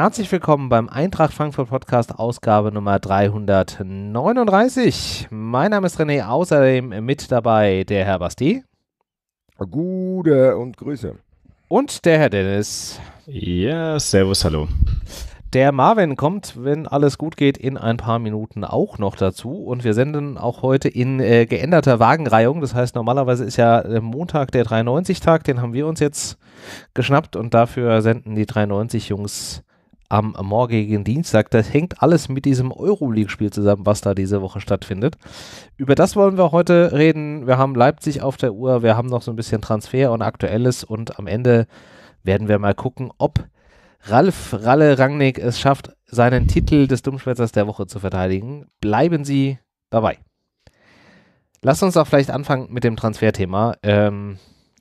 Herzlich willkommen beim Eintracht Frankfurt Podcast, Ausgabe Nummer 339. Mein Name ist René, außerdem mit dabei der Herr Basti. Gute und Grüße. Und der Herr Dennis. Ja, servus, hallo. Der Marvin kommt, wenn alles gut geht, in ein paar Minuten auch noch dazu. Und wir senden auch heute in äh, geänderter Wagenreihung. Das heißt, normalerweise ist ja äh, Montag der 93-Tag, den haben wir uns jetzt geschnappt und dafür senden die 93-Jungs am morgigen Dienstag. Das hängt alles mit diesem Euroleague-Spiel zusammen, was da diese Woche stattfindet. Über das wollen wir heute reden. Wir haben Leipzig auf der Uhr, wir haben noch so ein bisschen Transfer und Aktuelles und am Ende werden wir mal gucken, ob Ralf Ralle Rangnick es schafft, seinen Titel des Dummschwätzers der Woche zu verteidigen. Bleiben Sie dabei. Lass uns auch vielleicht anfangen mit dem Transferthema. Ähm,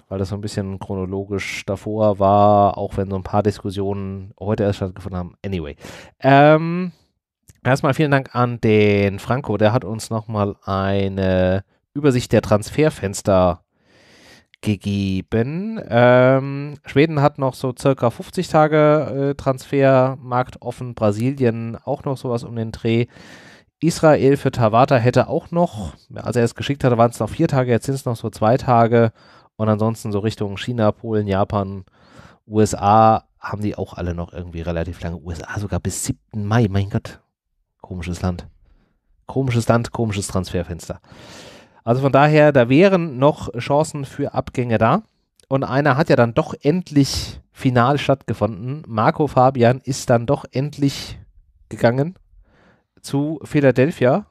weil das so ein bisschen chronologisch davor war, auch wenn so ein paar Diskussionen heute erst stattgefunden haben. Anyway. Ähm, erstmal vielen Dank an den Franco, der hat uns nochmal eine Übersicht der Transferfenster gegeben. Ähm, Schweden hat noch so circa 50 Tage äh, Transfermarkt offen, Brasilien auch noch sowas um den Dreh. Israel für Tawata hätte auch noch, als er es geschickt hatte, waren es noch vier Tage, jetzt sind es noch so zwei Tage. Und ansonsten so Richtung China, Polen, Japan, USA haben die auch alle noch irgendwie relativ lange. USA sogar bis 7. Mai, mein Gott. Komisches Land. Komisches Land, komisches Transferfenster. Also von daher, da wären noch Chancen für Abgänge da. Und einer hat ja dann doch endlich final stattgefunden. Marco Fabian ist dann doch endlich gegangen zu Philadelphia.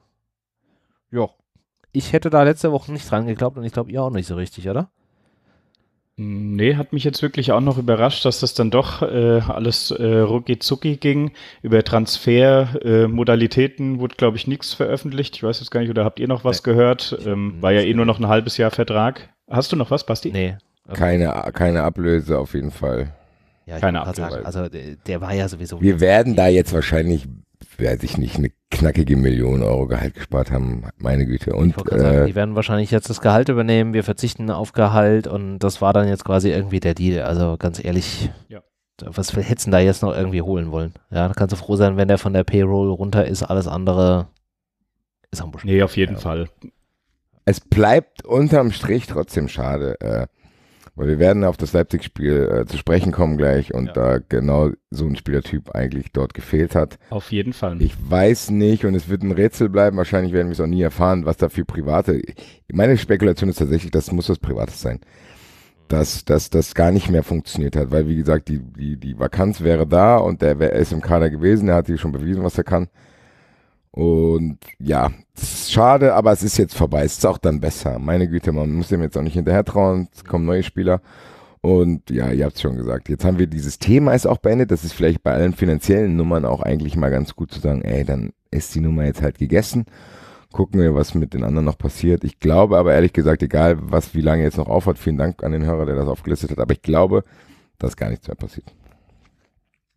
Ja. Ich hätte da letzte Woche nicht dran geglaubt und ich glaube, ihr auch nicht so richtig, oder? Nee, hat mich jetzt wirklich auch noch überrascht, dass das dann doch äh, alles äh, rucki zucki ging. Über Transfermodalitäten äh, wurde, glaube ich, nichts veröffentlicht. Ich weiß jetzt gar nicht, oder habt ihr noch was nee. gehört? Ähm, war ja eh nur noch ein halbes Jahr Vertrag. Hast du noch was, Basti? Nee. Keine, keine Ablöse auf jeden Fall. Ja, keine Ablöse. Sagen, also der war ja sowieso. Wir werden da jetzt wahrscheinlich weiß ich nicht, eine knackige Million Euro Gehalt gespart haben, meine Güte. Und äh, sagen, die werden wahrscheinlich jetzt das Gehalt übernehmen, wir verzichten auf Gehalt und das war dann jetzt quasi irgendwie der Deal. Also ganz ehrlich, ja. was hättest du da jetzt noch irgendwie holen wollen? Ja, da kannst du froh sein, wenn der von der Payroll runter ist, alles andere ist am Busch. Nee, auf jeden ja. Fall. Es bleibt unterm Strich trotzdem schade. Äh, weil wir werden auf das Leipzig-Spiel äh, zu sprechen kommen gleich und ja. da genau so ein Spielertyp eigentlich dort gefehlt hat. Auf jeden Fall. Ich weiß nicht und es wird ein Rätsel bleiben. Wahrscheinlich werden wir es auch nie erfahren, was da für private. Meine Spekulation ist tatsächlich, das muss was Privates sein. Dass, dass das gar nicht mehr funktioniert hat, weil wie gesagt, die, die, die Vakanz wäre da und der wäre ist im Kader gewesen, der hat hier schon bewiesen, was er kann. Und ja, schade, aber es ist jetzt vorbei. Es ist auch dann besser. Meine Güte, man muss dem jetzt auch nicht hinterher trauen. Es kommen neue Spieler. Und ja, ihr habt es schon gesagt. Jetzt haben wir dieses Thema ist auch beendet. Das ist vielleicht bei allen finanziellen Nummern auch eigentlich mal ganz gut zu sagen, ey, dann ist die Nummer jetzt halt gegessen. Gucken wir, was mit den anderen noch passiert. Ich glaube aber ehrlich gesagt, egal was, wie lange jetzt noch aufhört, vielen Dank an den Hörer, der das aufgelistet hat. Aber ich glaube, dass gar nichts mehr passiert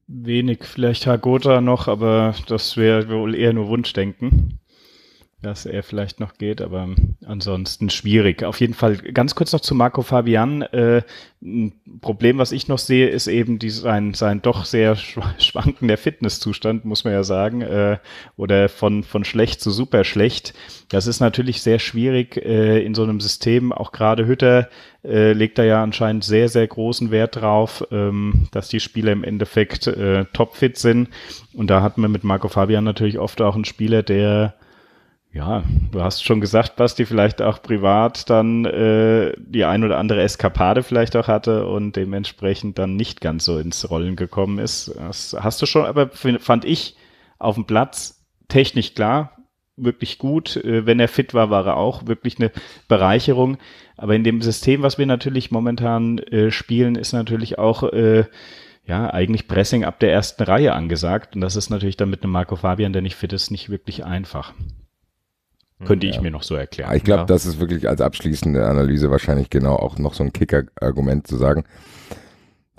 wenig, vielleicht Hagota noch, aber das wäre wohl eher nur Wunschdenken dass er vielleicht noch geht, aber ähm, ansonsten schwierig. Auf jeden Fall ganz kurz noch zu Marco Fabian. Äh, ein Problem, was ich noch sehe, ist eben die, sein, sein doch sehr schwankender Fitnesszustand, muss man ja sagen, äh, oder von, von schlecht zu super schlecht. Das ist natürlich sehr schwierig äh, in so einem System. Auch gerade Hütter äh, legt da ja anscheinend sehr, sehr großen Wert drauf, ähm, dass die Spieler im Endeffekt äh, topfit sind. Und da hat man mit Marco Fabian natürlich oft auch einen Spieler, der ja, du hast schon gesagt, Basti vielleicht auch privat dann äh, die ein oder andere Eskapade vielleicht auch hatte und dementsprechend dann nicht ganz so ins Rollen gekommen ist. Das hast du schon, aber fand ich auf dem Platz technisch klar, wirklich gut. Äh, wenn er fit war, war er auch wirklich eine Bereicherung. Aber in dem System, was wir natürlich momentan äh, spielen, ist natürlich auch äh, ja eigentlich Pressing ab der ersten Reihe angesagt. Und das ist natürlich dann mit einem Marco Fabian, der nicht fit ist, nicht wirklich einfach könnte ja. ich mir noch so erklären. Ich glaube, ja. das ist wirklich als abschließende Analyse wahrscheinlich genau auch noch so ein Kicker-Argument zu sagen.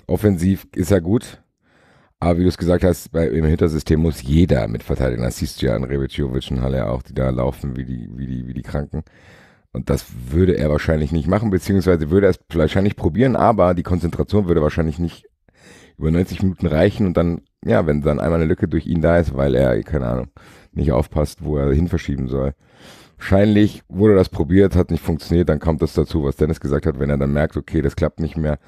Offensiv ist er gut, aber wie du es gesagt hast, bei, im Hintersystem muss jeder mitverteidigen. Das siehst du ja an Rebetjovic und Halle auch, die da laufen wie die, wie die, wie die Kranken. Und das würde er wahrscheinlich nicht machen, beziehungsweise würde er es wahrscheinlich probieren, aber die Konzentration würde wahrscheinlich nicht über 90 Minuten reichen und dann, ja, wenn dann einmal eine Lücke durch ihn da ist, weil er, keine Ahnung, nicht aufpasst, wo er hin verschieben soll, wahrscheinlich wurde das probiert, hat nicht funktioniert, dann kommt das dazu, was Dennis gesagt hat, wenn er dann merkt, okay, das klappt nicht mehr,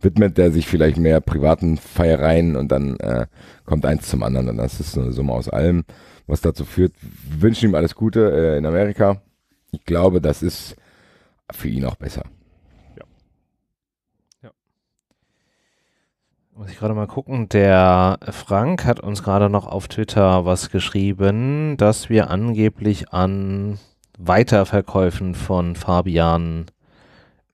widmet er sich vielleicht mehr privaten Feiereien und dann äh, kommt eins zum anderen und das ist eine Summe aus allem, was dazu führt. Wir wünschen ihm alles Gute äh, in Amerika. Ich glaube, das ist für ihn auch besser. Ja. ja. Muss ich gerade mal gucken. Der Frank hat uns gerade noch auf Twitter was geschrieben, dass wir angeblich an Weiterverkäufen von Fabian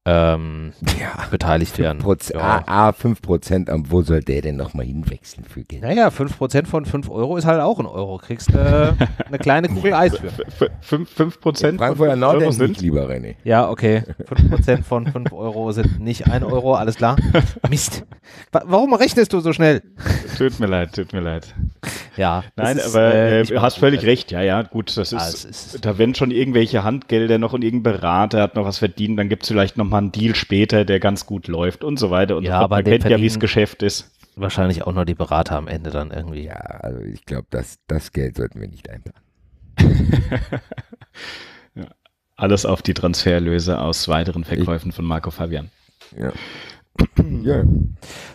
ähm, ja, beteiligt werden. Ja. A, A 5%, wo soll der denn nochmal hinwechseln für Geld? Naja, 5% von 5 Euro ist halt auch ein Euro. Kriegst eine, äh, eine kleine Kugel Eis für. 5%, 5 In Frankfurter Nord ist lieber, René. Ja, okay. 5% von 5 Euro sind nicht 1 Euro, alles klar. Mist. Warum rechnest du so schnell? Tut mir leid, tut mir leid. Ja. Nein, ist, aber äh, du äh, hast völlig recht. Ja, ja, gut. Das ist, ja, ist da wenn schon irgendwelche Handgelder noch und irgendein Berater hat noch was verdient, dann gibt es vielleicht noch mal einen Deal später, der ganz gut läuft und so weiter und ja, so Aber Man kennt ja, wie es Geschäft ist. Wahrscheinlich auch noch die Berater am Ende dann irgendwie. Ja, also ich glaube, das, das Geld sollten wir nicht einplanen. ja, alles auf die Transferlöse aus weiteren Verkäufen ich, von Marco Fabian. Ja. Yeah.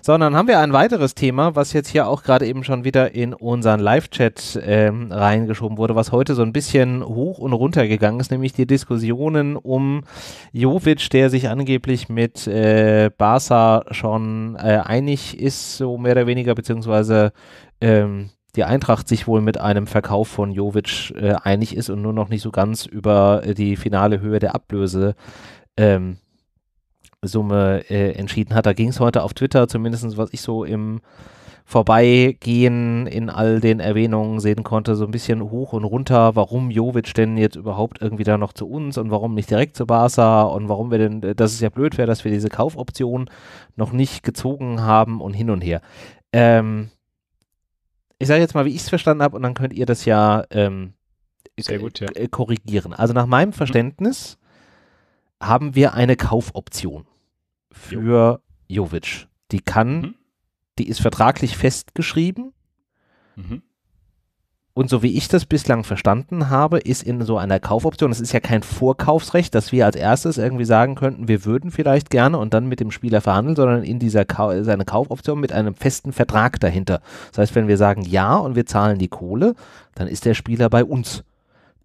So, und dann haben wir ein weiteres Thema, was jetzt hier auch gerade eben schon wieder in unseren Live-Chat ähm, reingeschoben wurde, was heute so ein bisschen hoch und runter gegangen ist, nämlich die Diskussionen um Jovic, der sich angeblich mit äh, Barca schon äh, einig ist, so mehr oder weniger, beziehungsweise ähm, die Eintracht sich wohl mit einem Verkauf von Jovic äh, einig ist und nur noch nicht so ganz über äh, die finale Höhe der Ablöse ähm, Summe äh, entschieden hat. Da ging es heute auf Twitter, zumindest was ich so im Vorbeigehen in all den Erwähnungen sehen konnte, so ein bisschen hoch und runter, warum Jovic denn jetzt überhaupt irgendwie da noch zu uns und warum nicht direkt zu Barca und warum wir denn, äh, dass es ja blöd wäre, dass wir diese Kaufoption noch nicht gezogen haben und hin und her. Ähm, ich sage jetzt mal, wie ich es verstanden habe und dann könnt ihr das ja, ähm, Sehr gut, ja. Äh, korrigieren. Also nach meinem mhm. Verständnis haben wir eine Kaufoption für jo. Jovic. Die kann, mhm. die ist vertraglich festgeschrieben. Mhm. Und so wie ich das bislang verstanden habe, ist in so einer Kaufoption, das ist ja kein Vorkaufsrecht, dass wir als erstes irgendwie sagen könnten, wir würden vielleicht gerne und dann mit dem Spieler verhandeln, sondern in dieser Ka ist Kaufoption mit einem festen Vertrag dahinter. Das heißt, wenn wir sagen ja und wir zahlen die Kohle, dann ist der Spieler bei uns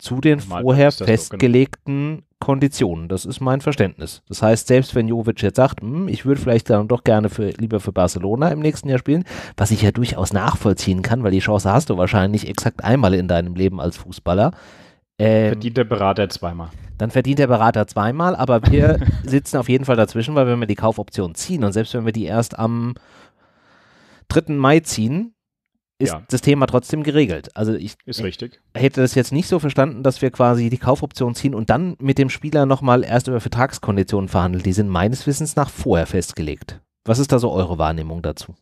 zu den Normal vorher festgelegten genau. Konditionen. Das ist mein Verständnis. Das heißt, selbst wenn Jovic jetzt sagt, hm, ich würde vielleicht dann doch gerne für, lieber für Barcelona im nächsten Jahr spielen, was ich ja durchaus nachvollziehen kann, weil die Chance hast du wahrscheinlich exakt einmal in deinem Leben als Fußballer. Ähm, verdient der Berater zweimal. Dann verdient der Berater zweimal, aber wir sitzen auf jeden Fall dazwischen, weil wenn wir die Kaufoption ziehen und selbst wenn wir die erst am 3. Mai ziehen, ist ja. das Thema trotzdem geregelt. Also ich hätte das jetzt nicht so verstanden, dass wir quasi die Kaufoption ziehen und dann mit dem Spieler nochmal erst über Vertragskonditionen verhandeln. Die sind meines Wissens nach vorher festgelegt. Was ist da so eure Wahrnehmung dazu?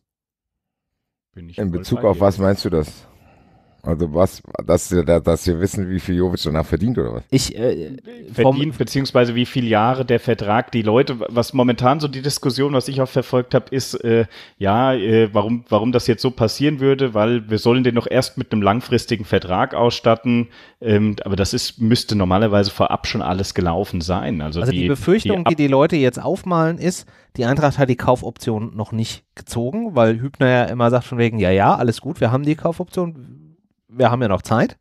In Bezug auf was meinst du das? Also was, dass, dass wir wissen, wie viel Jovic danach verdient oder was? Ich äh, verdient, beziehungsweise wie viele Jahre der Vertrag, die Leute, was momentan so die Diskussion, was ich auch verfolgt habe, ist, äh, ja, äh, warum, warum das jetzt so passieren würde, weil wir sollen den noch erst mit einem langfristigen Vertrag ausstatten. Ähm, aber das ist, müsste normalerweise vorab schon alles gelaufen sein. Also, also die, die, Befürchtung, die, die die Leute jetzt aufmalen, ist, die Eintracht hat die Kaufoption noch nicht gezogen, weil Hübner ja immer sagt von wegen, ja, ja, alles gut, wir haben die Kaufoption, wir haben ja noch Zeit.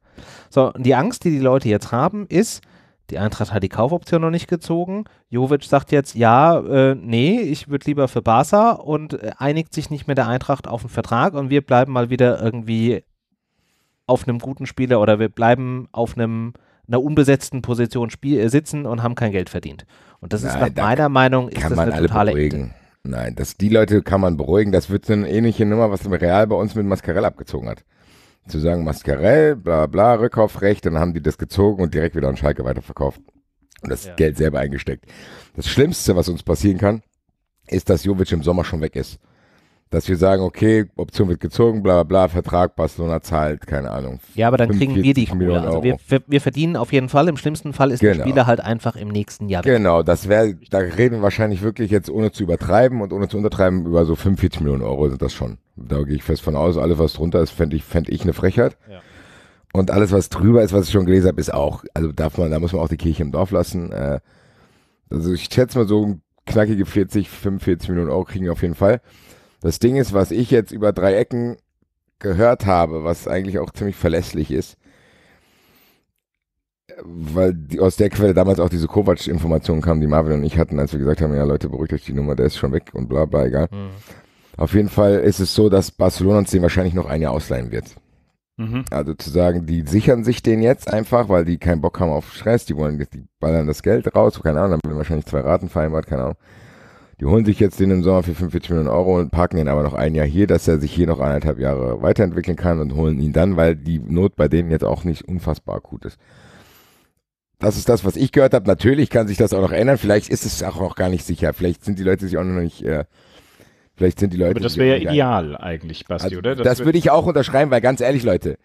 So, die Angst, die die Leute jetzt haben, ist, die Eintracht hat die Kaufoption noch nicht gezogen. Jovic sagt jetzt, ja, äh, nee, ich würde lieber für Barca und äh, einigt sich nicht mit der Eintracht auf einen Vertrag und wir bleiben mal wieder irgendwie auf einem guten Spieler oder wir bleiben auf einem einer unbesetzten Position Spiel, äh, sitzen und haben kein Geld verdient. Und das Nein, ist nach da meiner Meinung ist das eine totale beruhigen. Nein, das, die Leute kann man beruhigen. Das wird so eine ähnliche Nummer, was Real bei uns mit Mascarell abgezogen hat zu sagen, Mascarell, bla bla, Rückkaufrecht, dann haben die das gezogen und direkt wieder an Schalke weiterverkauft und das ja. Geld selber eingesteckt. Das Schlimmste, was uns passieren kann, ist, dass Jovic im Sommer schon weg ist dass wir sagen, okay, Option wird gezogen, bla bla bla, Vertrag, Barcelona zahlt, keine Ahnung. Ja, aber dann kriegen wir die Kohle. Also wir, wir, verdienen auf jeden Fall, im schlimmsten Fall ist genau. der Spieler halt einfach im nächsten Jahr Genau, das wäre, da reden wir wahrscheinlich wirklich jetzt ohne zu übertreiben und ohne zu untertreiben, über so 45 Millionen Euro sind das schon. Da gehe ich fest von aus, alles was drunter ist, fände ich, fänd ich eine Frechheit. Ja. Und alles, was drüber ist, was ich schon gelesen habe, ist auch, also darf man, da muss man auch die Kirche im Dorf lassen. Äh, also ich schätze mal so knackige 40, 45 Millionen Euro kriegen wir auf jeden Fall. Das Ding ist, was ich jetzt über drei Ecken gehört habe, was eigentlich auch ziemlich verlässlich ist, weil die, aus der Quelle damals auch diese Kovac-Informationen kamen, die Marvin und ich hatten, als wir gesagt haben, ja Leute, beruhigt euch die Nummer, der ist schon weg und bla bla, egal. Mhm. Auf jeden Fall ist es so, dass Barcelona uns den wahrscheinlich noch ein Jahr ausleihen wird. Mhm. Also zu sagen, die sichern sich den jetzt einfach, weil die keinen Bock haben auf Stress, die wollen, die ballern das Geld raus, keine Ahnung, dann werden wahrscheinlich zwei Raten vereinbart, keine Ahnung. Die holen sich jetzt den im Sommer für 45 Millionen Euro und parken ihn aber noch ein Jahr hier, dass er sich hier noch eineinhalb Jahre weiterentwickeln kann und holen ihn dann, weil die Not bei denen jetzt auch nicht unfassbar akut ist. Das ist das, was ich gehört habe. Natürlich kann sich das auch noch ändern. Vielleicht ist es auch noch gar nicht sicher. Vielleicht sind die Leute sich auch noch nicht. Äh, vielleicht sind die Leute. Aber das wäre ja ideal eigentlich, Basti, also, oder? Das, das würde ich auch unterschreiben, weil ganz ehrlich, Leute,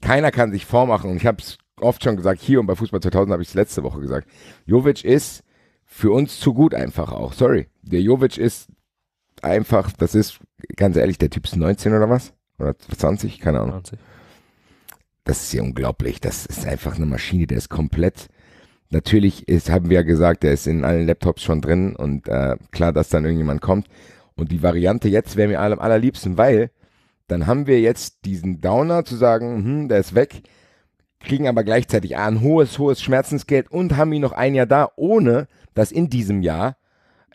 keiner kann sich vormachen. Und ich habe es oft schon gesagt, hier und bei Fußball 2000 habe ich es letzte Woche gesagt. Jovic ist für uns zu gut einfach auch. Sorry. Der Jovic ist einfach, das ist, ganz ehrlich, der Typ ist 19 oder was? Oder 20? Keine Ahnung. 20. Das ist ja unglaublich. Das ist einfach eine Maschine, der ist komplett. Natürlich ist, haben wir ja gesagt, der ist in allen Laptops schon drin und äh, klar, dass dann irgendjemand kommt. Und die Variante jetzt wäre mir am allerliebsten, weil dann haben wir jetzt diesen Downer zu sagen, hm, der ist weg, kriegen aber gleichzeitig ein hohes, hohes Schmerzensgeld und haben ihn noch ein Jahr da, ohne dass in diesem Jahr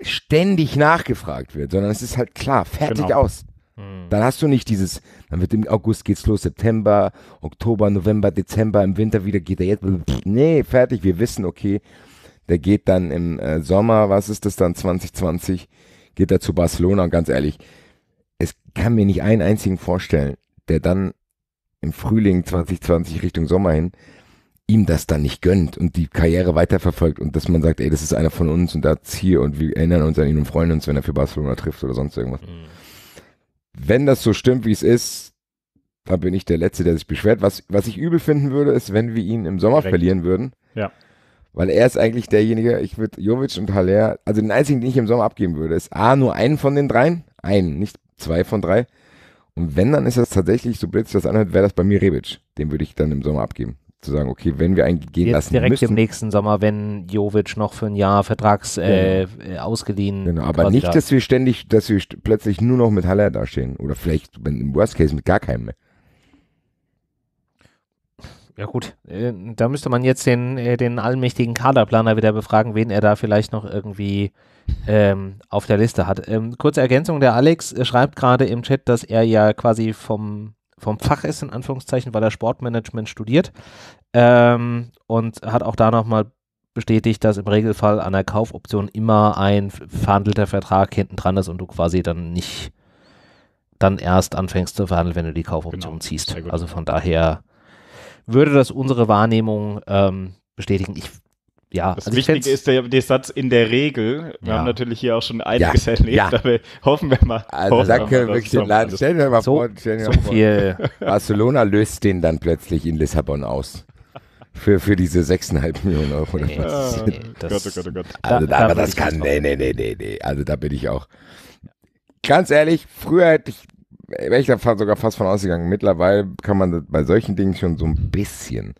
ständig nachgefragt wird, sondern es ist halt klar, fertig genau. aus. Hm. Dann hast du nicht dieses, dann wird im August geht's los, September, Oktober, November, Dezember, im Winter wieder geht er jetzt. Nee, fertig, wir wissen, okay, der geht dann im äh, Sommer, was ist das dann, 2020, geht er zu Barcelona und ganz ehrlich, es kann mir nicht einen einzigen vorstellen, der dann im Frühling 2020 Richtung Sommer hin, ihm das dann nicht gönnt und die Karriere weiterverfolgt und dass man sagt, ey, das ist einer von uns und da hier und wir erinnern uns an ihn und freuen uns, wenn er für Barcelona trifft oder sonst irgendwas. Mhm. Wenn das so stimmt, wie es ist, da bin ich der Letzte, der sich beschwert. Was, was ich übel finden würde, ist, wenn wir ihn im Sommer Direkt. verlieren würden. Ja. Weil er ist eigentlich derjenige, ich würde Jovic und Haller, also den einzigen, den ich im Sommer abgeben würde, ist A, nur einen von den dreien, einen, nicht zwei von drei, und wenn, dann ist das tatsächlich, so blitz das anhört, wäre das bei mir Rebic. Den würde ich dann im Sommer abgeben. Zu sagen, okay, wenn wir einen gehen Jetzt lassen direkt müssen. Direkt im nächsten Sommer, wenn Jovic noch für ein Jahr Vertrags äh, genau. Äh, ausgeliehen. Genau, aber nicht, dass wir ständig, dass wir st plötzlich nur noch mit Haller dastehen. Oder vielleicht wenn, im Worst Case mit gar keinem mehr. Ja gut, äh, da müsste man jetzt den, äh, den allmächtigen Kaderplaner wieder befragen, wen er da vielleicht noch irgendwie ähm, auf der Liste hat. Ähm, kurze Ergänzung, der Alex äh, schreibt gerade im Chat, dass er ja quasi vom, vom Fach ist, in Anführungszeichen, weil er Sportmanagement studiert ähm, und hat auch da nochmal bestätigt, dass im Regelfall an der Kaufoption immer ein verhandelter Vertrag hinten dran ist und du quasi dann nicht dann erst anfängst zu verhandeln, wenn du die Kaufoption genau, ziehst. Also von daher würde das unsere Wahrnehmung ähm, bestätigen. Ich ja. Das also Wichtige ist der, der, Satz in der Regel. Wir ja. haben natürlich hier auch schon einiges ja. erlebt, ja. aber hoffen wir mal. Also hoffen danke, wir mal, wirklich den Laden. Stell dir mal so, vor, stell so mal viel. Barcelona löst den dann plötzlich in Lissabon aus. Für, für diese 6,5 Millionen Euro. Nee, das, ah, das, Gott, oh Gott, oh Gott. Also, da, da, aber das kann, nee, nee, nee, nee, nee. Also da bin ich auch. Ganz ehrlich, früher hätte ich, wäre ich da sogar fast von ausgegangen. Mittlerweile kann man bei solchen Dingen schon so ein bisschen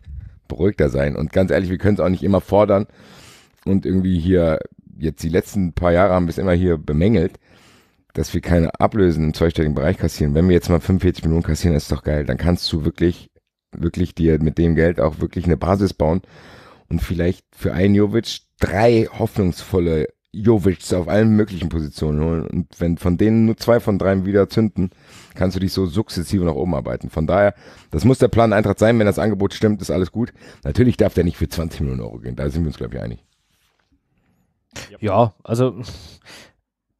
beruhigter sein. Und ganz ehrlich, wir können es auch nicht immer fordern und irgendwie hier, jetzt die letzten paar Jahre haben wir es immer hier bemängelt, dass wir keine Ablösen im zweistelligen Bereich kassieren. Wenn wir jetzt mal 45 Millionen kassieren, ist doch geil. Dann kannst du wirklich, wirklich dir mit dem Geld auch wirklich eine Basis bauen und vielleicht für einen Jovic drei hoffnungsvolle Jovic auf allen möglichen Positionen holen. Und wenn von denen nur zwei von dreien wieder zünden, kannst du dich so sukzessive nach oben arbeiten. Von daher, das muss der Plan Eintracht sein. Wenn das Angebot stimmt, ist alles gut. Natürlich darf der nicht für 20 Millionen Euro gehen. Da sind wir uns, glaube ich, einig. Ja, also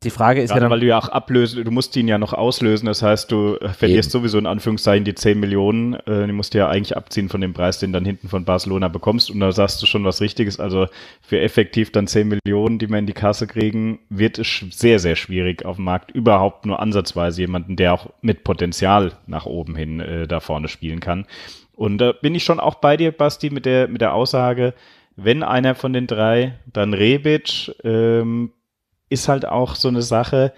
die Frage ist Gerade ja, dann, weil du ja auch ablösen, du musst ihn ja noch auslösen, das heißt, du verlierst eben. sowieso in Anführungszeichen die 10 Millionen, äh, die musst du ja eigentlich abziehen von dem Preis, den dann hinten von Barcelona bekommst und da sagst du schon was Richtiges, also für effektiv dann 10 Millionen, die wir in die Kasse kriegen, wird es sehr, sehr schwierig auf dem Markt, überhaupt nur ansatzweise jemanden, der auch mit Potenzial nach oben hin äh, da vorne spielen kann. Und da bin ich schon auch bei dir, Basti, mit der, mit der Aussage, wenn einer von den drei, dann Rebic, ähm, ist halt auch so eine Sache.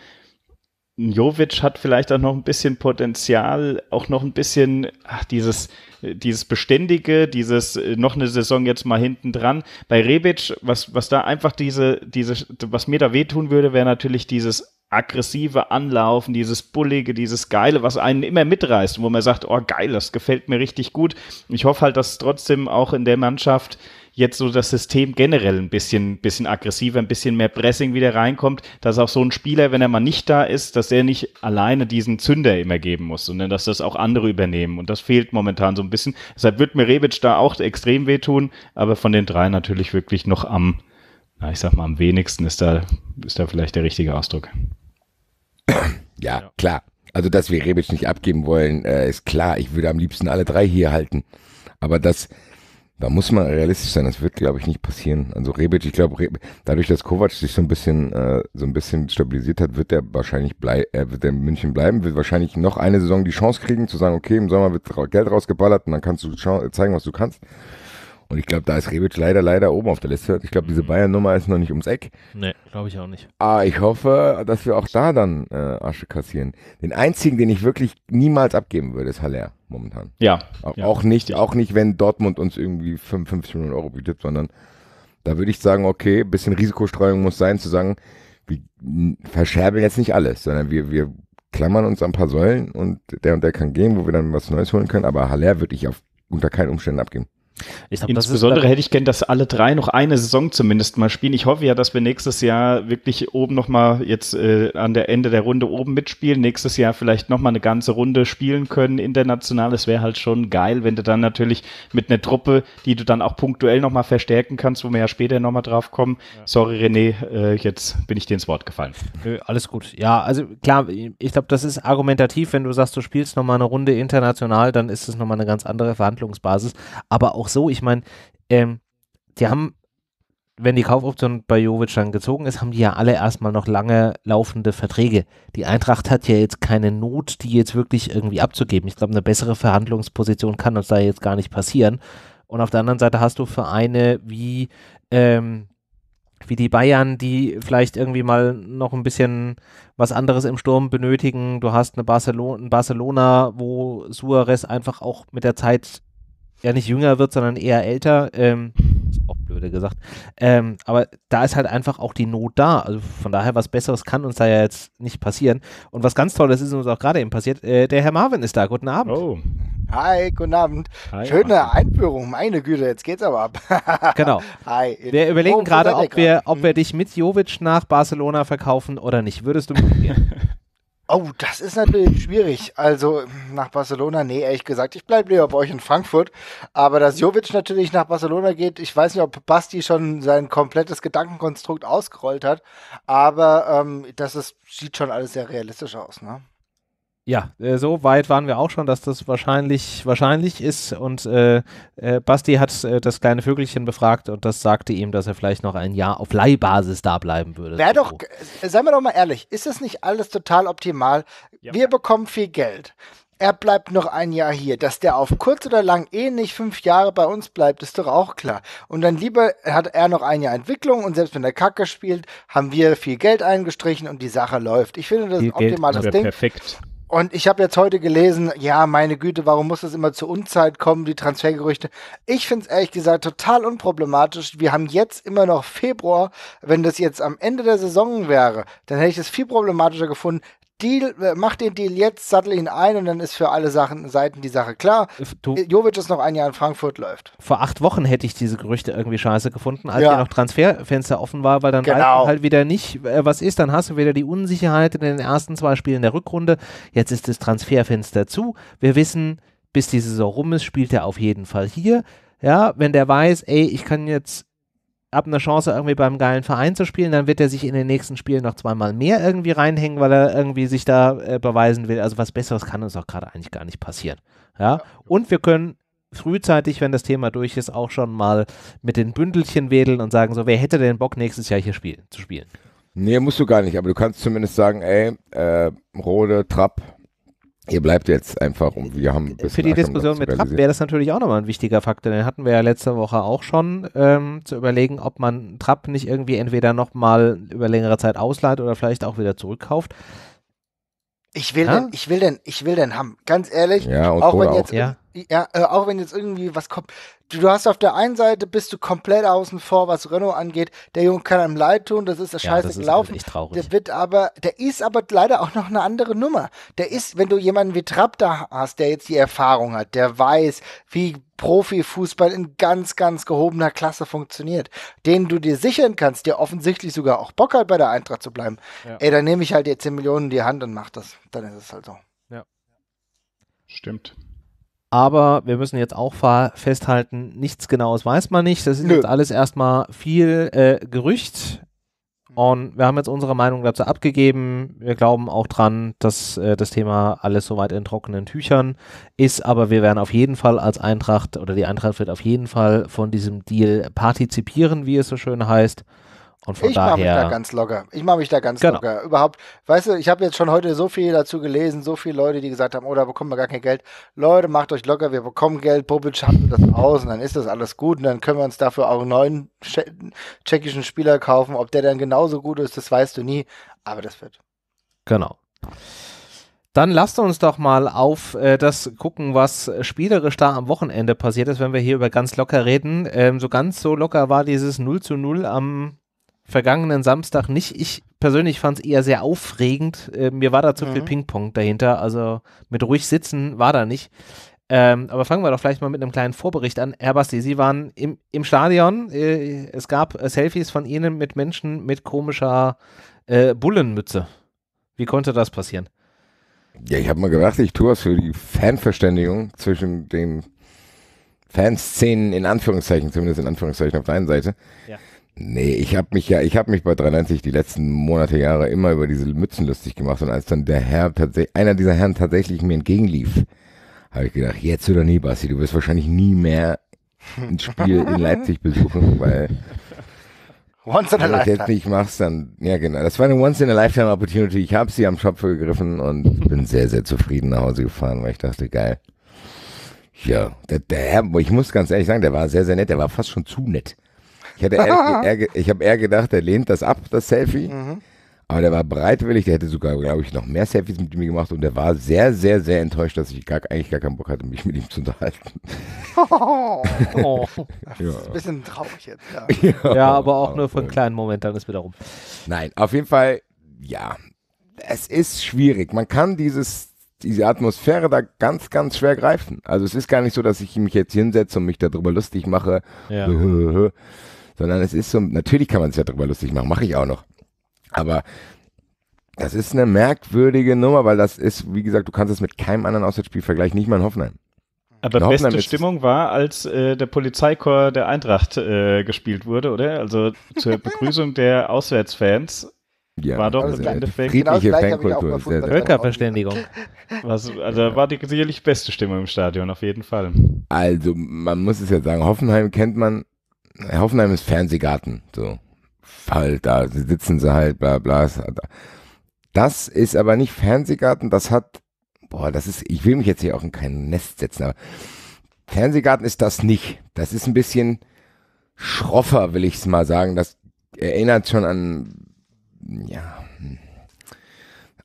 Jovic hat vielleicht auch noch ein bisschen Potenzial, auch noch ein bisschen ach, dieses, dieses Beständige, dieses äh, noch eine Saison jetzt mal hinten dran. Bei Rebic, was, was da einfach diese, diese, was mir da wehtun würde, wäre natürlich dieses aggressive Anlaufen, dieses Bullige, dieses Geile, was einen immer mitreißt, wo man sagt, oh geil, das gefällt mir richtig gut. Ich hoffe halt, dass trotzdem auch in der Mannschaft jetzt so das System generell ein bisschen, bisschen aggressiver, ein bisschen mehr Pressing wieder reinkommt, dass auch so ein Spieler, wenn er mal nicht da ist, dass er nicht alleine diesen Zünder immer geben muss, sondern dass das auch andere übernehmen. Und das fehlt momentan so ein bisschen. Deshalb wird mir Rebic da auch extrem wehtun, aber von den drei natürlich wirklich noch am, na, ich sag mal, am wenigsten ist da, ist da vielleicht der richtige Ausdruck. Ja, ja. klar. Also, dass wir Rebic nicht abgeben wollen, äh, ist klar. Ich würde am liebsten alle drei hier halten. Aber das, da muss man realistisch sein, das wird, glaube ich, nicht passieren. Also Rebic, ich glaube, dadurch, dass Kovac sich so ein bisschen, äh, so ein bisschen stabilisiert hat, wird er wahrscheinlich blei äh, wird er in München bleiben, wird wahrscheinlich noch eine Saison die Chance kriegen, zu sagen, okay, im Sommer wird Geld rausgeballert und dann kannst du zeigen, was du kannst. Und ich glaube, da ist Rebic leider, leider oben auf der Liste. Ich glaube, diese mhm. Bayern-Nummer ist noch nicht ums Eck. Nee, glaube ich auch nicht. Ah, ich hoffe, dass wir auch da dann äh, Asche kassieren. Den einzigen, den ich wirklich niemals abgeben würde, ist Haller momentan. Ja. Auch, ja, auch nicht, richtig. auch nicht, wenn Dortmund uns irgendwie 55 Millionen Euro bietet, sondern da würde ich sagen, okay, ein bisschen Risikostreuung muss sein, zu sagen, wir verscherbeln jetzt nicht alles, sondern wir, wir klammern uns an ein paar Säulen und der und der kann gehen, wo wir dann was Neues holen können, aber Haller würde ich auf, unter keinen Umständen abgeben. Ich glaub, Insbesondere hätte ich gern, dass alle drei noch eine Saison zumindest mal spielen. Ich hoffe ja, dass wir nächstes Jahr wirklich oben nochmal jetzt äh, an der Ende der Runde oben mitspielen. Nächstes Jahr vielleicht nochmal eine ganze Runde spielen können international. Es wäre halt schon geil, wenn du dann natürlich mit einer Truppe, die du dann auch punktuell nochmal verstärken kannst, wo wir ja später nochmal drauf kommen. Ja. Sorry René, äh, jetzt bin ich dir ins Wort gefallen. Nö, alles gut. Ja, also klar, ich glaube, das ist argumentativ, wenn du sagst, du spielst nochmal eine Runde international, dann ist es nochmal eine ganz andere Verhandlungsbasis. Aber auch auch so, ich meine, ähm, die haben, wenn die Kaufoption bei Jovic dann gezogen ist, haben die ja alle erstmal noch lange laufende Verträge. Die Eintracht hat ja jetzt keine Not, die jetzt wirklich irgendwie abzugeben. Ich glaube, eine bessere Verhandlungsposition kann uns da jetzt gar nicht passieren. Und auf der anderen Seite hast du Vereine wie, ähm, wie die Bayern, die vielleicht irgendwie mal noch ein bisschen was anderes im Sturm benötigen. Du hast eine Barcelona, Barcelona, wo Suarez einfach auch mit der Zeit ja nicht jünger wird, sondern eher älter. Ähm, auch blöde gesagt. Ähm, aber da ist halt einfach auch die Not da. Also von daher, was Besseres kann uns da ja jetzt nicht passieren. Und was ganz Tolles ist uns auch gerade eben passiert. Äh, der Herr Marvin ist da. Guten Abend. Oh. Hi, guten Abend. Hi, Schöne Martin. Einführung, meine Güte, jetzt geht's aber ab. genau. Hi. Wir überlegen gerade, ob, wir, ob wir mhm. dich mit Jovic nach Barcelona verkaufen oder nicht. Würdest du mitgehen? Oh, das ist natürlich schwierig. Also nach Barcelona, nee, ehrlich gesagt, ich bleibe lieber bei euch in Frankfurt. Aber dass Jovic natürlich nach Barcelona geht, ich weiß nicht, ob Basti schon sein komplettes Gedankenkonstrukt ausgerollt hat, aber ähm, das ist, sieht schon alles sehr realistisch aus, ne? ja, äh, so weit waren wir auch schon, dass das wahrscheinlich wahrscheinlich ist. Und äh, äh, Basti hat äh, das kleine Vögelchen befragt und das sagte ihm, dass er vielleicht noch ein Jahr auf Leihbasis da bleiben würde. Wäre doch, äh, seien wir doch mal ehrlich, ist das nicht alles total optimal? Ja. Wir bekommen viel Geld. Er bleibt noch ein Jahr hier. Dass der auf kurz oder lang eh nicht fünf Jahre bei uns bleibt, ist doch auch klar. Und dann lieber hat er noch ein Jahr Entwicklung und selbst wenn er Kacke spielt, haben wir viel Geld eingestrichen und die Sache läuft. Ich finde, das ein optimales Ding. Perfekt. Und ich habe jetzt heute gelesen, ja, meine Güte, warum muss das immer zur Unzeit kommen, die Transfergerüchte? Ich finde es ehrlich gesagt total unproblematisch. Wir haben jetzt immer noch Februar. Wenn das jetzt am Ende der Saison wäre, dann hätte ich es viel problematischer gefunden, Deal, äh, mach den Deal jetzt, sattel ihn ein und dann ist für alle Sachen, Seiten die Sache klar. Äh, du, äh, Jovic ist noch ein Jahr in Frankfurt, läuft. Vor acht Wochen hätte ich diese Gerüchte irgendwie scheiße gefunden, als ja, ja noch Transferfenster offen war, weil dann genau. Halt, halt wieder nicht, äh, was ist, dann hast du wieder die Unsicherheit in den ersten zwei Spielen der Rückrunde. Jetzt ist das Transferfenster zu. Wir wissen, bis die Saison rum ist, spielt er auf jeden Fall hier. Ja, wenn der weiß, ey, ich kann jetzt ab eine Chance, irgendwie beim geilen Verein zu spielen, dann wird er sich in den nächsten Spielen noch zweimal mehr irgendwie reinhängen, weil er irgendwie sich da äh, beweisen will. Also was Besseres kann uns auch gerade eigentlich gar nicht passieren. Ja? Und wir können frühzeitig, wenn das Thema durch ist, auch schon mal mit den Bündelchen wedeln und sagen, so, wer hätte denn Bock, nächstes Jahr hier spiel zu spielen? Nee, musst du gar nicht, aber du kannst zumindest sagen, ey, äh, Rode, Trapp, Ihr bleibt jetzt einfach um. Wir haben ein Für die Diskussion mit Trapp wäre das natürlich auch nochmal ein wichtiger Faktor. Den hatten wir ja letzte Woche auch schon, ähm, zu überlegen, ob man Trapp nicht irgendwie entweder nochmal über längere Zeit ausleiht oder vielleicht auch wieder zurückkauft. Ich will, ja? den, ich will den, ich will den haben. Ganz ehrlich, ja, auch Kohle wenn jetzt, Ja ja, äh, auch wenn jetzt irgendwie was kommt. Du, du, hast auf der einen Seite bist du komplett außen vor, was Renault angeht. Der Junge kann einem leid tun, das ist das ja, Scheiße ist gelaufen. Der wird aber, der ist aber leider auch noch eine andere Nummer. Der ist, wenn du jemanden wie Trapp da hast, der jetzt die Erfahrung hat, der weiß, wie Profifußball in ganz, ganz gehobener Klasse funktioniert, den du dir sichern kannst, der offensichtlich sogar auch Bock hat, bei der Eintracht zu bleiben, ja. ey, dann nehme ich halt jetzt 10 Millionen in die Hand und mach das. Dann ist es halt so. Ja. Stimmt. Aber wir müssen jetzt auch festhalten, nichts Genaues weiß man nicht. Das ist Nö. jetzt alles erstmal viel äh, Gerücht. Und wir haben jetzt unsere Meinung dazu abgegeben. Wir glauben auch dran, dass äh, das Thema alles soweit in trockenen Tüchern ist. Aber wir werden auf jeden Fall als Eintracht oder die Eintracht wird auf jeden Fall von diesem Deal partizipieren, wie es so schön heißt. Und von ich daher. mache mich da ganz locker. Ich mache mich da ganz genau. locker. Überhaupt, weißt du, ich habe jetzt schon heute so viel dazu gelesen, so viele Leute, die gesagt haben, oh, da bekommen wir gar kein Geld. Leute, macht euch locker, wir bekommen Geld, Bobic hat das aus und dann ist das alles gut und dann können wir uns dafür auch einen neuen tschechischen Spieler kaufen. Ob der dann genauso gut ist, das weißt du nie, aber das wird. Genau. Dann lasst uns doch mal auf äh, das gucken, was spielerisch da am Wochenende passiert ist, wenn wir hier über ganz locker reden. Ähm, so ganz so locker war dieses 0 zu 0 am vergangenen Samstag nicht. Ich persönlich fand es eher sehr aufregend. Äh, mir war da zu mhm. viel Ping-Pong dahinter. Also mit ruhig sitzen war da nicht. Ähm, aber fangen wir doch vielleicht mal mit einem kleinen Vorbericht an. Herr Basti, Sie waren im, im Stadion. Äh, es gab äh, Selfies von Ihnen mit Menschen mit komischer äh, Bullenmütze. Wie konnte das passieren? Ja, ich habe mal gedacht, ich tue was für die Fanverständigung zwischen den Fanszenen in Anführungszeichen, zumindest in Anführungszeichen auf der einen Seite. Ja Nee, ich habe mich ja, ich habe mich bei 93 die letzten Monate, Jahre immer über diese Mützen lustig gemacht und als dann der Herr tatsächlich, einer dieser Herren tatsächlich mir entgegenlief, habe ich gedacht, jetzt oder nie, Basti, du wirst wahrscheinlich nie mehr ein Spiel in Leipzig besuchen, weil Once in a lifetime. ich jetzt nicht mach's, dann, ja genau. Das war eine Once in a lifetime Opportunity. Ich habe sie am Shop gegriffen und bin sehr, sehr zufrieden nach Hause gefahren, weil ich dachte, geil. Ja, der, der, ich muss ganz ehrlich sagen, der war sehr, sehr nett. Der war fast schon zu nett. Ich, hätte eher, eher, ich habe eher gedacht, er lehnt das ab, das Selfie. Mhm. Aber der war bereitwillig, der hätte sogar, glaube ich, noch mehr Selfies mit mir gemacht und der war sehr, sehr, sehr enttäuscht, dass ich gar, eigentlich gar keinen Bock hatte, mich mit ihm zu unterhalten. Oh, oh. Das ja. ist ein bisschen traurig jetzt. Ja, ja, aber auch nur für einen kleinen Moment, dann ist wieder rum. Nein, auf jeden Fall, ja, es ist schwierig. Man kann dieses, diese Atmosphäre da ganz, ganz schwer greifen. Also es ist gar nicht so, dass ich mich jetzt hinsetze und mich darüber lustig mache. Ja sondern es ist so, natürlich kann man es ja drüber lustig machen, mache ich auch noch. Aber das ist eine merkwürdige Nummer, weil das ist, wie gesagt, du kannst es mit keinem anderen Auswärtsspiel vergleichen, nicht mal in Hoffenheim. Aber in beste Stimmung war, als äh, der Polizeichor der Eintracht äh, gespielt wurde, oder? Also zur Begrüßung der Auswärtsfans. Ja, war doch also im Endeffekt friedliche genau Fankultur. Völkerverständigung. also ja. war die sicherlich beste Stimmung im Stadion, auf jeden Fall. Also man muss es ja sagen, Hoffenheim kennt man Hoffenheim ist Fernsehgarten, so. Halt da, sitzen sie halt, bla bla. Das ist aber nicht Fernsehgarten, das hat, boah, das ist, ich will mich jetzt hier auch in kein Nest setzen, aber Fernsehgarten ist das nicht. Das ist ein bisschen schroffer, will ich es mal sagen. Das erinnert schon an, ja, hm.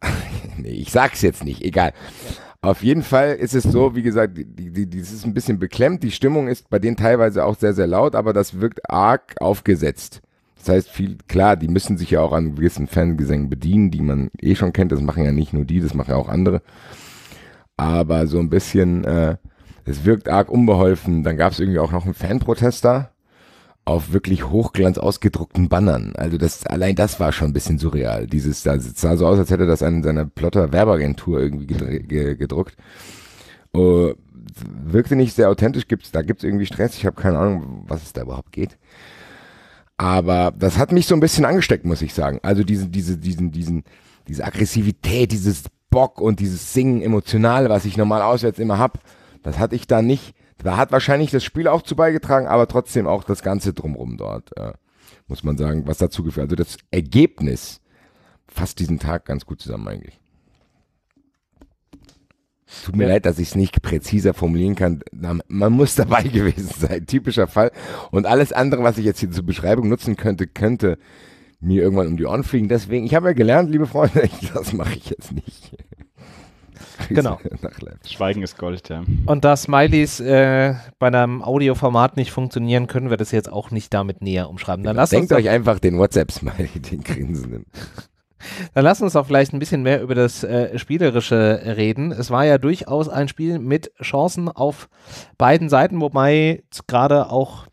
nee, ich sag's jetzt nicht, egal. Ja. Auf jeden Fall ist es so, wie gesagt, die, die, die, ist ein bisschen beklemmt. Die Stimmung ist bei denen teilweise auch sehr, sehr laut, aber das wirkt arg aufgesetzt. Das heißt, viel, klar, die müssen sich ja auch an gewissen Fangesängen bedienen, die man eh schon kennt. Das machen ja nicht nur die, das machen ja auch andere. Aber so ein bisschen, äh, es wirkt arg unbeholfen. Dann gab es irgendwie auch noch einen Fanprotester auf wirklich hochglanz ausgedruckten Bannern. Also das allein das war schon ein bisschen surreal. Dieses da sah so aus, als hätte das an seiner Plotter Werbeagentur irgendwie gedruckt. Uh, wirkte nicht sehr authentisch, gibt's, da gibt's irgendwie Stress. Ich habe keine Ahnung, was es da überhaupt geht. Aber das hat mich so ein bisschen angesteckt, muss ich sagen. Also diese, diese, diesen, diesen, diese Aggressivität, dieses Bock und dieses Singen emotional, was ich normal auswärts immer hab, das hatte ich da nicht. Da hat wahrscheinlich das Spiel auch zu beigetragen, aber trotzdem auch das Ganze drumrum dort, äh, muss man sagen, was dazu geführt. Also das Ergebnis fasst diesen Tag ganz gut zusammen eigentlich. Tut mir ja. leid, dass ich es nicht präziser formulieren kann. Man muss dabei gewesen sein. Typischer Fall. Und alles andere, was ich jetzt hier zur Beschreibung nutzen könnte, könnte mir irgendwann um die Ohren fliegen. Deswegen, ich habe ja gelernt, liebe Freunde, das mache ich jetzt nicht genau. genau. Schweigen ist Gold, ja. Und da Smileys äh, bei einem Audioformat nicht funktionieren, können wir das jetzt auch nicht damit näher umschreiben. Dann genau. lasst Denkt uns euch einfach den WhatsApp-Smiley, den grinsenden. Dann lass uns doch vielleicht ein bisschen mehr über das äh, Spielerische reden. Es war ja durchaus ein Spiel mit Chancen auf beiden Seiten, wobei gerade auch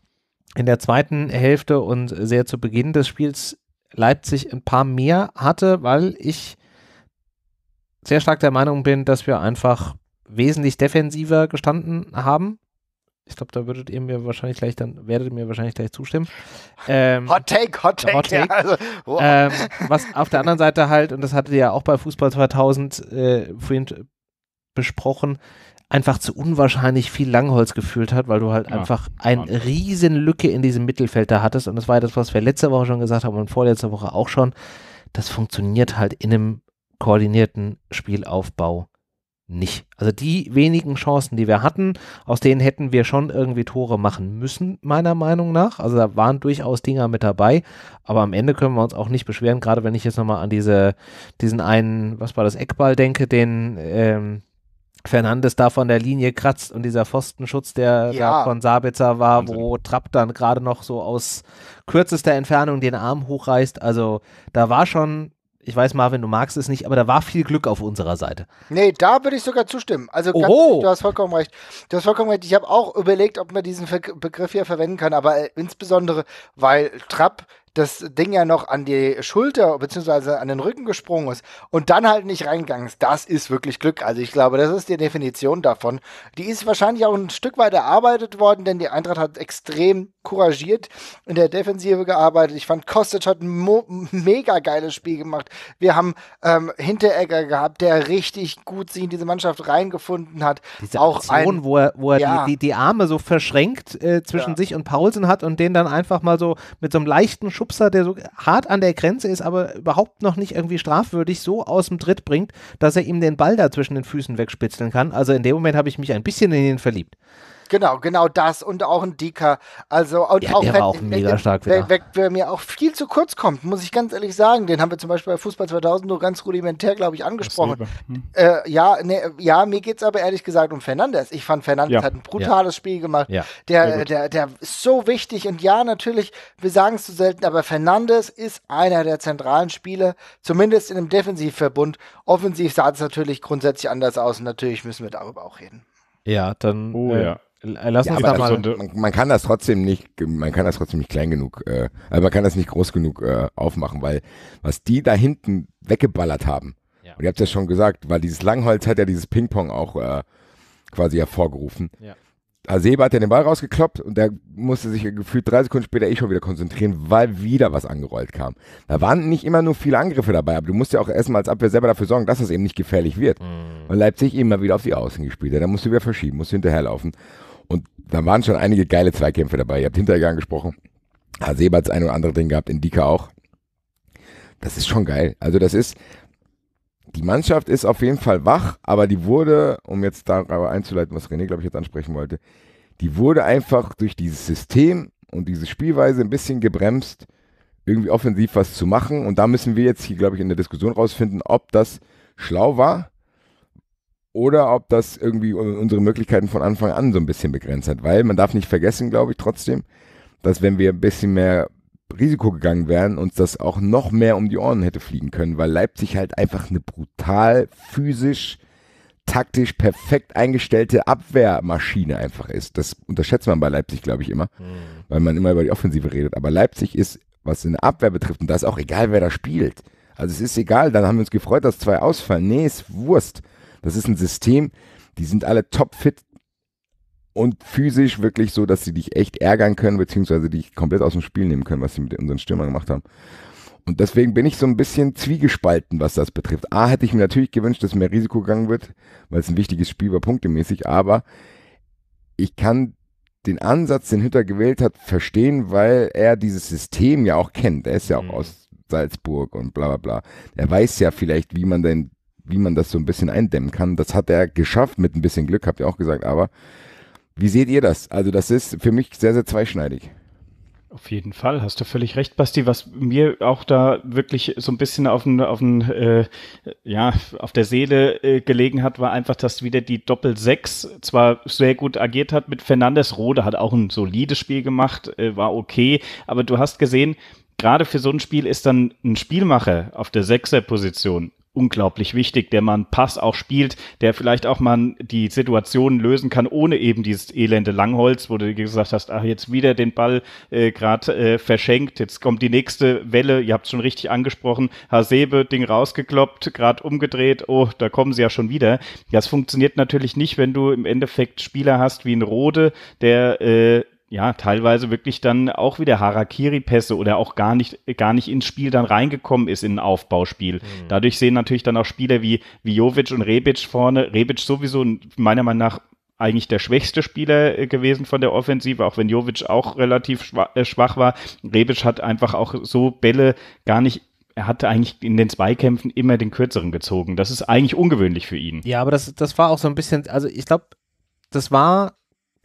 in der zweiten Hälfte und sehr zu Beginn des Spiels Leipzig ein paar mehr hatte, weil ich sehr stark der Meinung bin, dass wir einfach wesentlich defensiver gestanden haben. Ich glaube, da würdet ihr mir wahrscheinlich gleich dann, werdet ihr mir wahrscheinlich gleich zustimmen. Ähm, hot Take, Hot Take. Hot take. Ja, also, wow. ähm, was auf der anderen Seite halt, und das hattet ihr ja auch bei Fußball 2000 äh, vorhin besprochen, einfach zu unwahrscheinlich viel Langholz gefühlt hat, weil du halt ja, einfach eine Mann. riesen Lücke in diesem Mittelfeld da hattest. Und das war ja das, was wir letzte Woche schon gesagt haben und vorletzte Woche auch schon. Das funktioniert halt in einem koordinierten Spielaufbau nicht. Also die wenigen Chancen, die wir hatten, aus denen hätten wir schon irgendwie Tore machen müssen, meiner Meinung nach. Also da waren durchaus Dinger mit dabei, aber am Ende können wir uns auch nicht beschweren, gerade wenn ich jetzt nochmal an diese, diesen einen, was war das, Eckball denke, den ähm, Fernandes da von der Linie kratzt und dieser Pfostenschutz, der ja. da von Sabitzer war, Wahnsinn. wo Trapp dann gerade noch so aus kürzester Entfernung den Arm hochreißt. Also da war schon ich weiß, Marvin, du magst es nicht, aber da war viel Glück auf unserer Seite. Nee, da würde ich sogar zustimmen. Also ganz, du hast vollkommen recht. Du hast vollkommen recht. Ich habe auch überlegt, ob man diesen Begriff hier verwenden kann, aber äh, insbesondere, weil Trapp das Ding ja noch an die Schulter bzw. an den Rücken gesprungen ist und dann halt nicht reingegangen ist, das ist wirklich Glück. Also ich glaube, das ist die Definition davon. Die ist wahrscheinlich auch ein Stück weit erarbeitet worden, denn die Eintracht hat extrem couragiert in der Defensive gearbeitet. Ich fand, Kostic hat ein mega geiles Spiel gemacht. Wir haben ähm, Hinteregger gehabt, der richtig gut sich in diese Mannschaft reingefunden hat. Diese auch Aktion, ein, wo er, wo er ja. die, die, Arme so verschränkt äh, zwischen ja. sich und Paulsen hat und den dann einfach mal so mit so einem leichten Schubser, der so hart an der Grenze ist, aber überhaupt noch nicht irgendwie strafwürdig, so aus dem Tritt bringt, dass er ihm den Ball da zwischen den Füßen wegspitzeln kann. Also in dem Moment habe ich mich ein bisschen in ihn verliebt. Genau, genau das und auch ein Dicker. Also und ja, auch, der wenn, war auch mega stark wer, wer, wer, mir auch viel zu kurz kommt, muss ich ganz ehrlich sagen, den haben wir zum Beispiel bei Fußball 2000 nur ganz rudimentär, glaube ich, angesprochen. Hm. Äh, ja, nee, ja, mir geht's aber ehrlich gesagt um Fernandes. Ich fand Fernandes ja. hat ein brutales ja. Spiel gemacht. Ja. Der, der, der ist so wichtig und ja, natürlich, wir sagen es zu so selten, aber Fernandes ist einer der zentralen Spiele, zumindest in einem Defensivverbund. Offensiv sah es natürlich grundsätzlich anders aus und natürlich müssen wir darüber auch reden. Ja, dann. Oh, äh, ja. Äh, lass ja, uns mal. Also, man, man, kann das trotzdem nicht, man kann das trotzdem nicht klein genug, äh, also man kann das nicht groß genug äh, aufmachen, weil was die da hinten weggeballert haben, ja. und ihr habt es ja schon gesagt, weil dieses Langholz hat ja dieses Ping-Pong auch äh, quasi hervorgerufen. Ja. Hasebe also hat ja den Ball rausgekloppt und der musste sich gefühlt drei Sekunden später eh schon wieder konzentrieren, weil wieder was angerollt kam. Da waren nicht immer nur viele Angriffe dabei, aber du musst ja auch erstmal als Abwehr selber dafür sorgen, dass das eben nicht gefährlich wird. Mhm. Und Leipzig immer wieder auf die Außen gespielt hat. Da musst du wieder verschieben, musst du hinterherlaufen da waren schon einige geile Zweikämpfe dabei. Ihr habt Hintergang gesprochen. Hasebe hat ein oder andere Ding gehabt, Indika auch. Das ist schon geil. Also das ist, die Mannschaft ist auf jeden Fall wach, aber die wurde, um jetzt darüber einzuleiten, was René, glaube ich, jetzt ansprechen wollte, die wurde einfach durch dieses System und diese Spielweise ein bisschen gebremst, irgendwie offensiv was zu machen. Und da müssen wir jetzt hier, glaube ich, in der Diskussion rausfinden, ob das schlau war oder ob das irgendwie äh, unsere Möglichkeiten von Anfang an so ein bisschen begrenzt hat. Weil man darf nicht vergessen, glaube ich, trotzdem, dass wenn wir ein bisschen mehr Risiko gegangen wären, uns das auch noch mehr um die Ohren hätte fliegen können, weil Leipzig halt einfach eine brutal physisch, taktisch perfekt eingestellte Abwehrmaschine einfach ist. Das unterschätzt man bei Leipzig, glaube ich, immer, mhm. weil man immer über die Offensive redet. Aber Leipzig ist, was in der Abwehr betrifft, und da ist auch egal, wer da spielt. Also es ist egal, dann haben wir uns gefreut, dass zwei ausfallen. Nee, ist Wurst. Das ist ein System, die sind alle topfit und physisch wirklich so, dass sie dich echt ärgern können, beziehungsweise dich komplett aus dem Spiel nehmen können, was sie mit unseren Stürmern gemacht haben. Und deswegen bin ich so ein bisschen zwiegespalten, was das betrifft. A, hätte ich mir natürlich gewünscht, dass mehr Risiko gegangen wird, weil es ein wichtiges Spiel war, punktemäßig, aber ich kann den Ansatz, den Hütter gewählt hat, verstehen, weil er dieses System ja auch kennt. Er ist ja auch mhm. aus Salzburg und bla bla bla. Er weiß ja vielleicht, wie man denn wie man das so ein bisschen eindämmen kann. Das hat er geschafft mit ein bisschen Glück, habt ihr auch gesagt, aber wie seht ihr das? Also das ist für mich sehr, sehr zweischneidig. Auf jeden Fall, hast du völlig recht, Basti. Was mir auch da wirklich so ein bisschen auf, den, auf, den, äh, ja, auf der Seele äh, gelegen hat, war einfach, dass wieder die Doppel-6 zwar sehr gut agiert hat mit Fernandes. Rode hat auch ein solides Spiel gemacht, äh, war okay, aber du hast gesehen, gerade für so ein Spiel ist dann ein Spielmacher auf der Sechser-Position unglaublich wichtig, der man Pass auch spielt, der vielleicht auch man die Situation lösen kann, ohne eben dieses elende Langholz, wo du gesagt hast, ach, jetzt wieder den Ball äh, gerade äh, verschenkt, jetzt kommt die nächste Welle, ihr habt es schon richtig angesprochen, Hasebe, Ding rausgekloppt, gerade umgedreht, oh, da kommen sie ja schon wieder. Das funktioniert natürlich nicht, wenn du im Endeffekt Spieler hast wie ein Rode, der äh, ja, teilweise wirklich dann auch wieder Harakiri-Pässe oder auch gar nicht, gar nicht ins Spiel dann reingekommen ist in ein Aufbauspiel. Mhm. Dadurch sehen natürlich dann auch Spieler wie, wie Jovic und Rebic vorne. Rebic sowieso meiner Meinung nach eigentlich der schwächste Spieler äh, gewesen von der Offensive, auch wenn Jovic auch relativ äh, schwach, war. Rebic hat einfach auch so Bälle gar nicht er hatte eigentlich in den Zweikämpfen immer den kürzeren gezogen. Das ist eigentlich ungewöhnlich für ihn. Ja, aber das, das war auch so ein bisschen, also ich glaube, das war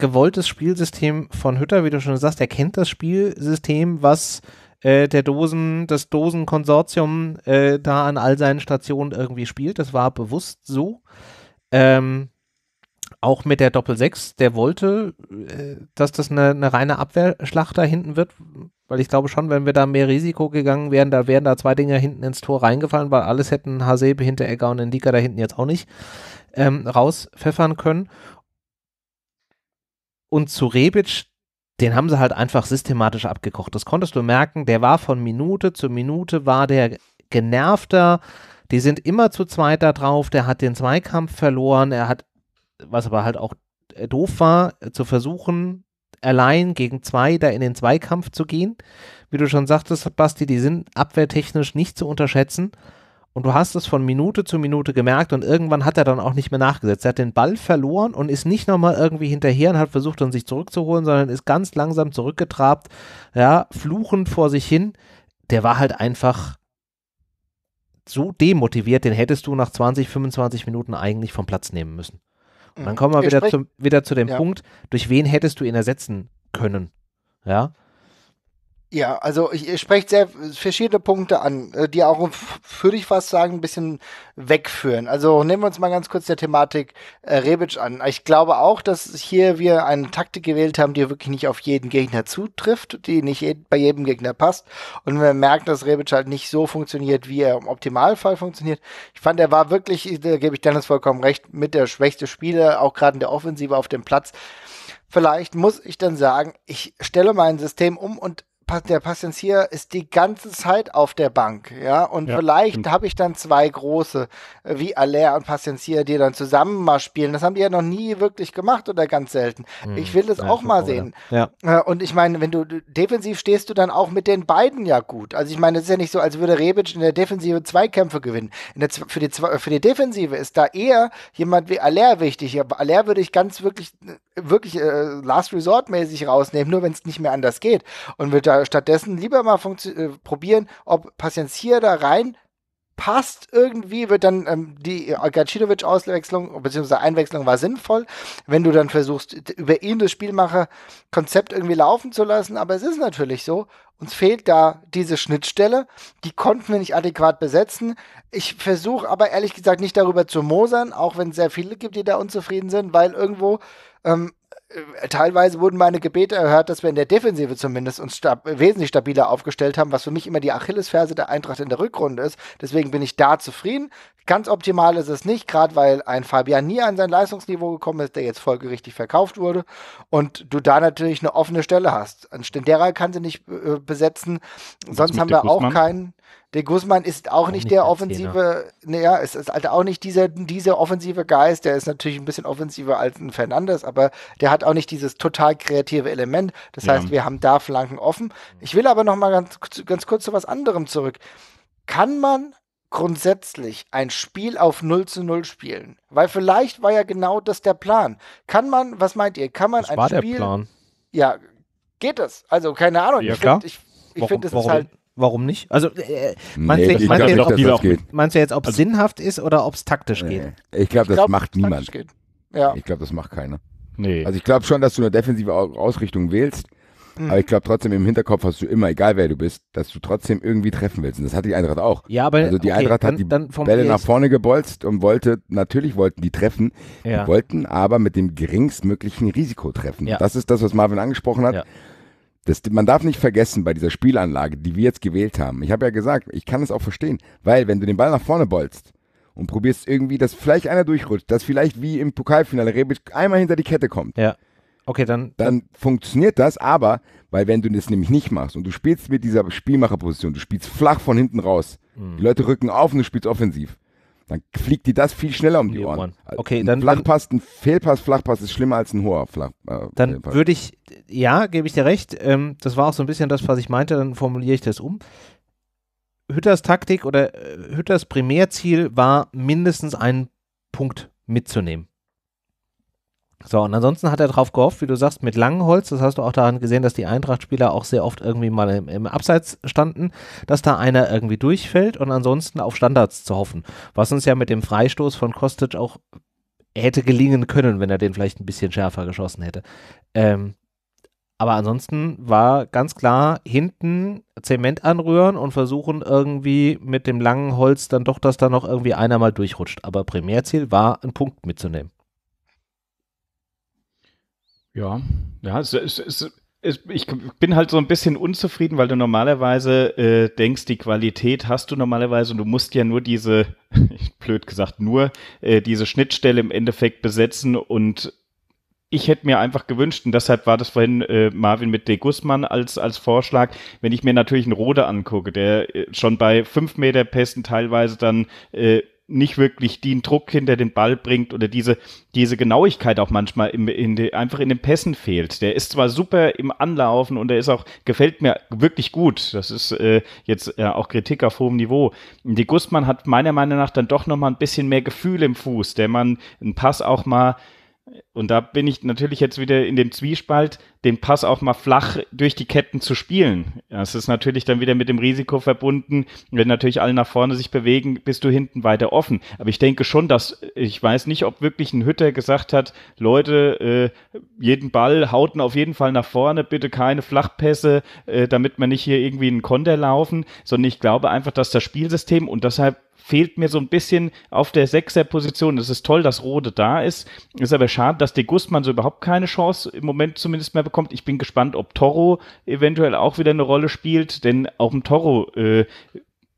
gewolltes Spielsystem von Hütter, wie du schon sagst, er kennt das Spielsystem, was äh, der Dosen, das Dosenkonsortium äh, da an all seinen Stationen irgendwie spielt. Das war bewusst so. Ähm, auch mit der Doppel-6, der wollte, äh, dass das eine, eine reine Abwehrschlacht da hinten wird, weil ich glaube schon, wenn wir da mehr Risiko gegangen wären, da wären da zwei Dinger hinten ins Tor reingefallen, weil alles hätten Hasebe, Hinteregger und Indika da hinten jetzt auch nicht ähm, rauspfeffern können und zu Rebic, den haben sie halt einfach systematisch abgekocht. Das konntest du merken, der war von Minute zu Minute, war der genervter. Die sind immer zu zweit da drauf, der hat den Zweikampf verloren, er hat, was aber halt auch doof war, zu versuchen, allein gegen zwei da in den Zweikampf zu gehen. Wie du schon sagtest, Basti, die sind abwehrtechnisch nicht zu unterschätzen. Und du hast es von Minute zu Minute gemerkt und irgendwann hat er dann auch nicht mehr nachgesetzt. Er hat den Ball verloren und ist nicht nochmal irgendwie hinterher und hat versucht, dann sich zurückzuholen, sondern ist ganz langsam zurückgetrabt, ja, fluchend vor sich hin. Der war halt einfach so demotiviert, den hättest du nach 20, 25 Minuten eigentlich vom Platz nehmen müssen. Und dann mhm. kommen wir wieder, zum, wieder zu dem ja. Punkt, durch wen hättest du ihn ersetzen können? Ja. Ja, also ich spreche sehr verschiedene Punkte an, äh, die auch, würde ich fast sagen, ein bisschen wegführen. Also nehmen wir uns mal ganz kurz der Thematik äh, Rebic an. Ich glaube auch, dass hier wir eine Taktik gewählt haben, die wirklich nicht auf jeden Gegner zutrifft, die nicht bei jedem Gegner passt. Und wir merken, dass Rebic halt nicht so funktioniert, wie er im Optimalfall funktioniert. Ich fand, er war wirklich, da gebe ich Dennis vollkommen recht, mit der schwächste Spieler, auch gerade in der Offensive auf dem Platz. Vielleicht muss ich dann sagen, ich stelle mein System um und der Passensier ist die ganze Zeit auf der Bank, ja, und ja, vielleicht habe ich dann zwei große äh, wie Aller und Passensier, die dann zusammen mal spielen. Das haben die ja noch nie wirklich gemacht oder ganz selten. Hm, ich will das ja, auch mal oder. sehen. Ja. Äh, und ich meine, wenn du defensiv stehst, du dann auch mit den beiden ja gut. Also ich meine, es ist ja nicht so, als würde Rebic in der Defensive Zweikämpfe gewinnen. Der, für, die, für die Defensive ist da eher jemand wie Aller wichtig. Aller würde ich ganz wirklich, äh, wirklich äh, Last Resort mäßig rausnehmen, nur wenn es nicht mehr anders geht. Und würde stattdessen lieber mal äh, probieren, ob Paciencia da rein passt irgendwie, wird dann ähm, die Gacinovic-Auswechslung bzw. Einwechslung war sinnvoll, wenn du dann versuchst, über ihn das Spielmacher-Konzept irgendwie laufen zu lassen. Aber es ist natürlich so, uns fehlt da diese Schnittstelle. Die konnten wir nicht adäquat besetzen. Ich versuche aber ehrlich gesagt nicht darüber zu mosern, auch wenn es sehr viele gibt, die da unzufrieden sind, weil irgendwo ähm, äh, teilweise wurden meine Gebete erhört, dass wir in der Defensive zumindest uns stab wesentlich stabiler aufgestellt haben, was für mich immer die Achillesferse der Eintracht in der Rückrunde ist. Deswegen bin ich da zufrieden. Ganz optimal ist es nicht, gerade weil ein Fabian nie an sein Leistungsniveau gekommen ist, der jetzt folgerichtig verkauft wurde und du da natürlich eine offene Stelle hast. Ein Stendera kann sie nicht äh, besetzen, sonst haben wir auch keinen. Der Guzman ist auch, auch nicht, nicht, der offensive, naja, ne, es ist halt auch nicht dieser, dieser offensive Geist, der ist natürlich ein bisschen offensiver als ein Fernandes, aber der hat auch nicht dieses total kreative Element. Das ja. heißt, wir haben da Flanken offen. Ich will aber nochmal ganz, ganz kurz zu was anderem zurück. Kann man grundsätzlich ein Spiel auf 0 zu 0 spielen? Weil vielleicht war ja genau das der Plan. Kann man, was meint ihr, kann man das ein war Spiel. Der Plan. Ja, geht das? Also, keine Ahnung. Ja, ich finde, ich, ich finde, das warum? ist halt Warum nicht? Also äh, äh, meinst, du, jetzt, ob es also- sinnhaft ist oder ob es taktisch nee. geht? Ich glaube, das glaub, macht niemand. Ja. Ich glaube, das macht keiner. Nee. Also ich glaube schon, dass du eine defensive Ausrichtung wählst, mhm. aber ich glaube trotzdem im Hinterkopf hast du immer, egal wer du bist, dass du trotzdem irgendwie treffen willst. Und das hat die Eintracht auch. Ja, aber also die okay, Eintracht dann, hat die dann Bälle nach vorne gebolzt und wollte, natürlich wollten die treffen, ja. die wollten aber mit dem geringstmöglichen Risiko treffen. Ja. Das ist das, was Marvin angesprochen hat. Ja das, man darf nicht vergessen bei dieser Spielanlage, die wir jetzt gewählt haben. Ich habe ja gesagt, ich kann es auch verstehen, weil wenn du den Ball nach vorne bolst und probierst irgendwie, dass vielleicht einer durchrutscht, dass vielleicht wie im Pokalfinale Rebic einmal hinter die Kette kommt. Ja. Okay, dann, dann. Dann funktioniert das, aber, weil wenn du das nämlich nicht machst und du spielst mit dieser Spielmacherposition, du spielst flach von hinten raus, mhm. die Leute rücken auf und du spielst offensiv, dann fliegt die das viel schneller um die, die Ohren. Also okay, ein dann Flachpass, ein Fehlpass, Flachpass ist schlimmer als ein hoher Flach. Äh, dann würde ich, ja, gebe ich dir recht. Ähm, das war auch so ein bisschen das, was ich meinte. Dann formuliere ich das um. Hütters Taktik oder äh, Hütters Primärziel war mindestens einen Punkt mitzunehmen. So, und ansonsten hat er drauf gehofft, wie du sagst, mit langem Holz. das hast du auch daran gesehen, dass die Eintracht-Spieler auch sehr oft irgendwie mal im, im, Abseits standen, dass da einer irgendwie durchfällt und ansonsten auf Standards zu hoffen. Was uns ja mit dem Freistoß von Kostic auch hätte gelingen können, wenn er den vielleicht ein bisschen schärfer geschossen hätte. Ähm, aber ansonsten war ganz klar hinten Zement anrühren und versuchen irgendwie mit dem langen Holz dann doch, dass da noch irgendwie einer mal durchrutscht. Aber Primärziel war, einen Punkt mitzunehmen. Ja, ja, es, es, es, es, ich bin halt so ein bisschen unzufrieden, weil du normalerweise äh, denkst, die Qualität hast du normalerweise und du musst ja nur diese, blöd gesagt, nur äh, diese Schnittstelle im Endeffekt besetzen und ich hätte mir einfach gewünscht, und deshalb war das vorhin äh, Marvin mit De Guzman als, als Vorschlag, wenn ich mir natürlich einen Rode angucke, der äh, schon bei 5 Meter Pässen teilweise dann äh, nicht wirklich den Druck hinter den Ball bringt oder diese, diese Genauigkeit auch manchmal im, in de, einfach in den Pässen fehlt. Der ist zwar super im Anlaufen und der ist auch, gefällt mir wirklich gut. Das ist äh, jetzt äh, auch Kritik auf hohem Niveau. Die Gustmann hat meiner Meinung nach dann doch nochmal ein bisschen mehr Gefühl im Fuß, der man einen Pass auch mal und da bin ich natürlich jetzt wieder in dem Zwiespalt, den Pass auch mal flach durch die Ketten zu spielen. Das ist natürlich dann wieder mit dem Risiko verbunden. Wenn natürlich alle nach vorne sich bewegen, bist du hinten weiter offen. Aber ich denke schon, dass, ich weiß nicht, ob wirklich ein Hütter gesagt hat, Leute, äh, jeden Ball hauten auf jeden Fall nach vorne, bitte keine Flachpässe, äh, damit wir nicht hier irgendwie in einen Konter laufen, sondern ich glaube einfach, dass das Spielsystem und deshalb fehlt mir so ein bisschen auf der Sechser-Position. Es ist toll, dass Rode da ist. Ist aber schade, dass De Gustmann so überhaupt keine Chance im Moment zumindest mehr bekommt. Ich bin gespannt, ob Toro eventuell auch wieder eine Rolle spielt, denn auch im Toro äh,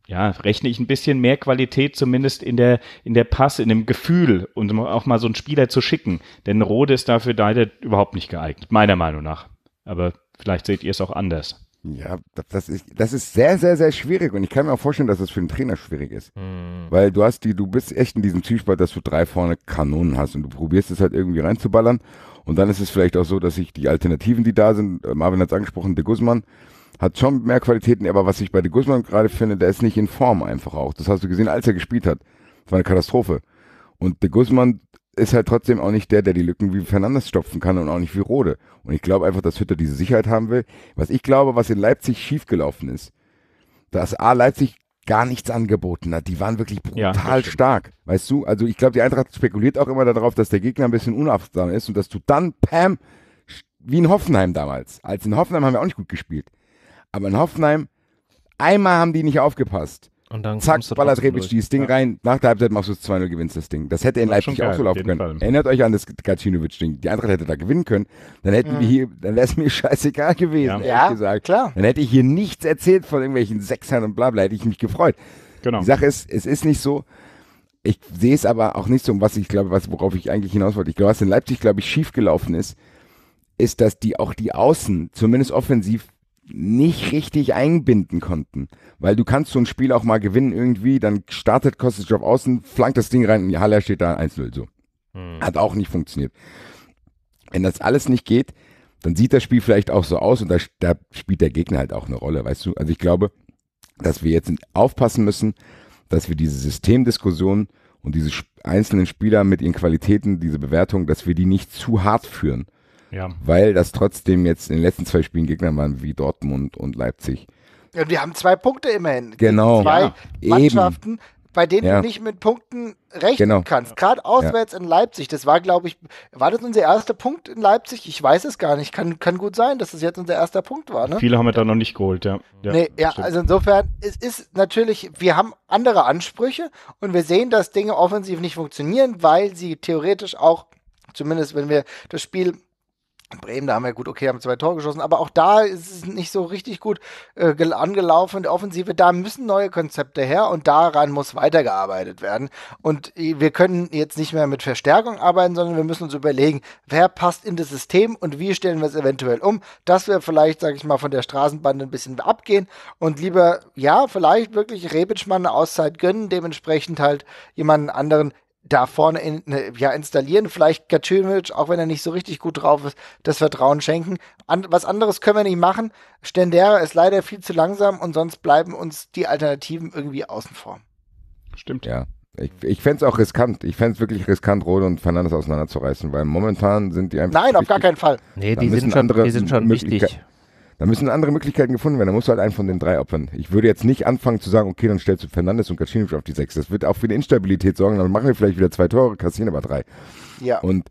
ja, rechne ich ein bisschen mehr Qualität zumindest in der, in der Pass, in dem Gefühl und um auch mal so einen Spieler zu schicken. Denn Rode ist dafür leider überhaupt nicht geeignet, meiner Meinung nach. Aber vielleicht seht ihr es auch anders. Ja, das ist, das ist sehr, sehr, sehr schwierig. Und ich kann mir auch vorstellen, dass das für einen Trainer schwierig ist. Mhm. Weil du hast die, du bist echt in diesem Zwiespalt, dass du drei vorne Kanonen hast und du probierst es halt irgendwie reinzuballern. Und dann ist es vielleicht auch so, dass sich die Alternativen, die da sind, äh, Marvin hat es angesprochen, de Guzman, hat schon mehr Qualitäten, aber was ich bei de Guzman gerade finde, der ist nicht in Form einfach auch. Das hast du gesehen, als er gespielt hat. Das war eine Katastrophe. Und de Guzman ist halt trotzdem auch nicht der, der die Lücken wie Fernandes stopfen kann und auch nicht wie Rode. Und ich glaube einfach, dass Hütter diese Sicherheit haben will. Was ich glaube, was in Leipzig schiefgelaufen ist, dass A, Leipzig gar nichts angeboten hat. Die waren wirklich brutal ja, stark. Weißt du, also ich glaube, die Eintracht spekuliert auch immer darauf, dass der Gegner ein bisschen unaufsam ist und dass du dann, pam, wie in Hoffenheim damals. Als in Hoffenheim haben wir auch nicht gut gespielt. Aber in Hoffenheim, einmal haben die nicht aufgepasst. Und dann Zack, ballert Rebic dieses Ding ja. rein. Nach der Halbzeit machst du es 2-0, gewinnst das Ding. Das hätte in Leipzig auch so laufen können. Fall. Erinnert euch an das Gacinovic-Ding. Die Eintracht hätte da gewinnen können. Dann hätten ja. wir hier, dann wäre es mir scheißegal gewesen, ja. gesagt. klar. Dann hätte ich hier nichts erzählt von irgendwelchen Sechsern und bla bla. Hätte ich mich gefreut. Genau. Die Sache ist, es ist nicht so. Ich sehe es aber auch nicht so, um was ich glaube, was, worauf ich eigentlich hinaus wollte. Ich glaube, was in Leipzig, glaube ich, schiefgelaufen ist, ist, dass die auch die Außen, zumindest offensiv, nicht richtig einbinden konnten. Weil du kannst so ein Spiel auch mal gewinnen irgendwie, dann startet Kostic auf Außen, flankt das Ding rein und Haller steht da 1-0 so. Hm. Hat auch nicht funktioniert. Wenn das alles nicht geht, dann sieht das Spiel vielleicht auch so aus und da, da spielt der Gegner halt auch eine Rolle, weißt du? Also ich glaube, dass wir jetzt aufpassen müssen, dass wir diese Systemdiskussion und diese einzelnen Spieler mit ihren Qualitäten, diese Bewertung, dass wir die nicht zu hart führen, ja. Weil das trotzdem jetzt in den letzten zwei Spielen Gegner waren wie Dortmund und Leipzig. Ja, wir haben zwei Punkte immerhin. Genau. Zwei ja. Mannschaften, Eben. bei denen ja. du nicht mit Punkten rechnen genau. kannst. Gerade auswärts in Leipzig. Das war, glaube ich, war das unser erster Punkt in Leipzig? Ich weiß es gar nicht. Kann, kann gut sein, dass das jetzt unser erster Punkt war. Ne? Viele haben wir da noch nicht geholt, ja. Ja, nee, ja also insofern, es ist natürlich, wir haben andere Ansprüche und wir sehen, dass Dinge offensiv nicht funktionieren, weil sie theoretisch auch zumindest wenn wir das Spiel Bremen, da haben wir gut, okay, haben zwei Tore geschossen, aber auch da ist es nicht so richtig gut äh, angelaufen in der Offensive. Da müssen neue Konzepte her und daran muss weitergearbeitet werden. Und äh, wir können jetzt nicht mehr mit Verstärkung arbeiten, sondern wir müssen uns überlegen, wer passt in das System und wie stellen wir es eventuell um, dass wir vielleicht, sage ich mal, von der Straßenbande ein bisschen abgehen und lieber, ja, vielleicht wirklich Rebitschmann eine Auszeit gönnen, dementsprechend halt jemanden anderen da vorne in, ne, ja, installieren, vielleicht Katümic, auch wenn er nicht so richtig gut drauf ist, das Vertrauen schenken. An, was anderes können wir nicht machen. Stendera ist leider viel zu langsam und sonst bleiben uns die Alternativen irgendwie außen vor. Stimmt. Ja. Ich, ich fände es auch riskant. Ich fände es wirklich riskant, Rode und Fernandes auseinanderzureißen, weil momentan sind die einfach. Nein, auf gar keinen Fall. Nee, die sind, schon, die sind schon wichtig. Da müssen andere Möglichkeiten gefunden werden. Da musst du halt einen von den drei opfern. Ich würde jetzt nicht anfangen zu sagen, okay, dann stellst du Fernandes und Kaczynowicz auf die Sechs. Das wird auch für die Instabilität sorgen. Dann machen wir vielleicht wieder zwei Tore, kassieren aber drei. Ja. Und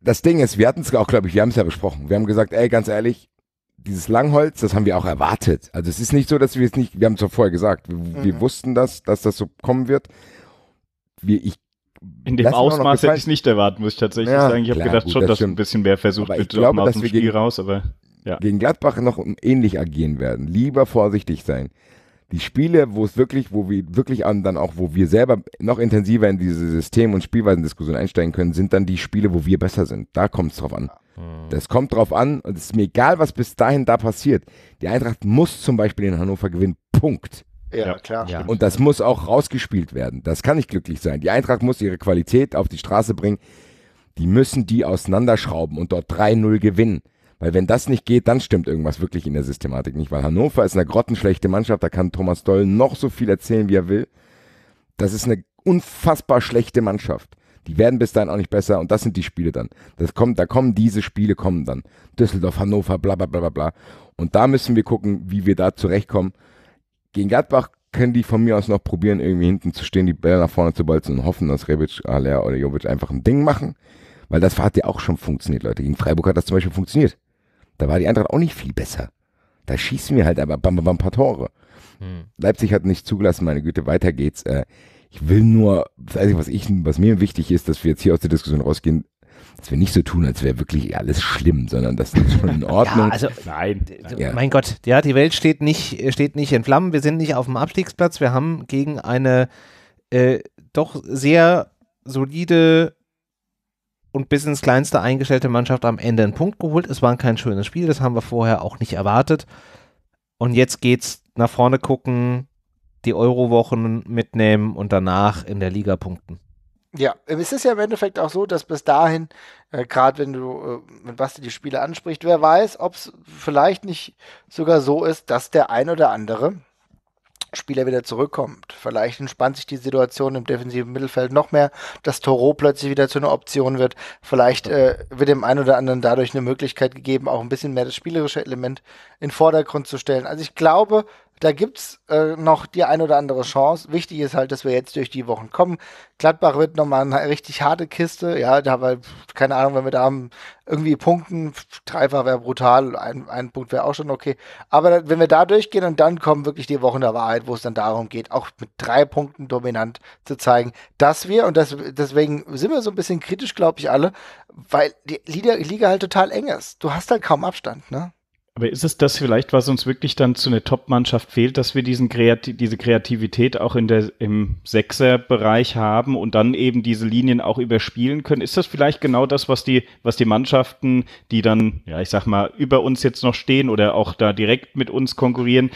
das Ding ist, wir hatten es auch, glaube ich, wir haben es ja besprochen. Wir haben gesagt, ey, ganz ehrlich, dieses Langholz, das haben wir auch erwartet. Also es ist nicht so, dass wir es nicht, wir haben es ja vorher gesagt. Wir, mhm. wir, wussten das, dass das so kommen wird. Wir, ich in dem Ausmaß hätte ich es nicht erwartet, muss ich tatsächlich ja, sagen. Ich habe gedacht gut, schon, dass stimmt. ein bisschen mehr versucht aber wird, ich glaube, dass wir gegen, raus, aber ja. gegen Gladbach noch ähnlich agieren werden. Lieber vorsichtig sein. Die Spiele, wo es wirklich, wo wir wirklich an, dann auch, wo wir selber noch intensiver in diese System- und Spielweisendiskussion einsteigen können, sind dann die Spiele, wo wir besser sind. Da kommt es drauf an. Hm. Das kommt drauf an und es ist mir egal, was bis dahin da passiert. Die Eintracht muss zum Beispiel in Hannover gewinnen. Punkt. Ja, klar. Ja. Und das muss auch rausgespielt werden. Das kann nicht glücklich sein. Die Eintracht muss ihre Qualität auf die Straße bringen. Die müssen die auseinanderschrauben und dort 3-0 gewinnen. Weil wenn das nicht geht, dann stimmt irgendwas wirklich in der Systematik nicht. Weil Hannover ist eine grottenschlechte Mannschaft, da kann Thomas Doll noch so viel erzählen, wie er will. Das ist eine unfassbar schlechte Mannschaft. Die werden bis dahin auch nicht besser und das sind die Spiele dann. Das kommt, da kommen diese Spiele kommen dann. Düsseldorf, Hannover, bla bla bla bla bla. Und da müssen wir gucken, wie wir da zurechtkommen. Gegen Gladbach können die von mir aus noch probieren, irgendwie hinten zu stehen, die Bälle nach vorne zu bolzen und hoffen, dass Rebic, Aller oder Jovic einfach ein Ding machen. Weil das hat ja auch schon funktioniert, Leute. Gegen Freiburg hat das zum Beispiel funktioniert. Da war die Eintracht auch nicht viel besser. Da schießen wir halt aber bam, bam, bam, paar Tore. Hm. Leipzig hat nicht zugelassen, meine Güte, weiter geht's. Äh, ich will nur, also was, ich, was mir wichtig ist, dass wir jetzt hier aus der Diskussion rausgehen, dass wir nicht so tun, als wäre wirklich alles schlimm, sondern das ist schon in Ordnung. ja, also, nein, ja. mein Gott, ja, die Welt steht nicht, steht nicht in Flammen. Wir sind nicht auf dem Abstiegsplatz. Wir haben gegen eine äh, doch sehr solide und bis ins kleinste eingestellte Mannschaft am Ende einen Punkt geholt. Es war kein schönes Spiel, das haben wir vorher auch nicht erwartet. Und jetzt geht's nach vorne gucken, die Euro-Wochen mitnehmen und danach in der Liga punkten. Ja, es ist ja im Endeffekt auch so, dass bis dahin, äh, gerade wenn du, äh, wenn Basti die Spiele anspricht, wer weiß, ob es vielleicht nicht sogar so ist, dass der ein oder andere Spieler wieder zurückkommt. Vielleicht entspannt sich die Situation im defensiven Mittelfeld noch mehr, dass Toro plötzlich wieder zu einer Option wird. Vielleicht äh, wird dem einen oder anderen dadurch eine Möglichkeit gegeben, auch ein bisschen mehr das spielerische Element in den Vordergrund zu stellen. Also ich glaube, da gibt es äh, noch die ein oder andere Chance. Wichtig ist halt, dass wir jetzt durch die Wochen kommen. Gladbach wird nochmal eine richtig harte Kiste. Ja, da war, keine Ahnung, wenn wir da irgendwie punkten, dreifach wäre brutal, ein, ein Punkt wäre auch schon okay. Aber wenn wir da durchgehen und dann kommen wirklich die Wochen der Wahrheit, wo es dann darum geht, auch mit drei Punkten dominant zu zeigen, dass wir, und das, deswegen sind wir so ein bisschen kritisch, glaube ich, alle, weil die Liga, Liga halt total eng ist. Du hast halt kaum Abstand, ne? Aber ist es das vielleicht, was uns wirklich dann zu einer Top-Mannschaft fehlt, dass wir diesen Kreati diese Kreativität auch in der, im Sechser-Bereich haben und dann eben diese Linien auch überspielen können? Ist das vielleicht genau das, was die, was die Mannschaften, die dann, ja, ich sag mal, über uns jetzt noch stehen oder auch da direkt mit uns konkurrieren,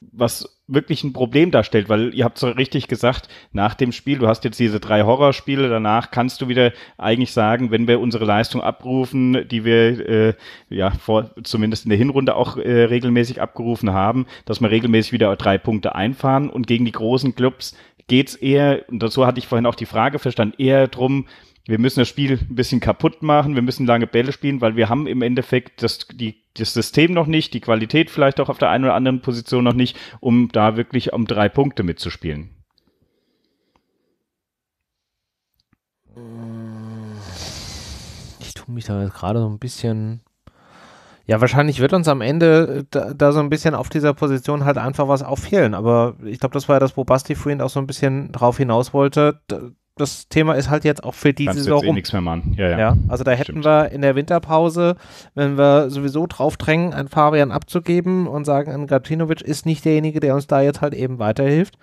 was wirklich ein Problem darstellt, weil ihr habt so richtig gesagt, nach dem Spiel, du hast jetzt diese drei Horrorspiele, danach kannst du wieder eigentlich sagen, wenn wir unsere Leistung abrufen, die wir äh, ja vor, zumindest in der Hinrunde auch äh, regelmäßig abgerufen haben, dass wir regelmäßig wieder drei Punkte einfahren und gegen die großen Clubs geht's eher, und dazu hatte ich vorhin auch die Frage verstanden, eher drum, wir müssen das Spiel ein bisschen kaputt machen, wir müssen lange Bälle spielen, weil wir haben im Endeffekt das, die das System noch nicht, die Qualität vielleicht auch auf der einen oder anderen Position noch nicht, um da wirklich um drei Punkte mitzuspielen. Ich tue mich da jetzt gerade so ein bisschen. Ja, wahrscheinlich wird uns am Ende äh, da, da, so ein bisschen auf dieser Position halt einfach was auffehlen. Aber ich glaube, das war ja das, wo Basti vorhin auch so ein bisschen drauf hinaus wollte das Thema ist halt jetzt auch für diese Kannst Saison. Jetzt eh nichts mehr machen. Ja, ja. ja also da hätten Stimmt. wir in der Winterpause, wenn wir sowieso drauf drängen, einen Fabian abzugeben und sagen, ein Gatinovic ist nicht derjenige, der uns da jetzt halt eben weiterhilft,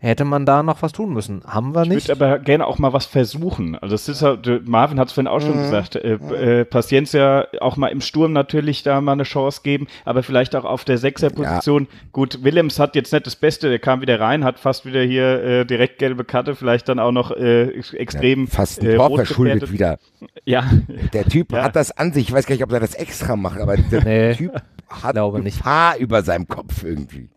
hätte man da noch was tun müssen. Haben wir nicht. Ich würde aber gerne auch mal was versuchen. Also das ist halt, Marvin hat es vorhin auch schon mhm. gesagt, äh, mhm. äh, Paciencia auch mal im Sturm natürlich da mal eine Chance geben, aber vielleicht auch auf der Sechserposition. Ja. Gut, Willems hat jetzt nicht das Beste, der kam wieder rein, hat fast wieder hier äh, direkt gelbe Karte, vielleicht dann auch noch äh, extrem. Ja, fast ein äh, Tor verschuldet wieder. Ja. Der Typ ja. hat das an sich, ich weiß gar nicht, ob er das extra macht, aber der nee, Typ hat glaube ein nicht. Haar über seinem Kopf irgendwie.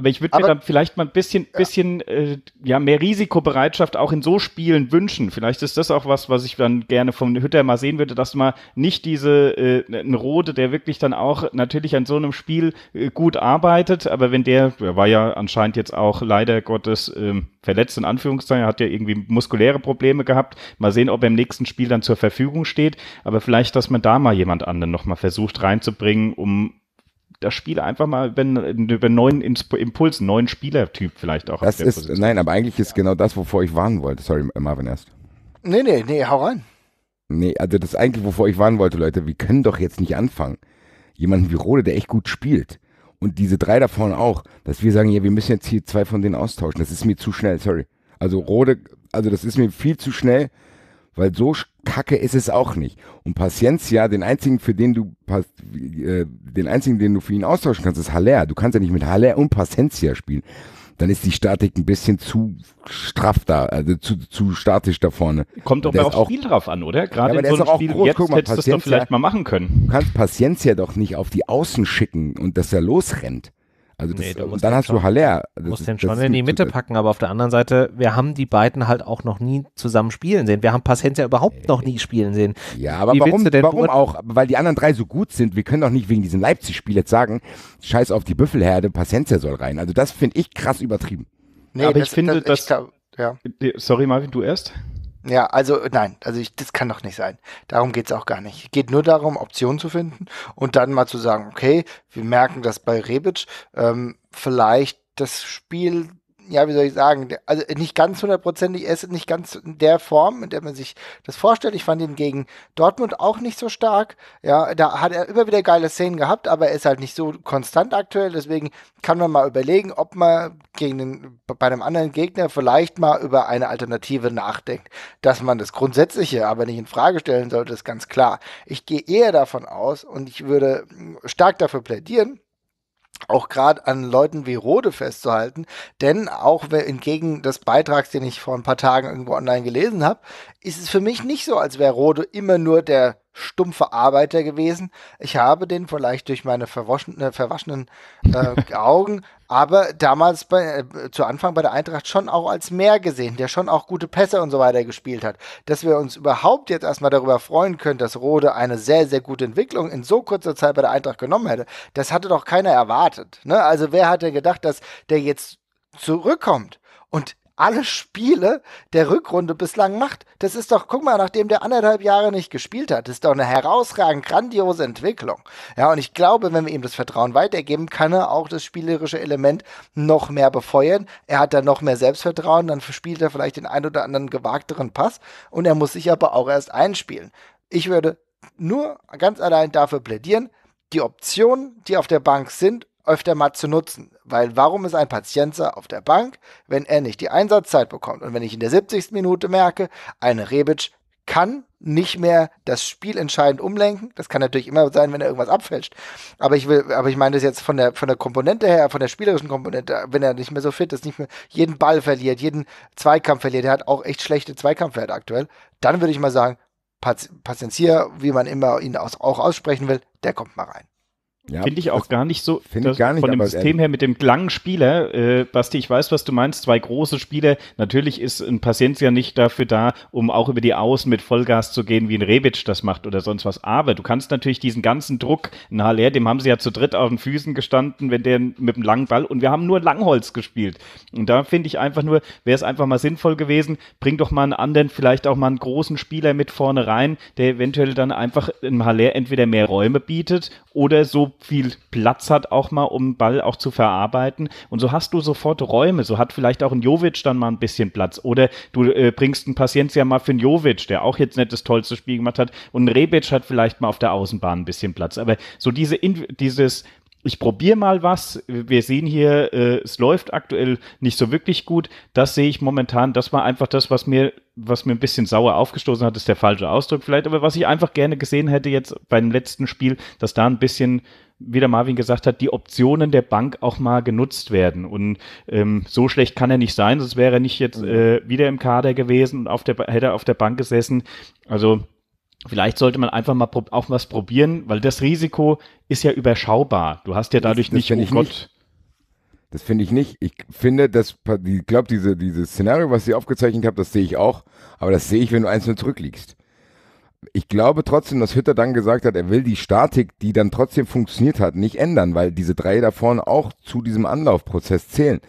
Aber ich würde mir dann vielleicht mal ein bisschen, ja. bisschen äh, ja, mehr Risikobereitschaft auch in so Spielen wünschen. Vielleicht ist das auch was, was ich dann gerne vom Hütter mal sehen würde, dass man nicht diese äh, ein Rode, der wirklich dann auch natürlich an so einem Spiel äh, gut arbeitet, aber wenn der, der war ja anscheinend jetzt auch leider Gottes ähm, verletzt in Anführungszeichen, hat ja irgendwie muskuläre Probleme gehabt. Mal sehen, ob er im nächsten Spiel dann zur Verfügung steht. Aber vielleicht, dass man da mal jemand anderen nochmal versucht reinzubringen, um das Spiel einfach mal über, einen neuen Impuls, einen neuen Spielertyp vielleicht auch. Das ist, Position. nein, aber eigentlich ist genau das, wovor ich warnen wollte. Sorry, Marvin erst. Nee, nee, nee, hau rein. Nee, also das ist eigentlich, wovor ich warnen wollte, Leute. Wir können doch jetzt nicht anfangen. Jemanden wie Rode, der echt gut spielt. Und diese drei davon auch, dass wir sagen, ja, wir müssen jetzt hier zwei von denen austauschen. Das ist mir zu schnell, sorry. Also Rode, also das ist mir viel zu schnell weil so kacke ist es auch nicht. Und Paciencia, den einzigen, für den du äh, den einzigen, den du für ihn austauschen kannst, ist Haller. Du kannst ja nicht mit Haller und Paciencia spielen. Dann ist die Statik ein bisschen zu straff da, also zu, zu statisch da vorne. Kommt doch mal aufs Spiel drauf an, oder? Gerade ja, in so einem Spiel groß. jetzt Guck mal, hättest du das doch vielleicht mal machen können. Du kannst Paciencia doch nicht auf die Außen schicken und dass er losrennt. Also das, nee, und dann hast schon, du Haller. Du musst den schon in die Mitte packen, aber auf der anderen Seite, wir haben die beiden halt auch noch nie zusammen spielen sehen. Wir haben Paciencia überhaupt äh, noch nie spielen sehen. Ja, aber wie warum, denn warum auch? Weil die anderen drei so gut sind, wir können doch nicht wegen diesem Leipzig-Spiel jetzt sagen, scheiß auf die Büffelherde, Paciencia soll rein. Also das finde ich krass übertrieben. Nee, aber das, ich finde, das, das, ich glaub, ja. sorry Marvin, du erst? Ja, also nein, also ich, das kann doch nicht sein. Darum geht es auch gar nicht. Geht nur darum, Optionen zu finden und dann mal zu sagen, okay, wir merken das bei Rebic, ähm, vielleicht das Spiel ja, wie soll ich sagen, also nicht ganz hundertprozentig, er ist nicht ganz in der Form, in der man sich das vorstellt. Ich fand ihn gegen Dortmund auch nicht so stark. Ja, da hat er immer wieder geile Szenen gehabt, aber er ist halt nicht so konstant aktuell. Deswegen kann man mal überlegen, ob man gegen den, bei einem anderen Gegner vielleicht mal über eine Alternative nachdenkt. Dass man das Grundsätzliche aber nicht in Frage stellen sollte, ist ganz klar. Ich gehe eher davon aus und ich würde hm, stark dafür plädieren, auch gerade an Leuten wie Rode festzuhalten, denn auch entgegen des Beitrags, den ich vor ein paar Tagen irgendwo online gelesen habe, ist es für mich nicht so, als wäre Rode immer nur der stumpfe Arbeiter gewesen. Ich habe den vielleicht durch meine äh, verwaschenen äh, Augen aber damals bei, äh, zu Anfang bei der Eintracht schon auch als mehr gesehen, der schon auch gute Pässe und so weiter gespielt hat. Dass wir uns überhaupt jetzt erstmal darüber freuen können, dass Rode eine sehr, sehr gute Entwicklung in so kurzer Zeit bei der Eintracht genommen hätte, das hatte doch keiner erwartet. Ne? Also wer hat denn gedacht, dass der jetzt zurückkommt und alle Spiele der Rückrunde bislang macht. Das ist doch, guck mal, nachdem der anderthalb Jahre nicht gespielt hat, ist doch eine herausragend grandiose Entwicklung. Ja, und ich glaube, wenn wir ihm das Vertrauen weitergeben, kann er auch das spielerische Element noch mehr befeuern. Er hat dann noch mehr Selbstvertrauen, dann spielt er vielleicht den ein oder anderen gewagteren Pass und er muss sich aber auch erst einspielen. Ich würde nur ganz allein dafür plädieren, die Optionen, die auf der Bank sind, öfter mal zu nutzen. Weil warum ist ein Patienzer auf der Bank, wenn er nicht die Einsatzzeit bekommt? Und wenn ich in der 70. Minute merke, eine Rebic kann nicht mehr das Spiel entscheidend umlenken. Das kann natürlich immer sein, wenn er irgendwas abfälscht. Aber ich will, aber ich meine das jetzt von der, von der Komponente her, von der spielerischen Komponente, wenn er nicht mehr so fit ist, nicht mehr jeden Ball verliert, jeden Zweikampf verliert, er hat auch echt schlechte Zweikampfwerte aktuell, dann würde ich mal sagen, Pazienzier, wie man immer ihn auch aussprechen will, der kommt mal rein. Ja, finde ich auch gar nicht so. Das, gar nicht, von dem System her mit dem langen Spieler, äh, Basti, ich weiß, was du meinst. Zwei große Spieler. Natürlich ist ein Patient ja nicht dafür da, um auch über die Außen mit Vollgas zu gehen, wie ein Rebic das macht oder sonst was. Aber du kannst natürlich diesen ganzen Druck, ein Haller, dem haben sie ja zu dritt auf den Füßen gestanden, wenn der mit dem langen Ball und wir haben nur Langholz gespielt. Und da finde ich einfach nur, wäre es einfach mal sinnvoll gewesen, bring doch mal einen anderen, vielleicht auch mal einen großen Spieler mit vorne rein, der eventuell dann einfach im Haller entweder mehr Räume bietet oder so viel Platz hat auch mal, um Ball auch zu verarbeiten. Und so hast du sofort Räume. So hat vielleicht auch ein Jovic dann mal ein bisschen Platz. Oder du äh, bringst einen Paciencia mal für einen Jovic, der auch jetzt nicht das tollste Spiel gemacht hat. Und ein Rebic hat vielleicht mal auf der Außenbahn ein bisschen Platz. Aber so diese, In dieses ich probiere mal was. Wir sehen hier, äh, es läuft aktuell nicht so wirklich gut. Das sehe ich momentan. Das war einfach das, was mir, was mir ein bisschen sauer aufgestoßen hat, ist der falsche Ausdruck vielleicht. Aber was ich einfach gerne gesehen hätte jetzt beim letzten Spiel, dass da ein bisschen, wie der Marvin gesagt hat, die Optionen der Bank auch mal genutzt werden. Und ähm, so schlecht kann er nicht sein, sonst wäre er nicht jetzt mhm. äh, wieder im Kader gewesen und auf der, hätte er auf der Bank gesessen. Also vielleicht sollte man einfach mal auch was probieren, weil das Risiko ist ja überschaubar. Du hast ja dadurch das, das nicht, oh ich Gott. Das finde ich nicht. Ich finde, dass, ich glaube, diese, dieses Szenario, was ihr aufgezeichnet habt, das sehe ich auch. Aber das sehe ich, wenn du einzeln zurückliegst. Ich glaube trotzdem, dass Hütter dann gesagt hat, er will die Statik, die dann trotzdem funktioniert hat, nicht ändern, weil diese drei da vorne auch zu diesem Anlaufprozess zählen.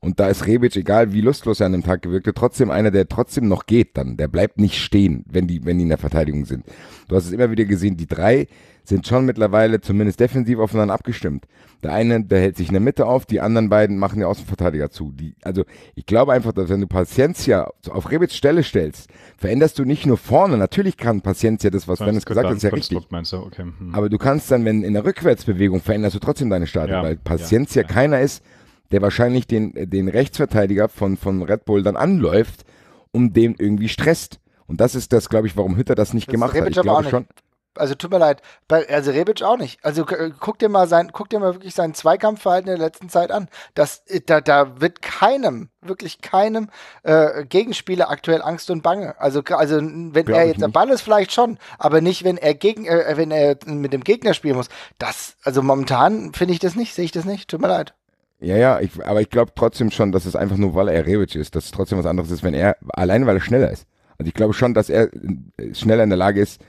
Und da ist Rebic, egal wie lustlos er an dem Tag gewirkt hat, trotzdem einer, der trotzdem noch geht dann. Der bleibt nicht stehen, wenn die, wenn die in der Verteidigung sind. Du hast es immer wieder gesehen, die drei sind schon mittlerweile zumindest defensiv aufeinander abgestimmt. Der eine, der hält sich in der Mitte auf, die anderen beiden machen den Außenverteidiger zu. Die, also ich glaube einfach, dass wenn du Paciencia auf Rebic Stelle stellst, veränderst du nicht nur vorne. Natürlich kann Paciencia das, was Dennis gesagt hat, ist ja Konstrukt, richtig. Du? Okay. Hm. Aber du kannst dann, wenn in der Rückwärtsbewegung veränderst du trotzdem deine Stadion, ja. weil Paciencia ja. keiner ist, der wahrscheinlich den, äh, den Rechtsverteidiger von, von Red Bull dann anläuft, um den irgendwie stresst. Und das ist das, glaube ich, warum Hütter das nicht das gemacht hat. Ich glaube schon. Also tut mir leid, also Rebic auch nicht. Also äh, guck dir mal sein, guck dir mal wirklich sein Zweikampfverhalten in der letzten Zeit an. Das, äh, da, da wird keinem, wirklich keinem äh, Gegenspieler aktuell Angst und Bange. Also, also wenn Glaub er jetzt am Ball ist, vielleicht schon, aber nicht, wenn er gegen, äh, wenn er mit dem Gegner spielen muss. Das, also momentan finde ich das nicht, sehe ich das nicht. Tut mir leid. Ja, ja, ich, aber ich glaube trotzdem schon, dass es einfach nur, weil er Rebic ist, dass es trotzdem was anderes ist, wenn er, alleine weil er schneller ist. Also ich glaube schon, dass er äh, schneller in der Lage ist,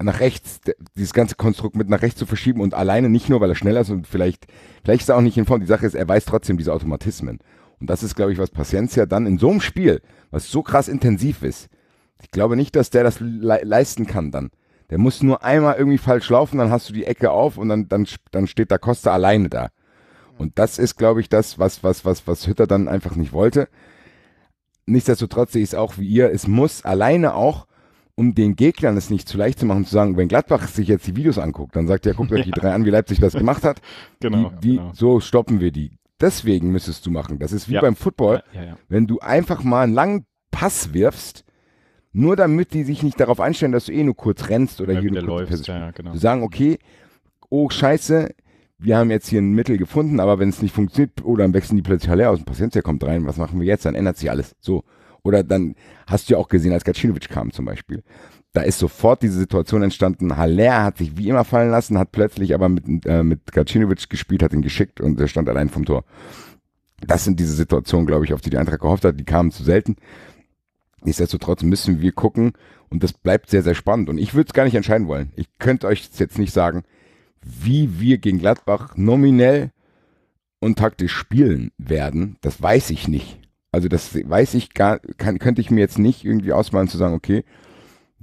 nach rechts, dieses ganze Konstrukt mit nach rechts zu verschieben und alleine nicht nur, weil er schneller ist und vielleicht, vielleicht ist er auch nicht in Form. Die Sache ist, er weiß trotzdem diese Automatismen. Und das ist, glaube ich, was Paciencia dann in so einem Spiel, was so krass intensiv ist, ich glaube nicht, dass der das le leisten kann dann. Der muss nur einmal irgendwie falsch laufen, dann hast du die Ecke auf und dann, dann, dann steht da Costa alleine da. Und das ist, glaube ich, das, was, was, was, was Hütter dann einfach nicht wollte. Nichtsdestotrotz sehe ich es auch wie ihr. Es muss alleine auch, um den Gegnern es nicht zu leicht zu machen, zu sagen, wenn Gladbach sich jetzt die Videos anguckt, dann sagt er, guckt euch ja. die drei an, wie Leipzig das gemacht hat. genau, die, die, genau. So stoppen wir die. Deswegen müsstest du machen. Das ist wie ja. beim Football. Ja, wenn du einfach mal einen langen Pass wirfst, nur damit die sich nicht darauf einstellen, dass du eh nur kurz rennst oder hier nur kurz läufst, ja, genau. Du sagen, okay, oh Scheiße, wir haben jetzt hier ein Mittel gefunden, aber wenn es nicht funktioniert oder oh, dann wechseln die plötzlich leer aus, ein Patient der kommt rein, was machen wir jetzt? Dann ändert sich alles. So. Oder dann hast du ja auch gesehen, als Gacinovic kam zum Beispiel. Da ist sofort diese Situation entstanden. Haller hat sich wie immer fallen lassen, hat plötzlich aber mit, äh, mit Gacinovic gespielt, hat ihn geschickt und er stand allein vom Tor. Das sind diese Situationen, glaube ich, auf die die Eintracht gehofft hat. Die kamen zu selten. Nichtsdestotrotz müssen wir gucken und das bleibt sehr, sehr spannend. Und ich würde es gar nicht entscheiden wollen. Ich könnte euch jetzt nicht sagen, wie wir gegen Gladbach nominell und taktisch spielen werden, das weiß ich nicht. Also das weiß ich gar, kann, könnte ich mir jetzt nicht irgendwie ausmalen zu sagen, okay,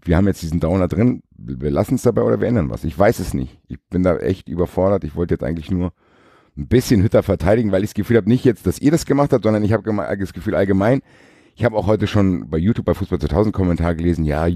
wir haben jetzt diesen Downer drin, wir lassen es dabei oder wir ändern was. Ich weiß es nicht. Ich bin da echt überfordert. Ich wollte jetzt eigentlich nur ein bisschen Hütter verteidigen, weil ich das Gefühl habe, nicht jetzt, dass ihr das gemacht habt, sondern ich habe das Gefühl allgemein, ich habe auch heute schon bei YouTube bei Fußball 2000 Kommentar gelesen, ja,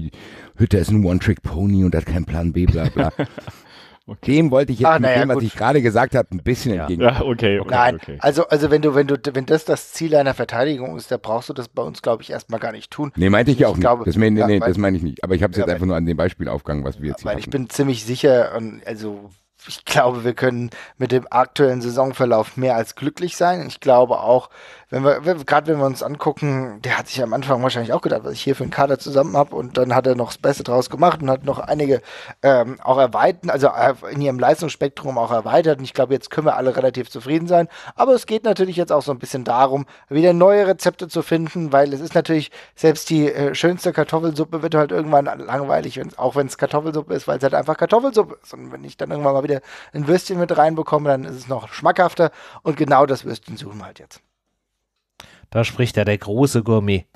Hütter ist ein One-Trick-Pony und hat keinen Plan B, bla bla. Okay. Dem wollte ich jetzt ah, mit ja, dem, was gut. ich gerade gesagt habe, ein bisschen ja. entgegen. Ja, okay, okay, Nein, okay. also, also wenn du, wenn du, wenn das das Ziel einer Verteidigung ist, dann brauchst du das bei uns, glaube ich, erstmal gar nicht tun. Nee, meinte ich, ich auch nicht. das, mein, nee, ja, das meine ich nicht. Aber ich habe es jetzt einfach nur an dem Beispiel aufgegangen, was wir jetzt hier Weil ich bin ziemlich sicher, also ich glaube, wir können mit dem aktuellen Saisonverlauf mehr als glücklich sein. Ich glaube auch, wenn wir, wenn, gerade wenn wir uns angucken, der hat sich am Anfang wahrscheinlich auch gedacht, was ich hier für einen Kader zusammen habe und dann hat er noch das Beste draus gemacht und hat noch einige ähm, auch erweitern, also äh, in ihrem Leistungsspektrum auch erweitert und ich glaube, jetzt können wir alle relativ zufrieden sein, aber es geht natürlich jetzt auch so ein bisschen darum, wieder neue Rezepte zu finden, weil es ist natürlich, selbst die äh, schönste Kartoffelsuppe wird halt irgendwann langweilig, wenn's, auch wenn es Kartoffelsuppe ist, weil es halt einfach Kartoffelsuppe ist und wenn ich dann irgendwann mal wieder ein Würstchen mit reinbekomme, dann ist es noch schmackhafter und genau das Würstchen suchen wir halt jetzt. Da spricht ja der große Gourmet.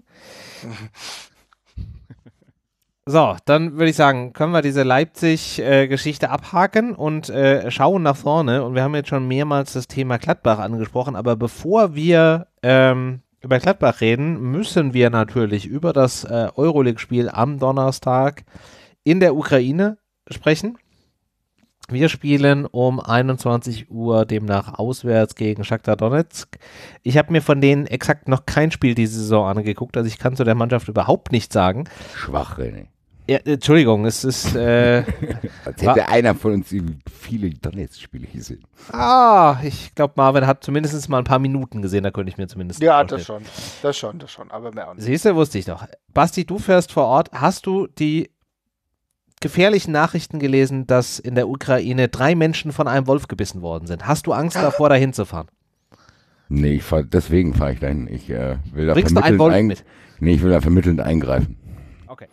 So, dann würde ich sagen, können wir diese Leipzig-Geschichte äh, abhaken und äh, schauen nach vorne. Und wir haben jetzt schon mehrmals das Thema Gladbach angesprochen, aber bevor wir ähm, über Gladbach reden, müssen wir natürlich über das äh, Euroleague-Spiel am Donnerstag in der Ukraine sprechen. Wir spielen um 21 Uhr demnach auswärts gegen Shakhtar Donetsk. Ich habe mir von denen exakt noch kein Spiel diese Saison angeguckt, also ich kann zu der Mannschaft überhaupt nichts sagen. Schwach, René. Ja, äh, Entschuldigung, es ist. Äh, Als hätte einer von uns viele Donetsk-Spiele gesehen. Ah, ich glaube, Marvin hat zumindest mal ein paar Minuten gesehen, da könnte ich mir zumindest. Ja, das schon. Das schon, das schon, aber mehr auch nicht. Siehst du, wusste ich noch. Basti, du fährst vor Ort. Hast du die gefährlichen Nachrichten gelesen, dass in der Ukraine drei Menschen von einem Wolf gebissen worden sind. Hast du Angst davor, dahin zu fahren? Nee, fahr, deswegen fahre ich dahin. Ich äh, will da Bringst vermittelnd du einen Wolf mit? Nee, ich will da vermittelnd eingreifen. Okay.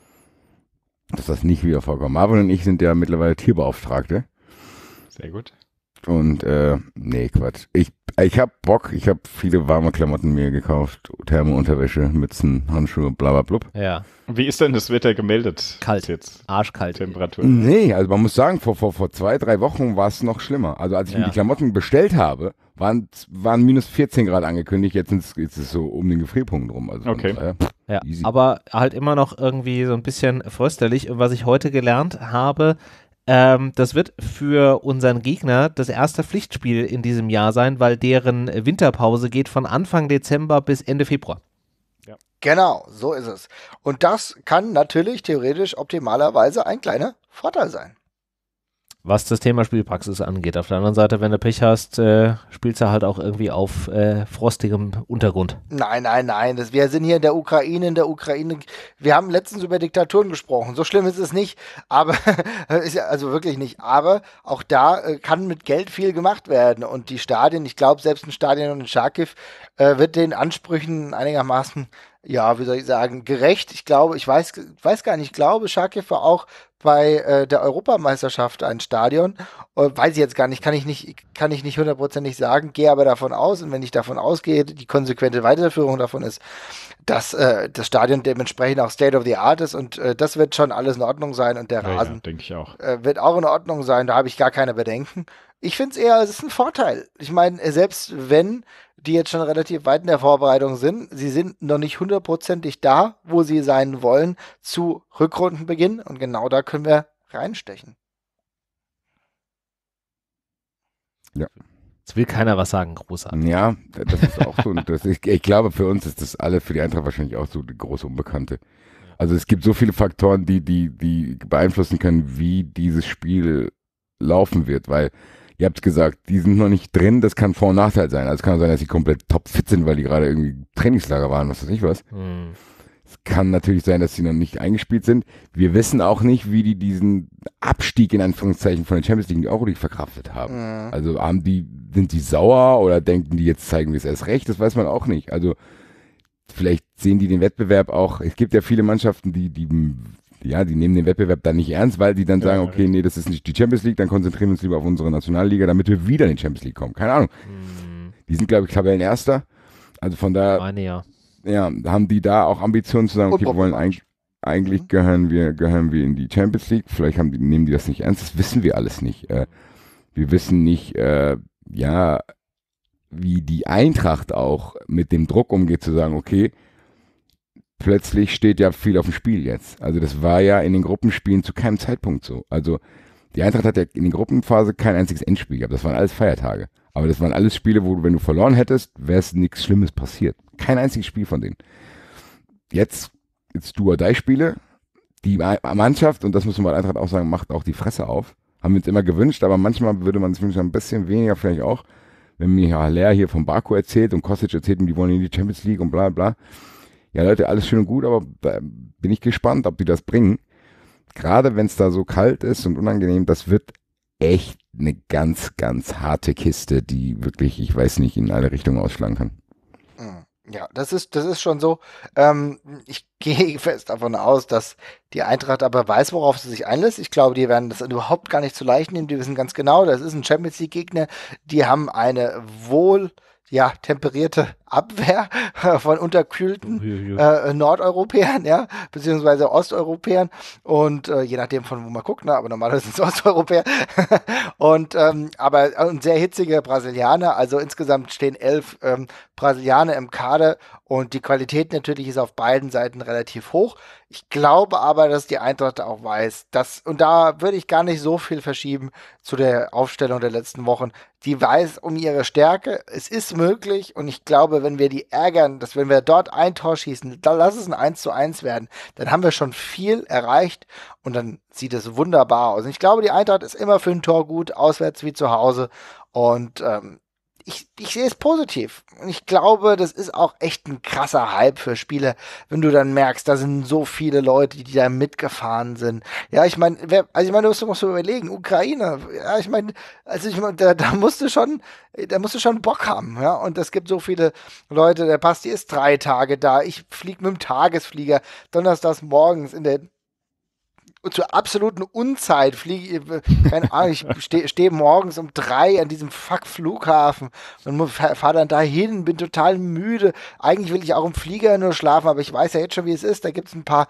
Dass das nicht wieder vorkommt. Marvin und ich sind ja mittlerweile Tierbeauftragte. Sehr gut. Und äh, nee, Quatsch. Ich, ich hab Bock, ich hab viele warme Klamotten mir gekauft. Thermounterwäsche, Mützen, Handschuhe, bla bla blub. Ja. Wie ist denn das Wetter gemeldet? Kalt. Jetzt? Arschkalt. Temperatur. Nee, also man muss sagen, vor, vor, vor zwei, drei Wochen war es noch schlimmer. Also als ich ja. mir die Klamotten bestellt habe, waren, waren minus 14 Grad angekündigt, jetzt, jetzt ist es so um den Gefrierpunkt rum. Also okay. ja, aber halt immer noch irgendwie so ein bisschen frösterlich. Und was ich heute gelernt habe, ähm, das wird für unseren Gegner das erste Pflichtspiel in diesem Jahr sein, weil deren Winterpause geht von Anfang Dezember bis Ende Februar. Ja. Genau, so ist es. Und das kann natürlich theoretisch optimalerweise ein kleiner Vorteil sein was das Thema Spielpraxis angeht. Auf der anderen Seite, wenn du Pech hast, äh, spielst du halt auch irgendwie auf äh, frostigem Untergrund. Nein, nein, nein. Das, wir sind hier in der Ukraine, in der Ukraine. Wir haben letztens über Diktaturen gesprochen. So schlimm ist es nicht, aber ist ja also wirklich nicht. Aber auch da äh, kann mit Geld viel gemacht werden. Und die Stadien, ich glaube, selbst ein Stadion in Charkiw äh, wird den Ansprüchen einigermaßen ja, wie soll ich sagen, gerecht. Ich glaube, ich weiß, weiß gar nicht, ich glaube, Schakir war auch bei äh, der Europameisterschaft ein Stadion. Äh, weiß ich jetzt gar nicht, kann ich nicht, kann ich nicht hundertprozentig sagen, gehe aber davon aus, und wenn ich davon ausgehe, die konsequente Weiterführung davon ist, dass äh, das Stadion dementsprechend auch State of the Art ist und äh, das wird schon alles in Ordnung sein und der ja, Rasen ja, ich auch. Äh, wird auch in Ordnung sein, da habe ich gar keine Bedenken. Ich finde es eher, es ist ein Vorteil. Ich meine, selbst wenn die jetzt schon relativ weit in der Vorbereitung sind. Sie sind noch nicht hundertprozentig da, wo sie sein wollen, zu Rückrundenbeginn. Und genau da können wir reinstechen. Ja. Jetzt will keiner was sagen, großartig. Ja, das ist auch so. das ist, ich glaube, für uns ist das alle, für die Eintracht wahrscheinlich auch so die große Unbekannte. Also es gibt so viele Faktoren, die, die, die beeinflussen können, wie dieses Spiel laufen wird, weil ihr habt gesagt, die sind noch nicht drin, das kann Vor- und Nachteil sein. Also es kann sein, dass sie komplett topfit sind, weil die gerade irgendwie Trainingslager waren, was weiß ich was. Mhm. Es kann natürlich sein, dass sie noch nicht eingespielt sind. Wir wissen auch nicht, wie die diesen Abstieg in Anführungszeichen von der Champions League auch wirklich verkraftet haben. Mhm. Also haben die, sind die sauer oder denken die jetzt zeigen wir es erst recht? Das weiß man auch nicht. Also vielleicht sehen die den Wettbewerb auch. Es gibt ja viele Mannschaften, die, die ja, die nehmen den Wettbewerb dann nicht ernst, weil die dann sagen, okay, nee, das ist nicht die Champions League, dann konzentrieren wir uns lieber auf unsere Nationalliga, damit wir wieder in die Champions League kommen. Keine Ahnung. Mhm. Die sind, glaube ich, Tabellenerster. Also von da meine, ja. ja. haben die da auch Ambitionen zu sagen, okay, wir wollen eigentlich, eigentlich mhm. gehören wir, gehören wir in die Champions League. Vielleicht haben die, nehmen die das nicht ernst. Das wissen wir alles nicht. Äh, wir wissen nicht, äh, ja, wie die Eintracht auch mit dem Druck umgeht, zu sagen, okay, plötzlich steht ja viel auf dem Spiel jetzt. Also das war ja in den Gruppenspielen zu keinem Zeitpunkt so. Also die Eintracht hat ja in der Gruppenphase kein einziges Endspiel gehabt. Das waren alles Feiertage. Aber das waren alles Spiele, wo du, wenn du verloren hättest, wäre es nichts Schlimmes passiert. Kein einziges Spiel von denen. Jetzt, jetzt du oder Spiele. Die Mannschaft, und das muss man bei Eintracht auch sagen, macht auch die Fresse auf. Haben wir uns immer gewünscht, aber manchmal würde man es wünschen, ein bisschen weniger vielleicht auch. Wenn mir Haller hier von Baku erzählt und Kostic erzählt, die wollen in die Champions League und bla bla ja Leute, alles schön und gut, aber bin ich gespannt, ob die das bringen. Gerade wenn es da so kalt ist und unangenehm, das wird echt eine ganz, ganz harte Kiste, die wirklich, ich weiß nicht, in alle Richtungen ausschlagen kann. Hm. Ja, das ist, das ist schon so. Ähm, ich gehe fest davon aus, dass die Eintracht aber weiß, worauf sie sich einlässt. Ich glaube, die werden das überhaupt gar nicht zu leicht nehmen. Die wissen ganz genau, das ist ein Champions League-Gegner. Die haben eine wohl ja, temperierte Abwehr von unterkühlten oh, äh, Nordeuropäern, ja, beziehungsweise Osteuropäern und äh, je nachdem von wo man guckt, ne, aber normalerweise sind es Osteuropäer und ähm, aber äh, und sehr hitzige Brasilianer, also insgesamt stehen elf ähm, Brasilianer im Kader und die Qualität natürlich ist auf beiden Seiten relativ hoch. Ich glaube aber, dass die Eintracht auch weiß, dass, und da würde ich gar nicht so viel verschieben zu der Aufstellung der letzten Wochen. Die weiß um ihre Stärke. Es ist möglich und ich glaube, wenn wir die ärgern, dass wenn wir dort ein Tor schießen, dann lass es ein 1 zu 1 werden, dann haben wir schon viel erreicht und dann sieht es wunderbar aus. Und ich glaube, die Eintracht ist immer für ein Tor gut, auswärts wie zu Hause. Und ähm, ich, ich sehe es positiv. Und ich glaube, das ist auch echt ein krasser Hype für Spiele, wenn du dann merkst, da sind so viele Leute, die da mitgefahren sind. Ja, ich meine, also ich meine, du musst, musst du überlegen, Ukraine, ja, ich meine, also ich meine, da, da musst du schon, da musst du schon Bock haben, ja. Und es gibt so viele Leute, der Pasti ist drei Tage da, ich fliege mit dem Tagesflieger, donnerstags morgens in der und zur absoluten Unzeit fliege ich, äh, keine Ahnung, ich stehe steh morgens um drei an diesem fuck Flughafen und fahre dann dahin, bin total müde. Eigentlich will ich auch im Flieger nur schlafen, aber ich weiß ja jetzt schon, wie es ist. Da gibt es ein paar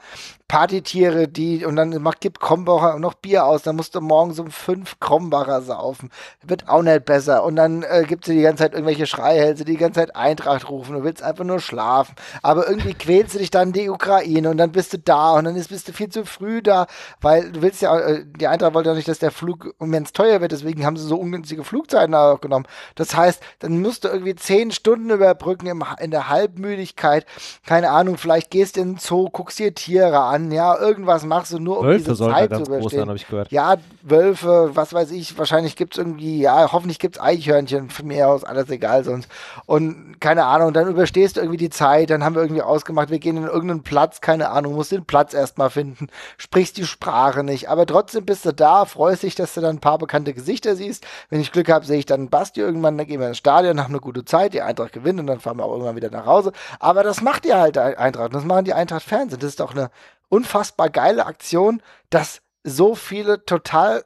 Partytiere, die, und dann macht, gibt Krombacher noch Bier aus, dann musst du morgens um fünf Krombacher saufen. Wird auch nicht besser. Und dann äh, gibt es die ganze Zeit irgendwelche Schreihälse, die die ganze Zeit Eintracht rufen. Du willst einfach nur schlafen. Aber irgendwie quälst du dich dann in die Ukraine und dann bist du da und dann ist, bist du viel zu früh da, weil du willst ja, äh, die Eintracht wollte ja nicht, dass der Flug immens teuer wird, deswegen haben sie so ungünstige Flugzeiten auch genommen. Das heißt, dann musst du irgendwie zehn Stunden überbrücken im, in der Halbmüdigkeit. Keine Ahnung, vielleicht gehst du in den Zoo, guckst dir Tiere an, an, ja, irgendwas machst du nur, um Wölfe diese Zeit zu überstehen. Sein, ja, Wölfe, was weiß ich, wahrscheinlich gibt es irgendwie, ja, hoffentlich gibt es Eichhörnchen, von mir aus, alles egal sonst. Und keine Ahnung, dann überstehst du irgendwie die Zeit, dann haben wir irgendwie ausgemacht, wir gehen in irgendeinen Platz, keine Ahnung, musst den Platz erstmal finden, sprichst die Sprache nicht, aber trotzdem bist du da, freust dich, dass du dann ein paar bekannte Gesichter siehst. Wenn ich Glück habe, sehe ich dann Basti irgendwann, dann gehen wir ins Stadion, haben eine gute Zeit, die Eintracht gewinnt und dann fahren wir auch irgendwann wieder nach Hause. Aber das macht ihr halt Eintracht, das machen die Eintracht Fernsehen. Das ist doch eine unfassbar geile Aktion, dass so viele total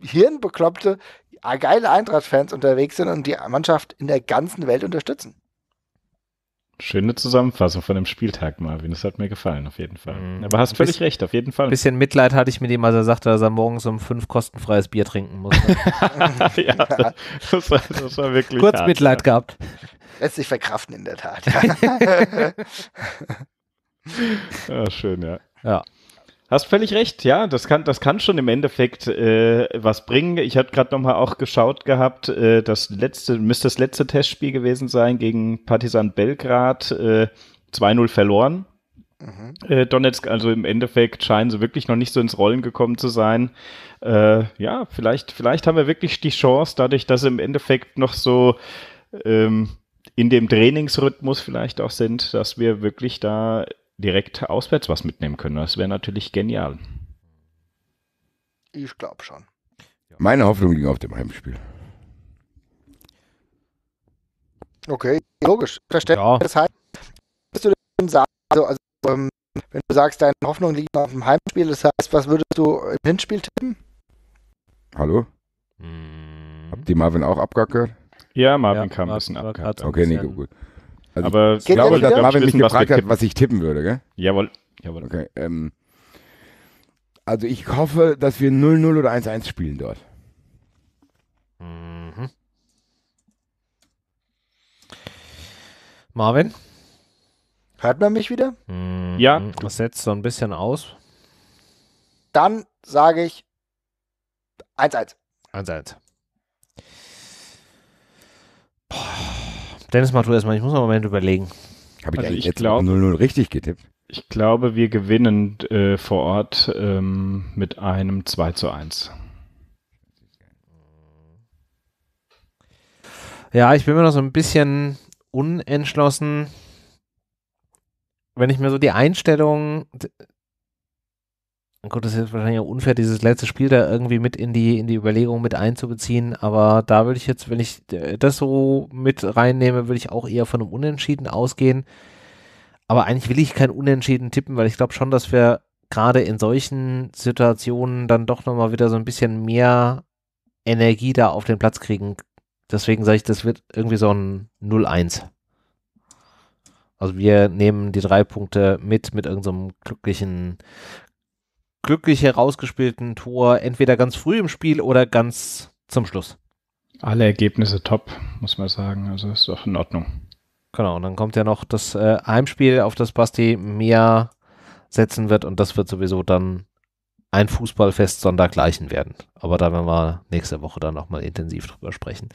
hirnbekloppte, ah, geile Eintracht-Fans unterwegs sind und die Mannschaft in der ganzen Welt unterstützen. Schöne Zusammenfassung von dem Spieltag, Marvin. Das hat mir gefallen, auf jeden Fall. Mhm. Aber hast völlig recht, auf jeden Fall. Ein bisschen Mitleid hatte ich mit ihm, als er sagte, dass er morgens um fünf kostenfreies Bier trinken muss. ja, das war, das war wirklich. Kurz hart, Mitleid ja. gehabt. Lässt sich verkraften, in der Tat. Ja. ah, schön, ja. Ja. Hast völlig recht, ja, das kann, das kann schon im Endeffekt äh, was bringen. Ich hatte gerade nochmal auch geschaut gehabt, äh, das letzte, müsste das letzte Testspiel gewesen sein gegen Partisan Belgrad, äh, 2-0 verloren. Mhm. Äh, Donetsk, also im Endeffekt scheinen sie wirklich noch nicht so ins Rollen gekommen zu sein. Äh, ja, vielleicht, vielleicht haben wir wirklich die Chance, dadurch, dass sie im Endeffekt noch so ähm, in dem Trainingsrhythmus vielleicht auch sind, dass wir wirklich da direkt auswärts was mitnehmen können. Das wäre natürlich genial. Ich glaube schon. Meine Hoffnung liegt auf dem Heimspiel. Okay, logisch. Verständlich. Ja. Das heißt, du denn sagen, also, also ähm, wenn du sagst, deine Hoffnung liegt auf dem Heimspiel, das heißt, was würdest du im Hinspiel tippen? Hallo? Hm. Habt ihr Marvin auch abgackert? Ja, Marvin ja, kam ein bisschen abgehakt. Okay, Nico, gut. Also aber ich glaube, dass Marvin mich gefragt hat, was ich tippen würde, gell? Jawohl. Jawohl. Okay, ähm, also ich hoffe, dass wir 0-0 oder 1-1 spielen dort. Mhm. Marvin? Hört man mich wieder? Mhm. Ja. Das setzt so ein bisschen aus. Dann sage ich 1-1. 1-1. Dennis, mach du erstmal, ich muss noch einen Moment überlegen. Habe ich also eigentlich ich jetzt glaub, 0-0 richtig getippt? Ich glaube, wir gewinnen äh, vor Ort ähm, mit einem 2 zu 1. Ja, ich bin mir noch so ein bisschen unentschlossen. Wenn ich mir so die Einstellung Gut, das ist jetzt wahrscheinlich auch unfair, dieses letzte Spiel da irgendwie mit in die, in die Überlegung mit einzubeziehen, aber da würde ich jetzt, wenn ich äh, das so mit reinnehme, würde ich auch eher von einem Unentschieden ausgehen. Aber eigentlich will ich kein Unentschieden tippen, weil ich glaube schon, dass wir gerade in solchen Situationen dann doch nochmal wieder so ein bisschen mehr Energie da auf den Platz kriegen. Deswegen sage ich, das wird irgendwie so ein 0-1. Also wir nehmen die drei Punkte mit, mit irgendeinem so glücklichen glücklich herausgespielten Tor, entweder ganz früh im Spiel oder ganz zum Schluss. Alle Ergebnisse top, muss man sagen. Also ist doch in Ordnung. Genau, und dann kommt ja noch das äh, Heimspiel, auf das Basti mehr setzen wird und das wird sowieso dann ein Fußballfest sondergleichen werden. Aber da werden wir nächste Woche dann nochmal intensiv drüber sprechen.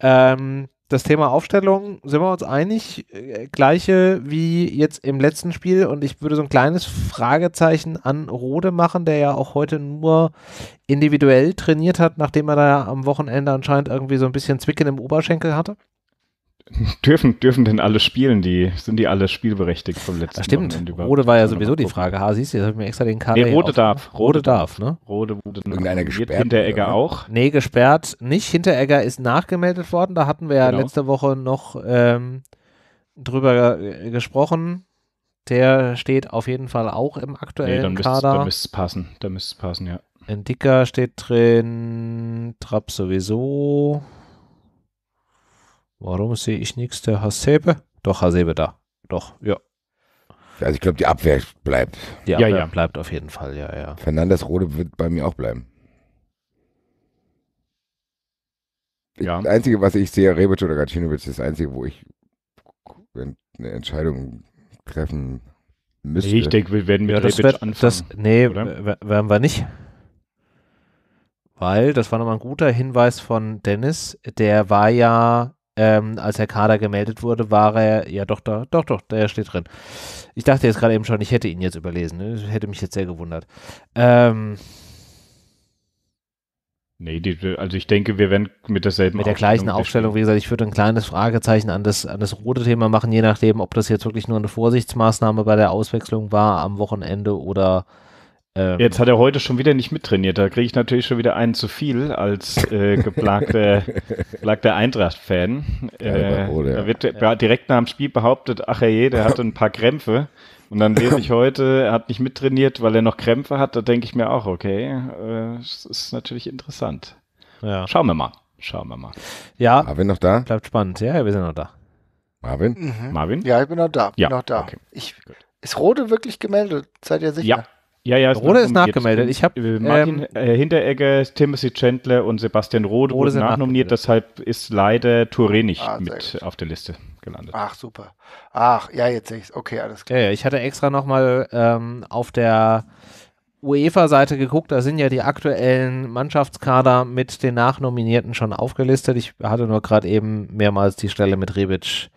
Ähm, das Thema Aufstellung sind wir uns einig, äh, gleiche wie jetzt im letzten Spiel und ich würde so ein kleines Fragezeichen an Rode machen, der ja auch heute nur individuell trainiert hat, nachdem er da am Wochenende anscheinend irgendwie so ein bisschen Zwicken im Oberschenkel hatte dürfen, dürfen denn alle spielen? Die, sind die alle spielberechtigt vom letzten Jahr? Stimmt, Rode war ja sowieso die Frage. Ha, siehst du, jetzt habe ich mir extra den Kader Nee, Rode darf. Rode darf, ne? ne? Rode wurde Irgendeiner gesperrt. Hinteregger oder? auch? Nee, gesperrt nicht. Hinteregger ist nachgemeldet worden. Da hatten wir ja genau. letzte Woche noch ähm, drüber gesprochen. Der steht auf jeden Fall auch im aktuellen nee, dann Kader. Da müsste es passen. Da müsste es passen, ja. Ein Dicker steht drin, Trapp sowieso. Warum sehe ich nichts? Der Hasebe? Doch, Hasebe da. Doch, ja. Also ich glaube, die Abwehr bleibt. Die Abwehr ja, ja. bleibt auf jeden Fall, ja, ja. Fernandes Rode wird bei mir auch bleiben. Ja. Das Einzige, was ich sehe, Rebic oder Gacinovic, ist das Einzige, wo ich eine Entscheidung treffen müsste. Nee, ich denke, wir werden mit ja, Rebic wird, anfangen. Das, nee, oder? werden wir nicht. Weil, das war nochmal ein guter Hinweis von Dennis, der war ja ähm, als Herr Kader gemeldet wurde, war er, ja doch, da, doch, doch, der steht drin. Ich dachte jetzt gerade eben schon, ich hätte ihn jetzt überlesen. Ne? Hätte mich jetzt sehr gewundert. Ähm, nee, die, also ich denke, wir werden mit derselben Mit der gleichen Aufstellung, wie gesagt, ich würde ein kleines Fragezeichen an das, an das rote Thema machen, je nachdem, ob das jetzt wirklich nur eine Vorsichtsmaßnahme bei der Auswechslung war am Wochenende oder ähm, Jetzt hat er heute schon wieder nicht mittrainiert. Da kriege ich natürlich schon wieder einen zu viel als äh, geplagter, geplagter Eintracht-Fan. Äh, ja, da wird ja. direkt nach dem Spiel behauptet, ach je, der hatte ein paar Krämpfe. Und dann lese ich heute, er hat nicht mittrainiert, weil er noch Krämpfe hat. Da denke ich mir auch, okay, das äh, ist natürlich interessant. Ja. Schauen wir mal. Schauen wir mal. Ja. Marvin noch da? Bleibt spannend. Ja, wir sind noch da. Marvin? Mhm. Marvin? Ja, ich bin noch da. Bin ja. noch da. Okay. Ich, ist Rode wirklich gemeldet? Seid ihr sicher? Ja. Ja, ja, ist Rode ist nachgemeldet. Ich habe äh, Martin ähm, äh, Hinteregger, Timothy Chandler und Sebastian Rode, Rode wurden nachnominiert, deshalb ist leider Touré nicht ah, mit gut. auf der Liste gelandet. Ach, super. Ach, ja, jetzt sehe ich es. Okay, alles klar. Ja, ja, ich hatte extra nochmal ähm, auf der UEFA-Seite geguckt, da sind ja die aktuellen Mannschaftskader mit den Nachnominierten schon aufgelistet. Ich hatte nur gerade eben mehrmals die Stelle mit Rebic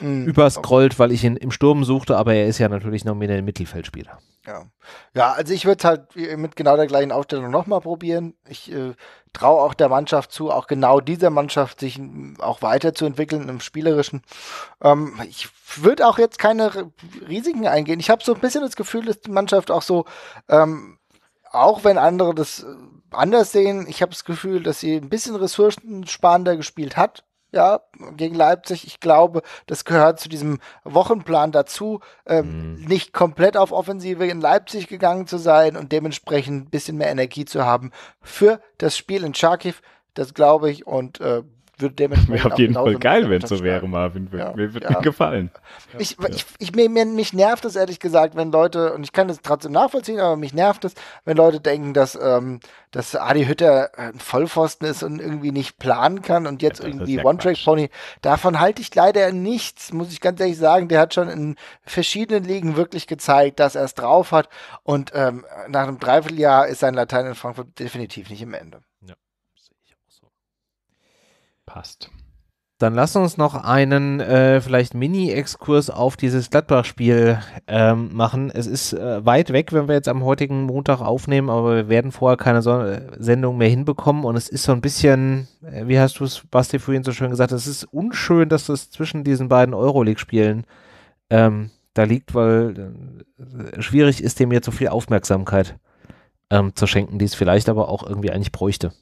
mhm, überscrollt, weil ich ihn im Sturm suchte, aber er ist ja natürlich nominell Mittelfeldspieler. Ja. ja, also ich würde es halt äh, mit genau der gleichen Aufstellung nochmal probieren. Ich äh, traue auch der Mannschaft zu, auch genau dieser Mannschaft sich auch weiterzuentwickeln im Spielerischen. Ähm, ich würde auch jetzt keine Risiken eingehen. Ich habe so ein bisschen das Gefühl, dass die Mannschaft auch so, ähm, auch wenn andere das äh, anders sehen, ich habe das Gefühl, dass sie ein bisschen ressourcensparender gespielt hat ja, gegen Leipzig. Ich glaube, das gehört zu diesem Wochenplan dazu, ähm, mhm. nicht komplett auf Offensive in Leipzig gegangen zu sein und dementsprechend ein bisschen mehr Energie zu haben für das Spiel in Charkiw. Das glaube ich und äh, würde dementsprechend. Wäre auf jeden Fall geil, wenn es so wäre, Marvin. Ja, mir würde ja. mir gefallen. Ich, ja. ich, ich, mir, mich nervt es ehrlich gesagt, wenn Leute, und ich kann das trotzdem nachvollziehen, aber mich nervt es, wenn Leute denken, dass, ähm, dass Adi Hütter äh, ein Vollpfosten ist und irgendwie nicht planen kann und jetzt ja, irgendwie One-Track-Pony. Davon halte ich leider nichts, muss ich ganz ehrlich sagen. Der hat schon in verschiedenen Ligen wirklich gezeigt, dass er es drauf hat. Und ähm, nach einem Dreivierteljahr ist sein Latein in Frankfurt definitiv nicht im Ende. Ja passt. Dann lass uns noch einen äh, vielleicht Mini-Exkurs auf dieses Gladbach-Spiel ähm, machen. Es ist äh, weit weg, wenn wir jetzt am heutigen Montag aufnehmen, aber wir werden vorher keine Son äh, Sendung mehr hinbekommen und es ist so ein bisschen, äh, wie hast du es, Basti, vorhin so schön gesagt, es ist unschön, dass das zwischen diesen beiden Euroleague-Spielen ähm, da liegt, weil äh, schwierig ist, dem jetzt so viel Aufmerksamkeit ähm, zu schenken, die es vielleicht aber auch irgendwie eigentlich bräuchte.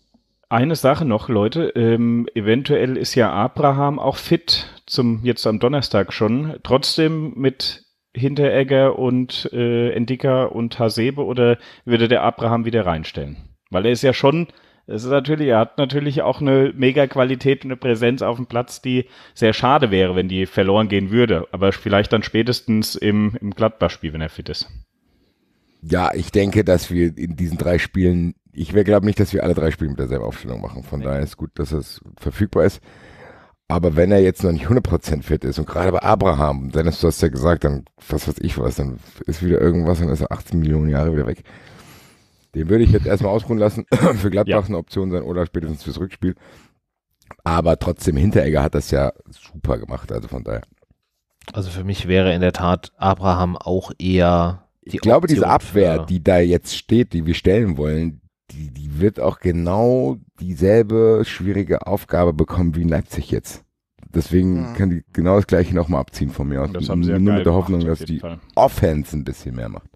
Eine Sache noch, Leute. Ähm, eventuell ist ja Abraham auch fit zum jetzt am Donnerstag schon. Trotzdem mit Hinteregger und äh, Endika und Hasebe oder würde der Abraham wieder reinstellen? Weil er ist ja schon, es ist natürlich, er hat natürlich auch eine mega Qualität und eine Präsenz auf dem Platz, die sehr schade wäre, wenn die verloren gehen würde. Aber vielleicht dann spätestens im, im Gladbach-Spiel, wenn er fit ist. Ja, ich denke, dass wir in diesen drei Spielen ich glaube nicht, dass wir alle drei Spiele mit derselben Aufstellung machen. Von okay. daher ist gut, dass es verfügbar ist. Aber wenn er jetzt noch nicht 100% fit ist und gerade bei Abraham, Dennis, du hast ja gesagt, dann, was weiß ich was, dann ist wieder irgendwas, dann ist er 18 Millionen Jahre wieder weg. Den würde ich jetzt erstmal ausruhen lassen, für Gladbach ja. eine Option sein oder spätestens fürs Rückspiel. Aber trotzdem, Hinteregger hat das ja super gemacht, also von daher. Also für mich wäre in der Tat Abraham auch eher. Die ich glaube, Option diese Abwehr, die da jetzt steht, die wir stellen wollen, die, die wird auch genau dieselbe schwierige Aufgabe bekommen wie in Leipzig jetzt. Deswegen mhm. kann die genau das gleiche nochmal abziehen von mir aus. Und das haben sie ja Nur mit der Hoffnung, dass die Fall. Offense ein bisschen mehr macht.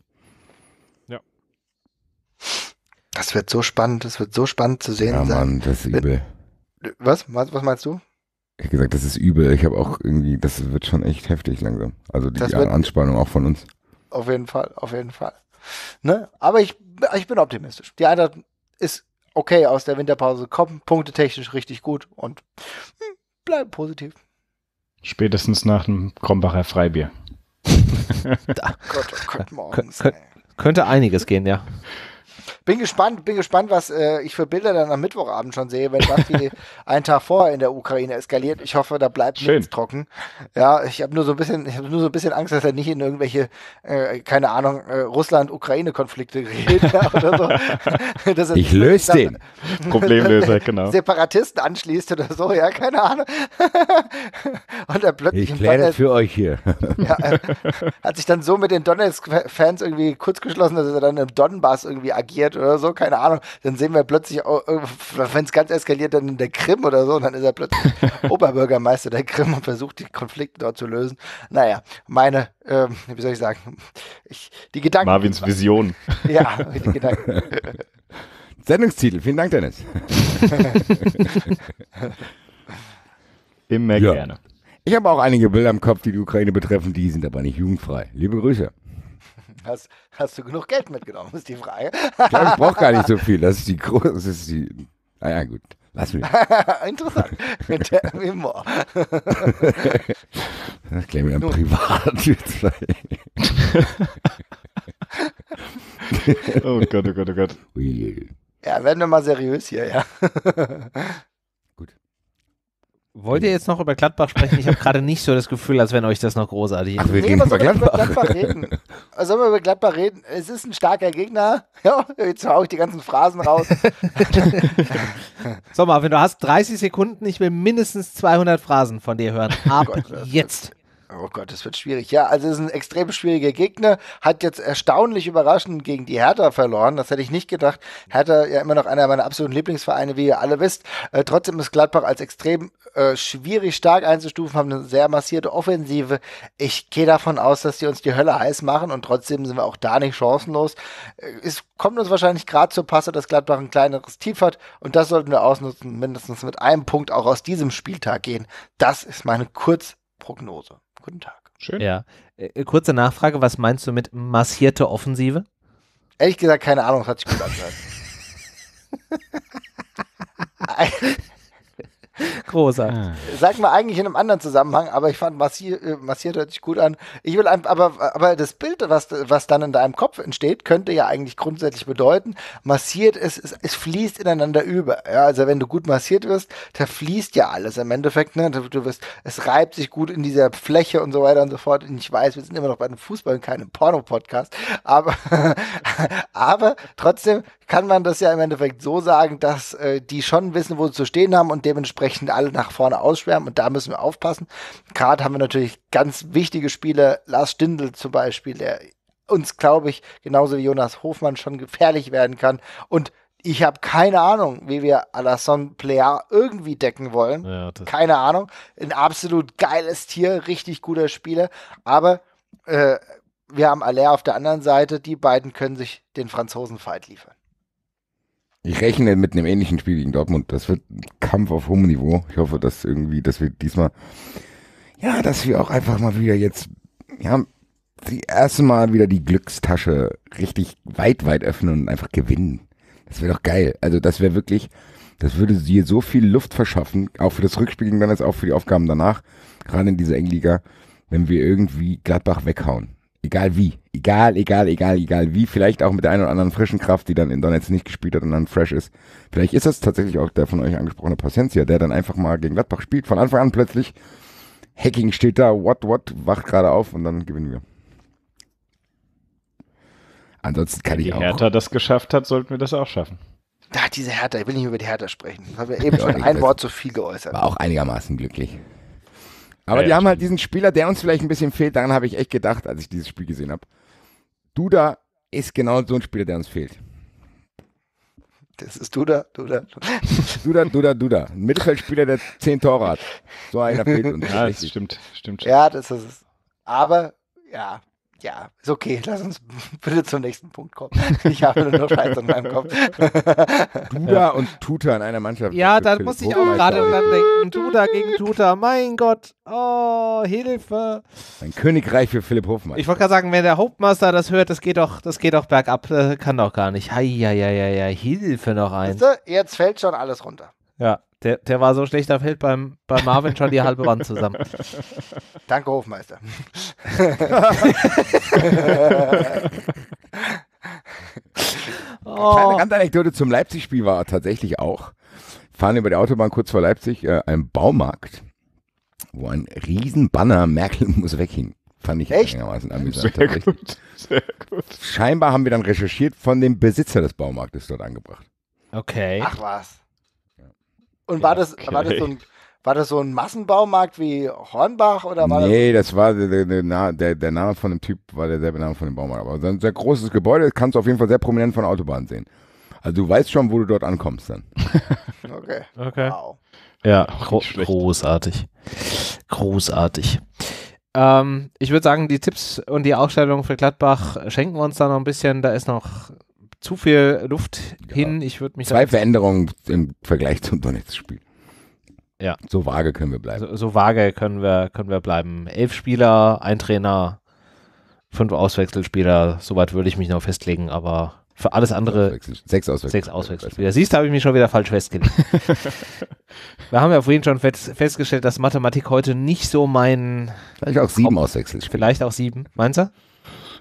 Ja. Das wird so spannend, das wird so spannend zu sehen ja, sein. Mann, das ist übel. Was? Was, was meinst du? Ich habe gesagt, das ist übel. Ich habe auch irgendwie, das wird schon echt heftig langsam. Also die Anspannung auch von uns. Auf jeden Fall, auf jeden Fall. Ne? Aber ich, ich bin optimistisch. Die Eintracht ist okay aus der Winterpause gekommen, punktetechnisch richtig gut und hm, bleiben positiv. Spätestens nach dem Krombacher Freibier. da. Gott, oh Gott, morgens, könnte einiges gehen, ja. Bin gespannt, bin gespannt, was äh, ich für Bilder dann am Mittwochabend schon sehe, wenn Basti einen Tag vorher in der Ukraine eskaliert. Ich hoffe, da bleibt Schön. nichts trocken. Ja, ich habe nur so ein bisschen, ich habe nur so ein bisschen Angst, dass er nicht in irgendwelche, äh, keine Ahnung, äh, Russland-Ukraine-Konflikte gerät oder so. dass er ich löse den. Problemlöser, genau. Separatisten anschließt oder so, ja, keine Ahnung. Und er plötzlich. Ich kläre für euch hier. ja, hat sich dann so mit den Donetsk-Fans irgendwie kurzgeschlossen, dass er dann im Donbass irgendwie agiert attackiert oder so, keine Ahnung. Dann sehen wir plötzlich, äh, wenn es ganz eskaliert, dann in der Krim oder so, dann ist er plötzlich Oberbürgermeister der Krim und versucht, die Konflikte dort zu lösen. Naja, meine, ähm, wie soll ich sagen, ich, die Gedanken. Marvins Vision. Ja, die Gedanken. Sendungstitel, vielen Dank, Dennis. Immer ja. gerne. Ich habe auch einige Bilder im Kopf, die die Ukraine betreffen, die sind aber nicht jugendfrei. Liebe Grüße hast, hast du genug Geld mitgenommen, ist die Frage. ich glaube, ich brauche gar nicht so viel. Das ist die große. die. Naja, gut. Lass mich. Interessant. Mit der Humor. das klingt mir privat. oh Gott, oh Gott, oh Gott. Ja, werden wir mal seriös hier, ja. Wollt ihr jetzt noch über Gladbach sprechen? Ich habe gerade nicht so das Gefühl, als wenn euch das noch großartig ist. wir nee, aber über Gladbach. über Gladbach reden. sollen wir über Gladbach reden? Es ist ein starker Gegner. Ja, jetzt haue ich die ganzen Phrasen raus. so, Marvin, du hast 30 Sekunden. Ich will mindestens 200 Phrasen von dir hören. Ab jetzt. Oh Gott, das wird schwierig. Ja, also es ist ein extrem schwieriger Gegner. Hat jetzt erstaunlich überraschend gegen die Hertha verloren. Das hätte ich nicht gedacht. Hertha ja immer noch einer meiner absoluten Lieblingsvereine, wie ihr alle wisst. Äh, trotzdem ist Gladbach als extrem äh, schwierig stark einzustufen, haben eine sehr massierte Offensive. Ich gehe davon aus, dass die uns die Hölle heiß machen und trotzdem sind wir auch da nicht chancenlos. Äh, es kommt uns wahrscheinlich gerade zur Passe, dass Gladbach ein kleineres Tief hat und das sollten wir ausnutzen, mindestens mit einem Punkt auch aus diesem Spieltag gehen. Das ist meine Kurzprognose. Guten Tag. Schön. Ja. Äh, äh, kurze Nachfrage, was meinst du mit massierte Offensive? Ehrlich gesagt, keine Ahnung, das hat sich gut angehört. Großer. Ah. Sag mal eigentlich in einem anderen Zusammenhang, aber ich fand massiert, äh, massiert hört sich gut an. Ich will einfach, aber, aber das Bild, was, was dann in deinem Kopf entsteht, könnte ja eigentlich grundsätzlich bedeuten, massiert ist, es, es fließt ineinander über. Ja, also wenn du gut massiert wirst, da fließt ja alles im Endeffekt, ne? Du wirst, es reibt sich gut in dieser Fläche und so weiter und so fort. Und ich weiß, wir sind immer noch bei einem Fußball und keinem Porno-Podcast, aber, aber trotzdem kann man das ja im Endeffekt so sagen, dass äh, die schon wissen, wo sie zu stehen haben und dementsprechend entsprechend alle nach vorne ausschwärmen und da müssen wir aufpassen. Gerade haben wir natürlich ganz wichtige Spieler, Lars Stindl zum Beispiel, der uns, glaube ich, genauso wie Jonas Hofmann schon gefährlich werden kann. Und ich habe keine Ahnung, wie wir Alassane Player irgendwie decken wollen. Ja, keine Ahnung. Ein absolut geiles Tier, richtig guter Spieler. Aber äh, wir haben Allaire auf der anderen Seite. Die beiden können sich den Franzosen-Fight liefern. Ich rechne mit einem ähnlichen Spiel gegen Dortmund. Das wird ein Kampf auf hohem Niveau. Ich hoffe, dass irgendwie, dass wir diesmal, ja, dass wir auch einfach mal wieder jetzt, ja, die erste Mal wieder die Glückstasche richtig weit, weit öffnen und einfach gewinnen. Das wäre doch geil. Also das wäre wirklich, das würde dir so viel Luft verschaffen, auch für das Rückspiel gegen dann als auch für die Aufgaben danach, gerade in dieser Engliga, wenn wir irgendwie Gladbach weghauen. Egal wie. Egal, egal, egal, egal wie. Vielleicht auch mit der einen oder anderen frischen Kraft, die dann in Donetsk nicht gespielt hat und dann fresh ist. Vielleicht ist das tatsächlich auch der von euch angesprochene Paciencia, der dann einfach mal gegen Gladbach spielt. Von Anfang an plötzlich. Hacking steht da, what, what, wacht gerade auf und dann gewinnen wir. Ansonsten kann ich auch. Wenn Hertha das geschafft hat, sollten wir das auch schaffen. Da, diese Hertha, ich will nicht über die Hertha sprechen. Da haben wir eben schon ein Wort zu viel geäußert. War auch einigermaßen glücklich. Aber ja, die haben halt diesen Spieler, der uns vielleicht ein bisschen fehlt. Daran habe ich echt gedacht, als ich dieses Spiel gesehen habe. Duda ist genau so ein Spieler, der uns fehlt. Das ist Duda, Duda. Duda, Duda, Duda. Ein Mittelfeldspieler, der zehn Tore hat. So einer fehlt uns. Ja, das stimmt, stimmt. Ja, das ist es. Aber, ja, ja, ist okay. Lass uns bitte zum nächsten Punkt kommen. Ich habe nur noch Scheiße in meinem Kopf. Duda ja. und Tuta in einer Mannschaft. Ja, da muss ich auch gerade dran denken. Duda gegen Tuta. Mein Gott. Oh, Hilfe. Ein Königreich für Philipp Hofmann. Ich wollte gerade sagen, wenn der Hauptmaster das hört, das geht doch, das geht doch bergab. Das kann doch gar nicht. ja, ja, ja, ja. Hilfe noch ein. Jetzt fällt schon alles runter. Ja. Der, der war so schlecht, da fällt beim, bei Marvin schon die halbe Wand zusammen. Danke, Hofmeister. oh. Kleine Randanekdote zum Leipzig-Spiel war tatsächlich auch. Fahren über die Autobahn kurz vor Leipzig, äh, ein Baumarkt, wo ein Riesenbanner Merkel muss weghing. Fand ich Echt? einigermaßen amüsant. Sehr gut, sehr gut. Scheinbar haben wir dann recherchiert von dem Besitzer des Baumarktes dort angebracht. Okay. Ach was. Und war das, okay. war das so ein war das so ein Massenbaumarkt wie Hornbach oder war Nee, das, das war der, der, der, Name von dem Typ, war derselbe Name von dem Baumarkt. Aber so ein sehr großes Gebäude, das kannst du auf jeden Fall sehr prominent von der Autobahn sehen. Also du weißt schon, wo du dort ankommst dann. okay. okay. Wow. Ja, gro schlecht. großartig. Großartig. Ähm, ich würde sagen, die Tipps und die Ausstellung für Gladbach schenken wir uns da noch ein bisschen. Da ist noch zu viel Luft ja. hin. Ich würde mich zwei Veränderungen im Vergleich zum Donetsk-Spiel. Ja. So vage können wir bleiben. So, so, vage können wir, können wir bleiben. Elf Spieler, ein Trainer, fünf Auswechselspieler. Soweit würde ich mich noch festlegen, aber für alles andere. Auswechsel, sechs Auswechselspieler. Sechs Auswechselspieler. Siehst du, habe ich mich schon wieder falsch festgelegt. wir haben ja vorhin schon festgestellt, dass Mathematik heute nicht so mein. Vielleicht auch sieben Auswechselspieler. Vielleicht auch sieben. Meinst du?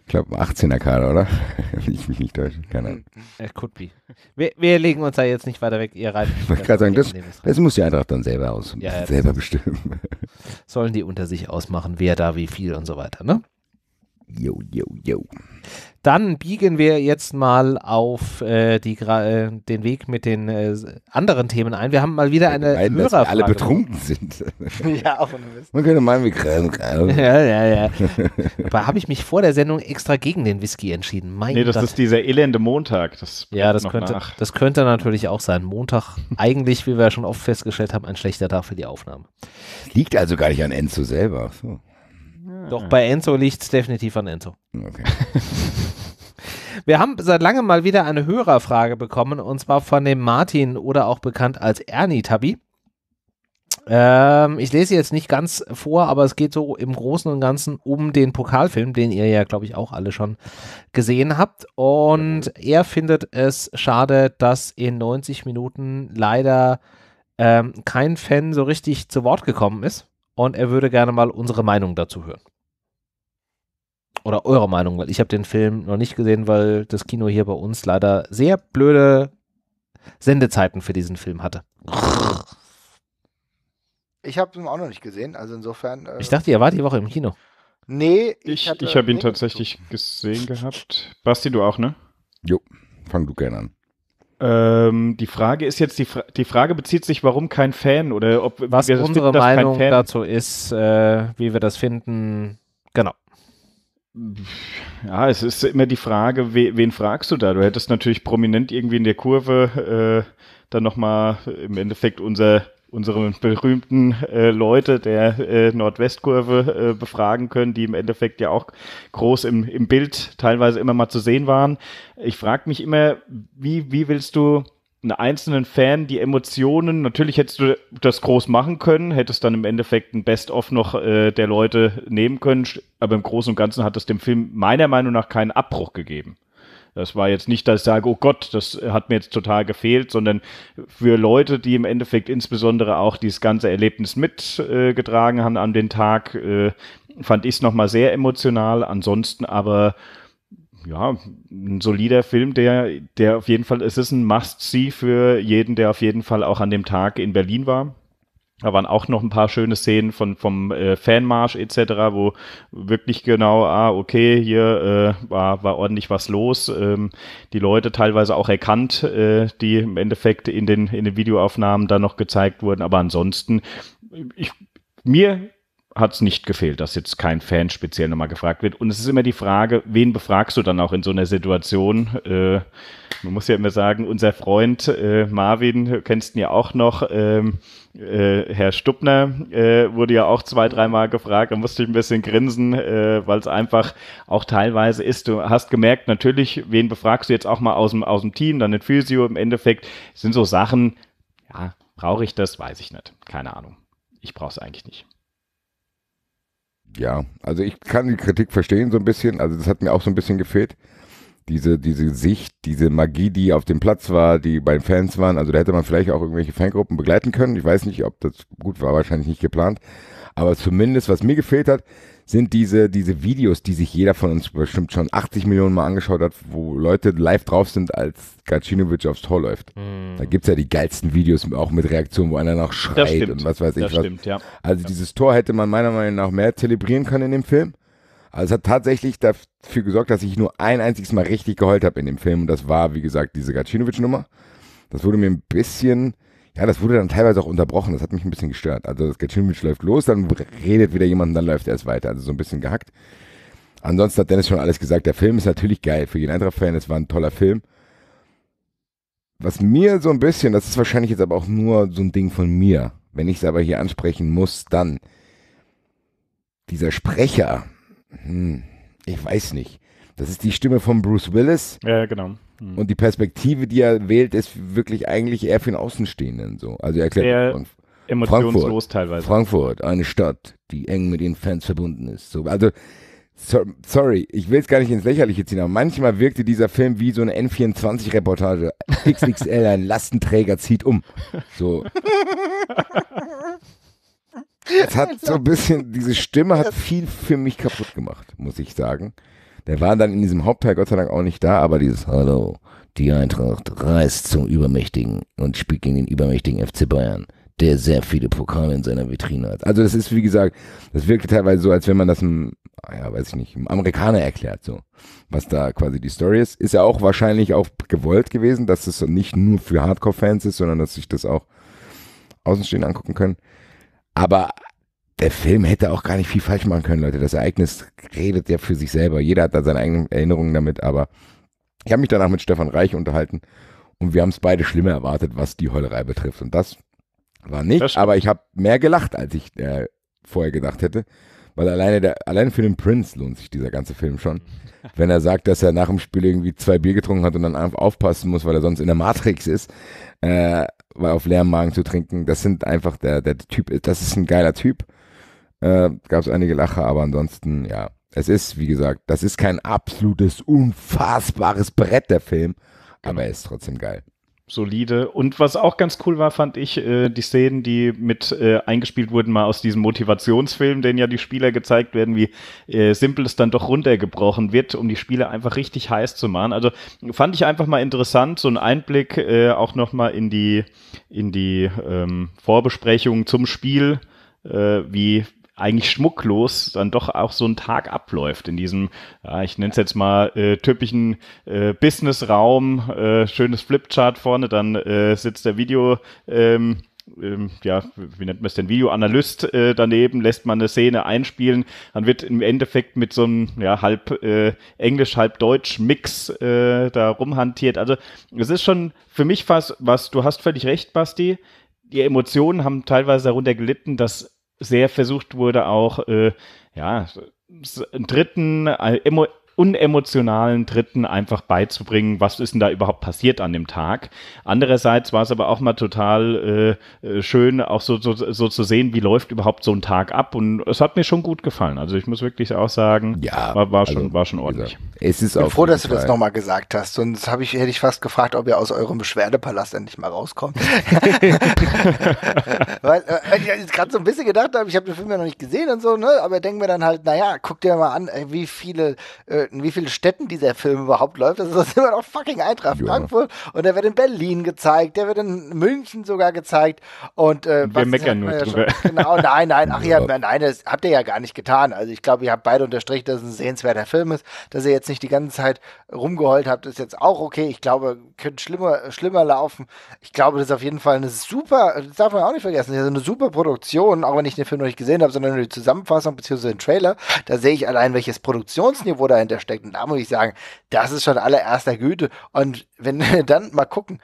Ich glaube, 18er Kader, oder? Wenn ich mich nicht täusche. Keine Ahnung. Hm. Äh, could be. Wir, wir legen uns da jetzt nicht weiter weg, ihr rein. Ich wollte gerade sagen, das, das, muss die Eintracht dann selber aus, ja, selber bestimmen. Sollen die unter sich ausmachen, wer da wie viel und so weiter, ne? Jo, jo, jo. Dann biegen wir jetzt mal auf äh, die, äh, den Weg mit den äh, anderen Themen ein. Wir haben mal wieder eine meinen, Hörerfrage. Dass wir alle betrunken sind. ja, auch Man könnte meinen, wir krank. Ja, ja, ja. Aber habe ich mich vor der Sendung extra gegen den Whisky entschieden. Mein nee, das Gott. ist dieser elende Montag. Das ja, das könnte, das könnte natürlich auch sein. Montag, eigentlich, wie wir schon oft festgestellt haben, ein schlechter Tag für die Aufnahme. Liegt also gar nicht an Enzo selber. So. Doch, bei Enzo liegt es definitiv an Enzo. Okay. Wir haben seit langem mal wieder eine Hörerfrage bekommen und zwar von dem Martin oder auch bekannt als Ernie Tabi. Ähm, ich lese jetzt nicht ganz vor, aber es geht so im Großen und Ganzen um den Pokalfilm, den ihr ja, glaube ich, auch alle schon gesehen habt. Und er findet es schade, dass in 90 Minuten leider ähm, kein Fan so richtig zu Wort gekommen ist und er würde gerne mal unsere Meinung dazu hören. Oder eure Meinung, weil ich habe den Film noch nicht gesehen, weil das Kino hier bei uns leider sehr blöde Sendezeiten für diesen Film hatte. Ich habe ihn auch noch nicht gesehen, also insofern. Äh ich dachte, ihr wart die Woche im Kino. Nee, ich, ich, ich habe ihn tatsächlich gesehen gehabt. Basti, du auch, ne? Jo, fang du gerne an. Ähm, die Frage ist jetzt, die, Fra die Frage bezieht sich, warum kein Fan oder ob was wir unsere finden, Meinung dazu ist, äh, wie wir das finden. Genau. Ja, es ist immer die Frage, we wen fragst du da? Du hättest natürlich prominent irgendwie in der Kurve äh, dann nochmal im Endeffekt unser unsere berühmten äh, Leute der äh, Nordwestkurve äh, befragen können, die im Endeffekt ja auch groß im, im Bild teilweise immer mal zu sehen waren. Ich frage mich immer, wie, wie willst du einen einzelnen Fan die Emotionen, natürlich hättest du das groß machen können, hättest dann im Endeffekt ein Best-of noch äh, der Leute nehmen können, aber im Großen und Ganzen hat es dem Film meiner Meinung nach keinen Abbruch gegeben. Das war jetzt nicht, dass ich sage, oh Gott, das hat mir jetzt total gefehlt, sondern für Leute, die im Endeffekt insbesondere auch dieses ganze Erlebnis mitgetragen haben an den Tag, äh, fand ich es nochmal sehr emotional. Ansonsten aber ja, ein solider Film, der, der auf jeden Fall, es ist ein Must-See für jeden, der auf jeden Fall auch an dem Tag in Berlin war da waren auch noch ein paar schöne Szenen von, vom äh, Fanmarsch etc., wo wirklich genau, ah, okay, hier äh, war, war ordentlich was los. Ähm, die Leute teilweise auch erkannt, äh, die im Endeffekt in den, in den Videoaufnahmen dann noch gezeigt wurden. Aber ansonsten, ich, mir hat es nicht gefehlt, dass jetzt kein Fan speziell nochmal gefragt wird. Und es ist immer die Frage, wen befragst du dann auch in so einer Situation? Äh, man muss ja immer sagen, unser Freund äh, Marvin, kennst ihn ja auch noch, ähm, äh, Herr Stubner äh, wurde ja auch zwei, dreimal gefragt. Da musste ich ein bisschen grinsen, äh, weil es einfach auch teilweise ist. Du hast gemerkt, natürlich, wen befragst du jetzt auch mal aus dem, aus dem Team, dann den Physio. Im Endeffekt sind so Sachen, ja, brauche ich das? Weiß ich nicht. Keine Ahnung. Ich brauche es eigentlich nicht. Ja, also ich kann die Kritik verstehen so ein bisschen. Also das hat mir auch so ein bisschen gefehlt diese, diese Sicht, diese Magie, die auf dem Platz war, die bei den Fans waren. Also da hätte man vielleicht auch irgendwelche Fangruppen begleiten können. Ich weiß nicht, ob das gut war, wahrscheinlich nicht geplant. Aber zumindest, was mir gefehlt hat, sind diese, diese Videos, die sich jeder von uns bestimmt schon 80 Millionen Mal angeschaut hat, wo Leute live drauf sind, als Gacinovic aufs Tor läuft. Mm. Da gibt's ja die geilsten Videos, auch mit Reaktionen, wo einer noch schreit und was weiß ich das was. Stimmt, ja. Also ja. dieses Tor hätte man meiner Meinung nach mehr zelebrieren können in dem Film. Also es hat tatsächlich dafür gesorgt, dass ich nur ein einziges Mal richtig geheult habe in dem Film. Und das war, wie gesagt, diese Gacinovic-Nummer. Das wurde mir ein bisschen, ja, das wurde dann teilweise auch unterbrochen. Das hat mich ein bisschen gestört. Also das Gacinovic läuft los, dann redet wieder jemand dann läuft er es weiter. Also so ein bisschen gehackt. Ansonsten hat Dennis schon alles gesagt. Der Film ist natürlich geil für jeden Eintracht-Fan. Es war ein toller Film. Was mir so ein bisschen, das ist wahrscheinlich jetzt aber auch nur so ein Ding von mir, wenn ich es aber hier ansprechen muss, dann dieser Sprecher, hm, ich weiß nicht. Das ist die Stimme von Bruce Willis. Ja, genau. Hm. Und die Perspektive, die er wählt, ist wirklich eigentlich eher für den Außenstehenden so. Also er erklärt Frank emotionslos Frankfurt, teilweise. Frankfurt, eine Stadt, die eng mit den Fans verbunden ist. So, also so, sorry, ich will es gar nicht ins Lächerliche ziehen, aber manchmal wirkte dieser Film wie so eine N24-Reportage. XXL, ein Lastenträger zieht um. So. Es hat also. so ein bisschen, diese Stimme hat viel für mich kaputt gemacht, muss ich sagen. Der war dann in diesem Hauptteil Gott sei Dank auch nicht da, aber dieses Hallo, die Eintracht reist zum Übermächtigen und spielt gegen den übermächtigen FC Bayern, der sehr viele Pokale in seiner Vitrine hat. Also das ist, wie gesagt, das wirkt teilweise so, als wenn man das einem, ah ja, weiß ich nicht, einem Amerikaner erklärt, so, was da quasi die Story ist. Ist ja auch wahrscheinlich auch gewollt gewesen, dass es nicht nur für Hardcore-Fans ist, sondern dass sich das auch Außenstehende angucken können. Aber der Film hätte auch gar nicht viel falsch machen können, Leute. Das Ereignis redet ja für sich selber. Jeder hat da seine eigenen Erinnerungen damit, aber ich habe mich danach mit Stefan Reich unterhalten und wir haben es beide schlimmer erwartet, was die Heulerei betrifft. Und das war nicht, aber ich habe mehr gelacht, als ich äh, vorher gedacht hätte. Weil alleine, der, alleine für den Prince lohnt sich dieser ganze Film schon. Wenn er sagt, dass er nach dem Spiel irgendwie zwei Bier getrunken hat und dann einfach aufpassen muss, weil er sonst in der Matrix ist. Äh, weil auf leerem Magen zu trinken, das sind einfach der, der Typ, das ist ein geiler Typ. Äh, Gab es einige Lacher, aber ansonsten, ja, es ist, wie gesagt, das ist kein absolutes, unfassbares Brett, der Film, aber genau. er ist trotzdem geil solide. Und was auch ganz cool war, fand ich, äh, die Szenen, die mit äh, eingespielt wurden, mal aus diesem Motivationsfilm, den ja die Spieler gezeigt werden, wie äh, simpel es dann doch runtergebrochen wird, um die Spieler einfach richtig heiß zu machen. Also fand ich einfach mal interessant, so ein Einblick äh, auch nochmal in die, in die ähm, Vorbesprechung zum Spiel, äh, wie eigentlich schmucklos dann doch auch so ein Tag abläuft in diesem, ja, ich nenne es jetzt mal äh, typischen äh, Businessraum, äh, schönes Flipchart vorne, dann äh, sitzt der Video. Ähm, ähm ja, wie nennt man es denn, Videoanalyst äh, daneben, lässt man eine Szene einspielen, dann wird im Endeffekt mit so einem ja, halb äh, Englisch, halb Deutsch Mix äh, da rumhantiert. Also es ist schon für mich fast was, du hast völlig recht, Basti, die Emotionen haben teilweise darunter gelitten, dass sehr versucht wurde, auch äh, ja, einen dritten äh, emo unemotionalen Dritten einfach beizubringen, was ist denn da überhaupt passiert an dem Tag. Andererseits war es aber auch mal total äh, äh, schön, auch so, so, so, zu sehen, wie läuft überhaupt so ein Tag ab. Und es hat mir schon gut gefallen. Also ich muss wirklich auch sagen, ja, war, war also schon, also, war schon ordentlich. Es ist ich bin froh, dass Fall. du das nochmal gesagt hast. Sonst ich, hätte ich fast gefragt, ob ihr aus eurem Beschwerdepalast endlich mal rauskommt. Weil äh, ich gerade so ein bisschen gedacht habe, ich habe den Film ja noch nicht gesehen und so, ne? aber denken wir dann halt, naja, guck dir mal an, wie viele äh, in wie vielen Städten dieser Film überhaupt läuft. Das ist immer noch fucking Eintracht ja. Frankfurt. Und der wird in Berlin gezeigt, der wird in München sogar gezeigt. Und äh, wir meckern nur ja drüber. Schon, genau, nein, nein, ach ja, nein, das habt ihr ja gar nicht getan. Also ich glaube, ihr habt beide unterstrichen, dass es ein sehenswerter Film ist. Dass ihr jetzt nicht die ganze Zeit rumgeheult habt, ist jetzt auch okay. Ich glaube, könnte schlimmer, schlimmer laufen. Ich glaube, das ist auf jeden Fall eine super, das darf man auch nicht vergessen, das ist eine super Produktion, auch wenn ich den Film noch nicht gesehen habe, sondern nur die Zusammenfassung bzw. den Trailer. Da sehe ich allein, welches Produktionsniveau dahinter dahinter steckt. Und da muss ich sagen, das ist schon allererster Güte. Und wenn wir dann mal gucken,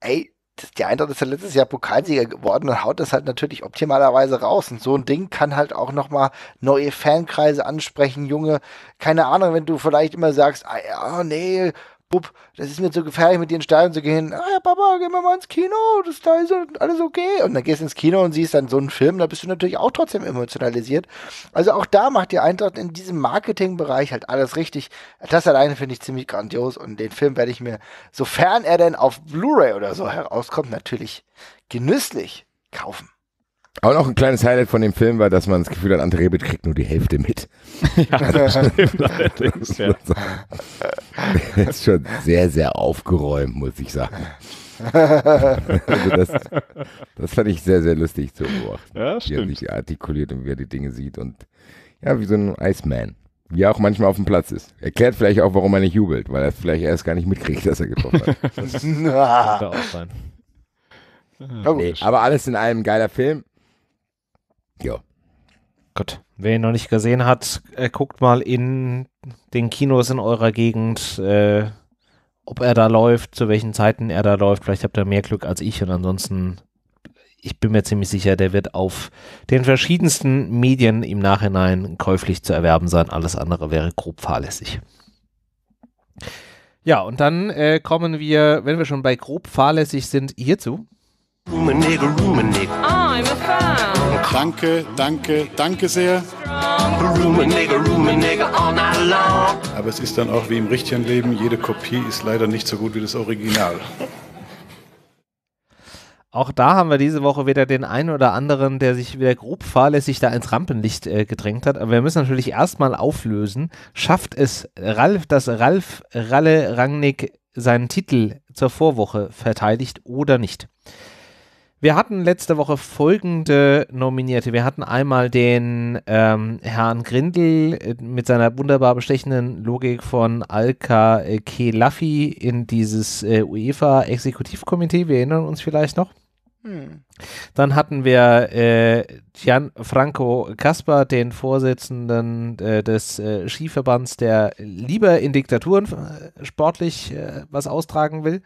ey, die Eintracht ist ja letztes Jahr Pokalsieger geworden und haut das halt natürlich optimalerweise raus. Und so ein Ding kann halt auch nochmal neue Fankreise ansprechen, Junge. Keine Ahnung, wenn du vielleicht immer sagst, ah, ja, nee, Bub, das ist mir zu gefährlich, mit dir ins Stadion zu gehen. Ah, ja, Papa, gehen wir mal ins Kino, das da ist alles okay. Und dann gehst du ins Kino und siehst dann so einen Film, da bist du natürlich auch trotzdem emotionalisiert. Also auch da macht die Eintracht in diesem Marketingbereich halt alles richtig. Das alleine finde ich ziemlich grandios und den Film werde ich mir, sofern er denn auf Blu-ray oder so herauskommt, natürlich genüsslich kaufen. Aber noch ein kleines Highlight von dem Film war, dass man das Gefühl hat, André Rebic kriegt nur die Hälfte mit. Ja, also, das, ist schon, das ist schon sehr, sehr aufgeräumt, muss ich sagen. also das, das fand ich sehr, sehr lustig zu beobachten. Ja, Wie er sich artikuliert und wie er die Dinge sieht und ja, wie so ein Iceman. Wie er auch manchmal auf dem Platz ist. Erklärt vielleicht auch, warum er nicht jubelt, weil er vielleicht erst gar nicht mitkriegt, dass er getroffen hat. das könnte auch sein. Nee, aber alles in allem geiler Film. Ja. Gut. Wer ihn noch nicht gesehen hat, äh, guckt mal in den Kinos in eurer Gegend, äh, ob er da läuft, zu welchen Zeiten er da läuft. Vielleicht habt ihr mehr Glück als ich und ansonsten, ich bin mir ziemlich sicher, der wird auf den verschiedensten Medien im Nachhinein käuflich zu erwerben sein. Alles andere wäre grob fahrlässig. Ja, und dann äh, kommen wir, wenn wir schon bei grob fahrlässig sind, hierzu. Rumenegel, Rumenegel. Ah, I'm a fan. Danke, danke, danke sehr. Aber es ist dann auch wie im richtigen Leben, jede Kopie ist leider nicht so gut wie das Original. Auch da haben wir diese Woche wieder den einen oder anderen, der sich wieder grob fahrlässig da ins Rampenlicht äh, gedrängt hat. Aber wir müssen natürlich erstmal auflösen. Schafft es Ralf, dass Ralf Ralle Rangnick seinen Titel zur Vorwoche verteidigt oder nicht? Wir hatten letzte Woche folgende Nominierte. Wir hatten einmal den ähm, Herrn Grindel äh, mit seiner wunderbar bestechenden Logik von Alka äh, Kelafi in dieses äh, UEFA-Exekutivkomitee. Wir erinnern uns vielleicht noch. Dann hatten wir äh, Gianfranco Caspar, den Vorsitzenden äh, des äh, Skiverbands, der lieber in Diktaturen äh, sportlich äh, was austragen will.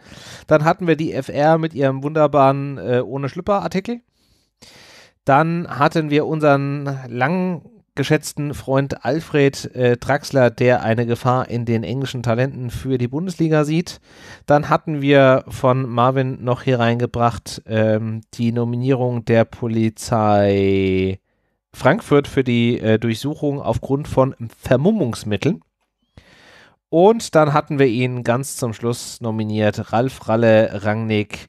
Dann hatten wir die FR mit ihrem wunderbaren äh, Ohne Schlüpper-Artikel. Dann hatten wir unseren langen geschätzten Freund Alfred äh, Draxler, der eine Gefahr in den englischen Talenten für die Bundesliga sieht. Dann hatten wir von Marvin noch hier reingebracht ähm, die Nominierung der Polizei Frankfurt für die äh, Durchsuchung aufgrund von Vermummungsmitteln. Und dann hatten wir ihn ganz zum Schluss nominiert, Ralf Ralle Rangnick,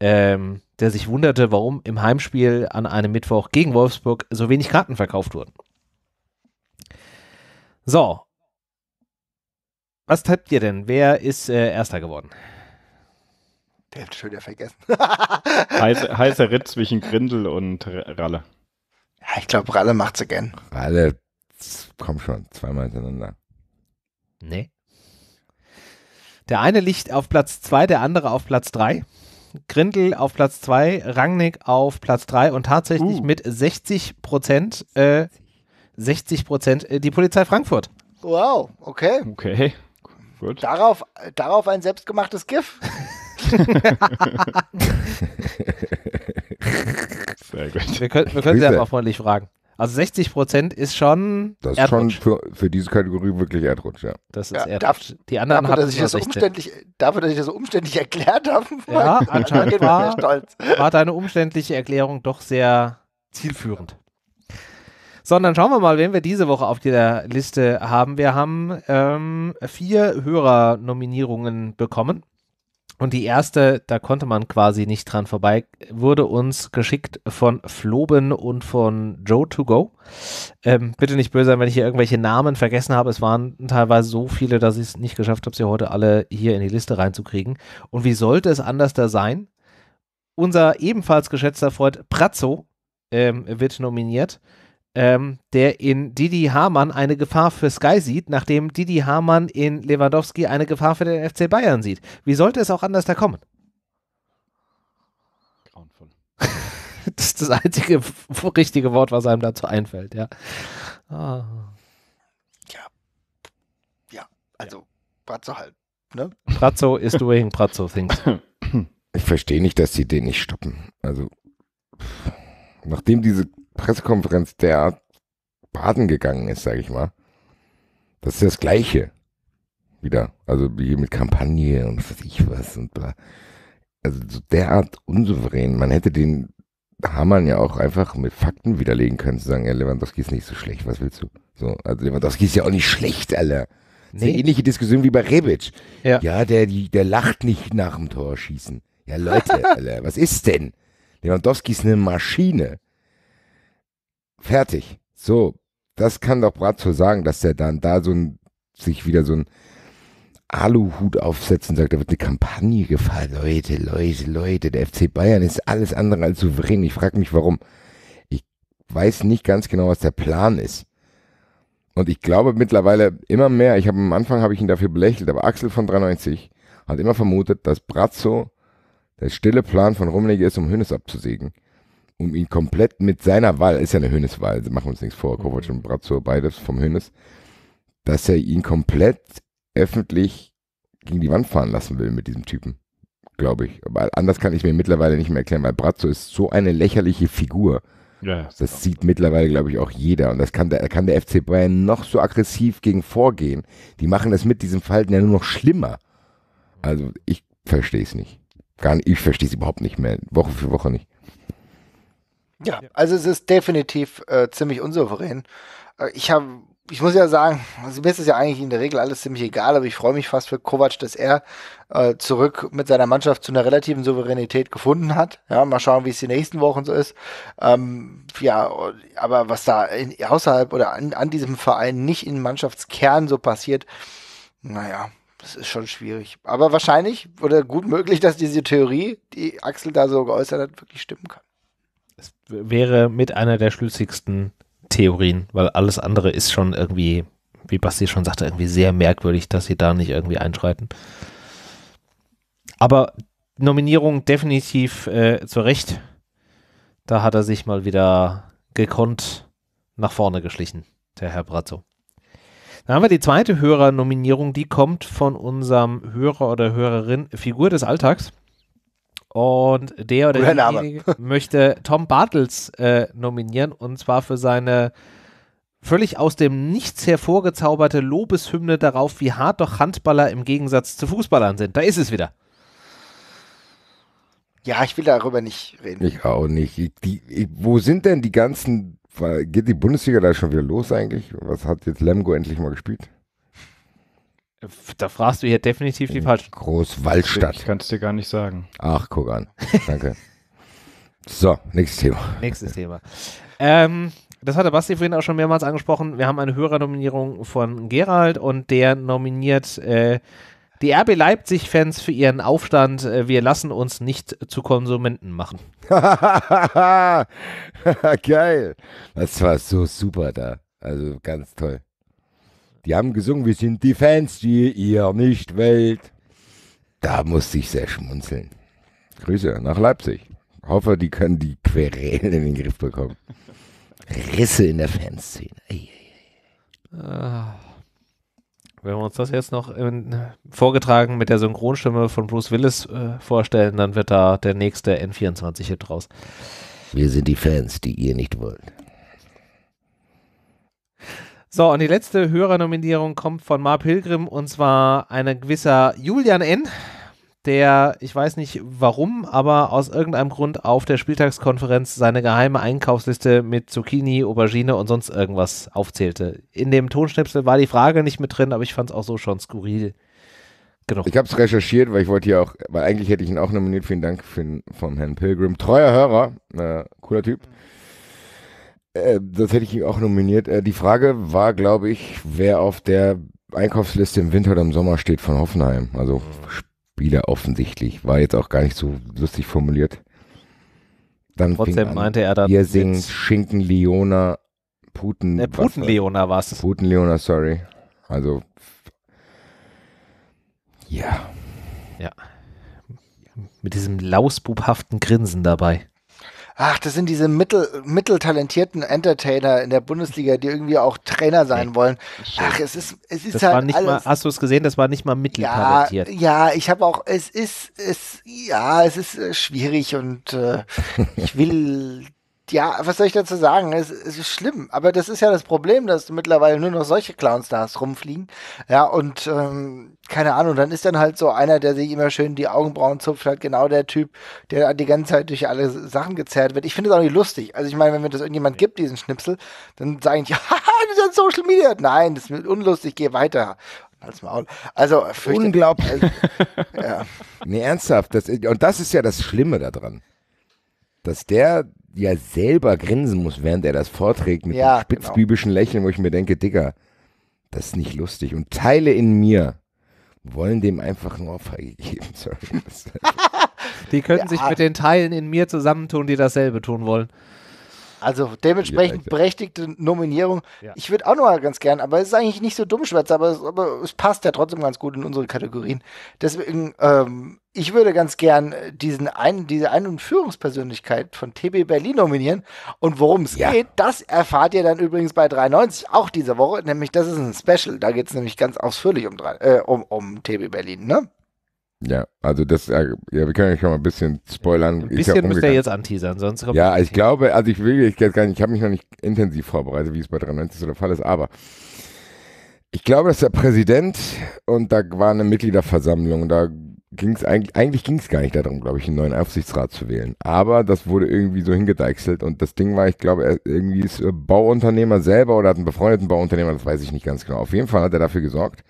ähm, der sich wunderte, warum im Heimspiel an einem Mittwoch gegen Wolfsburg so wenig Karten verkauft wurden. So. Was treibt ihr denn? Wer ist äh, Erster geworden? Der hat schon ja vergessen. heißer, heißer Ritt zwischen Grindel und Ralle. Ja, ich glaube, Ralle macht's again. Ralle, komm schon, zweimal hintereinander. Nee. Der eine liegt auf Platz 2, der andere auf Platz 3. Grindel auf Platz 2, Rangnick auf Platz 3 und tatsächlich uh. mit 60 Prozent äh, 60 Prozent äh, die Polizei Frankfurt. Wow, okay. Okay, gut. Darauf, darauf ein selbstgemachtes GIF. Sehr gut. Wir können, wir können sie einfach freundlich fragen. Also 60 Prozent ist schon. Das ist Erdrutsch. schon für, für, diese Kategorie wirklich Erdrutsch, ja. Das ist ja, Erdrutsch. die anderen dafür, dass ich das umständlich, Dafür, dass ich das so umständlich erklärt habe. Ja, anscheinend war, war deine umständliche Erklärung doch sehr zielführend sondern schauen wir mal, wen wir diese Woche auf der Liste haben. Wir haben ähm, vier Hörernominierungen bekommen. Und die erste, da konnte man quasi nicht dran vorbei, wurde uns geschickt von Floben und von Joe2Go. Ähm, bitte nicht böse sein, wenn ich hier irgendwelche Namen vergessen habe. Es waren teilweise so viele, dass ich es nicht geschafft habe, sie heute alle hier in die Liste reinzukriegen. Und wie sollte es anders da sein? Unser ebenfalls geschätzter Freund Pratzo ähm, wird nominiert ähm, der in Didi Hamann eine Gefahr für Sky sieht, nachdem Didi Hamann in Lewandowski eine Gefahr für den FC Bayern sieht. Wie sollte es auch anders da kommen? Grauenvoll. das ist das einzige richtige Wort, was einem dazu einfällt, ja. Ah. Ja. Ja, also ja. Brazzo halt. Ne? Brazzo is doing Pratzo things. Ich verstehe nicht, dass sie den nicht stoppen. Also, nachdem diese Pressekonferenz derart baden gegangen ist, sage ich mal. Das ist das Gleiche. Wieder. Also wie mit Kampagne und was weiß ich was und bla. Also so derart unsouverän. Man hätte den Hamann ja auch einfach mit Fakten widerlegen können, zu sagen, ja, Lewandowski ist nicht so schlecht, was willst du? So, also Lewandowski ist ja auch nicht schlecht, Alter. Nee. Eine ähnliche Diskussion wie bei Rebic. Ja, ja der, der lacht nicht nach dem Torschießen. Ja, Leute, Alter, was ist denn? Lewandowski ist eine Maschine. Fertig. So, das kann doch Bratzo sagen, dass der dann da so ein, sich wieder so ein Aluhut aufsetzt und sagt, da wird eine Kampagne gefahren. Leute, Leute, Leute, der FC Bayern ist alles andere als souverän. Ich frage mich, warum. Ich weiß nicht ganz genau, was der Plan ist. Und ich glaube mittlerweile immer mehr, ich habe am Anfang habe ich ihn dafür belächelt, aber Axel von 93 hat immer vermutet, dass Brazzo der stille Plan von Rummenigge ist, um Hönes abzusägen um ihn komplett mit seiner Wahl, ist ja eine Höneswahl, wahl also machen wir uns nichts vor, mhm. Kovac und Brazzo, beides vom Hönes, dass er ihn komplett öffentlich gegen die Wand fahren lassen will mit diesem Typen. Glaube ich. Aber anders kann ich mir mittlerweile nicht mehr erklären, weil Brazzo ist so eine lächerliche Figur. Ja, das, das sieht mittlerweile, glaube ich, auch jeder. Und das kann der, kann der FC Bayern noch so aggressiv gegen vorgehen. Die machen das mit diesem Falten ja nur noch schlimmer. Also ich verstehe es nicht. Gar nicht, ich verstehe es überhaupt nicht mehr. Woche für Woche nicht. Ja, also es ist definitiv äh, ziemlich unsouverän. Äh, ich habe, ich muss ja sagen, also mir ist es ja eigentlich in der Regel alles ziemlich egal, aber ich freue mich fast für Kovac, dass er äh, zurück mit seiner Mannschaft zu einer relativen Souveränität gefunden hat. Ja, mal schauen, wie es die nächsten Wochen so ist. Ähm, ja, aber was da in, außerhalb oder an, an diesem Verein nicht in Mannschaftskern so passiert, naja, das ist schon schwierig. Aber wahrscheinlich oder gut möglich, dass diese Theorie, die Axel da so geäußert hat, wirklich stimmen kann. Es wäre mit einer der schlüssigsten Theorien, weil alles andere ist schon irgendwie, wie Basti schon sagte, irgendwie sehr merkwürdig, dass sie da nicht irgendwie einschreiten. Aber Nominierung definitiv äh, zu Recht. Da hat er sich mal wieder gekonnt nach vorne geschlichen, der Herr Brazzo. Dann haben wir die zweite Hörernominierung, die kommt von unserem Hörer oder Hörerin Figur des Alltags. Und der oder Guter möchte Tom Bartels äh, nominieren und zwar für seine völlig aus dem Nichts hervorgezauberte Lobeshymne darauf, wie hart doch Handballer im Gegensatz zu Fußballern sind. Da ist es wieder. Ja, ich will darüber nicht reden. Ich auch nicht. Ich, die, ich, wo sind denn die ganzen. Geht die Bundesliga da schon wieder los eigentlich? Was hat jetzt Lemgo endlich mal gespielt? Da fragst du hier definitiv die falsche. Großwaldstadt. Ich kann es dir gar nicht sagen. Ach, guck an. Danke. so, nächstes Thema. Nächstes Thema. Ähm, das hatte Basti vorhin auch schon mehrmals angesprochen. Wir haben eine Hörernominierung von Gerald und der nominiert äh, die RB Leipzig-Fans für ihren Aufstand. Äh, wir lassen uns nicht zu Konsumenten machen. Geil. Das war so super da. Also ganz toll. Die haben gesungen, wir sind die Fans, die ihr nicht wählt. Da musste ich sehr schmunzeln. Grüße nach Leipzig. Hoffe, die können die Querelen in den Griff bekommen. Risse in der Fanszene. Ah. Wenn wir uns das jetzt noch in, vorgetragen mit der Synchronstimme von Bruce Willis äh, vorstellen, dann wird da der nächste N24-Hit draus. Wir sind die Fans, die ihr nicht wollt. So, und die letzte Hörernominierung kommt von Mar Pilgrim und zwar ein gewisser Julian N., der, ich weiß nicht warum, aber aus irgendeinem Grund auf der Spieltagskonferenz seine geheime Einkaufsliste mit Zucchini, Aubergine und sonst irgendwas aufzählte. In dem Tonschnipsel war die Frage nicht mit drin, aber ich fand es auch so schon skurril. Genug. Ich habe es recherchiert, weil ich wollte ja auch, weil eigentlich hätte ich ihn auch nominiert. Vielen Dank für, von Herrn Pilgrim. Treuer Hörer, äh, cooler Typ. Mhm. Äh, das hätte ich auch nominiert. Äh, die Frage war, glaube ich, wer auf der Einkaufsliste im Winter oder im Sommer steht von Hoffenheim. Also Spieler offensichtlich. War jetzt auch gar nicht so lustig formuliert. Dann Trotzdem meinte er dann. Jersing, Schinken, Leona, Puten. Äh, ne, Puten Leona war es. Puten Leona, sorry. Also. Ja. Ja. Mit diesem lausbubhaften Grinsen dabei ach, das sind diese mittel, mitteltalentierten Entertainer in der Bundesliga, die irgendwie auch Trainer sein wollen. Ach, es ist, es ist das halt war nicht alles. Mal, hast du es gesehen? Das war nicht mal mitteltalentiert. Ja, ja ich habe auch, es ist, es, ja, es ist äh, schwierig und äh, ich will ja, was soll ich dazu sagen? Es, es, ist schlimm, aber das ist ja das Problem, dass du mittlerweile nur noch solche Clowns da rumfliegen. Ja, und ähm, keine Ahnung, dann ist dann halt so einer, der sich immer schön die Augenbrauen zupft, halt genau der Typ, der die ganze Zeit durch alle Sachen gezerrt wird. Ich finde es auch nicht lustig. Also ich meine, wenn mir das irgendjemand gibt, diesen Schnipsel, dann sage ich, haha, das ist Social Media. Nein, das ist unlustig, geh weiter. Als Maul. Also unglaublich. Also, ja. Nee, ernsthaft. Das, und das ist ja das Schlimme daran dass der ja selber grinsen muss, während er das vorträgt, mit ja, einem genau. spitzbübischen genau. Lächeln, wo ich mir denke, Digga, das ist nicht lustig. Und Teile in mir wollen dem einfach nur Ohrfeige geben. Sorry. die könnten ja. sich mit den Teilen in mir zusammentun, die dasselbe tun wollen. Also dementsprechend ja, berechtigte Nominierung. Ja. Ich würde auch noch mal ganz gern, aber es ist eigentlich nicht so dumm, Schwätzer, aber, aber, es passt ja trotzdem ganz gut in unsere Kategorien. Deswegen, ähm, ich würde ganz gern diesen einen, diese Ein- und Führungspersönlichkeit von TB Berlin nominieren. Und worum es ja. geht, das erfahrt ihr dann übrigens bei 93 auch diese Woche. Nämlich, das ist ein Special. Da geht es nämlich ganz ausführlich um, äh, um, um TB Berlin, ne? Ja, also das, äh, ja, wir können ja schon mal ein bisschen spoilern. Ein bisschen müsst ihr jetzt anteasern, sonst kommt Ja, ich glaube, also ich will, ich, nicht, ich habe mich noch nicht intensiv vorbereitet, wie es bei 93 so der Fall ist, aber ich glaube, dass der Präsident und da war eine Mitgliederversammlung und da ging es eigentlich, eigentlich ging es gar nicht darum, glaube ich, einen neuen Aufsichtsrat zu wählen. Aber das wurde irgendwie so hingedeichselt und das Ding war, ich glaube, irgendwie ist Bauunternehmer selber oder hat einen befreundeten Bauunternehmer, das weiß ich nicht ganz genau. Auf jeden Fall hat er dafür gesorgt,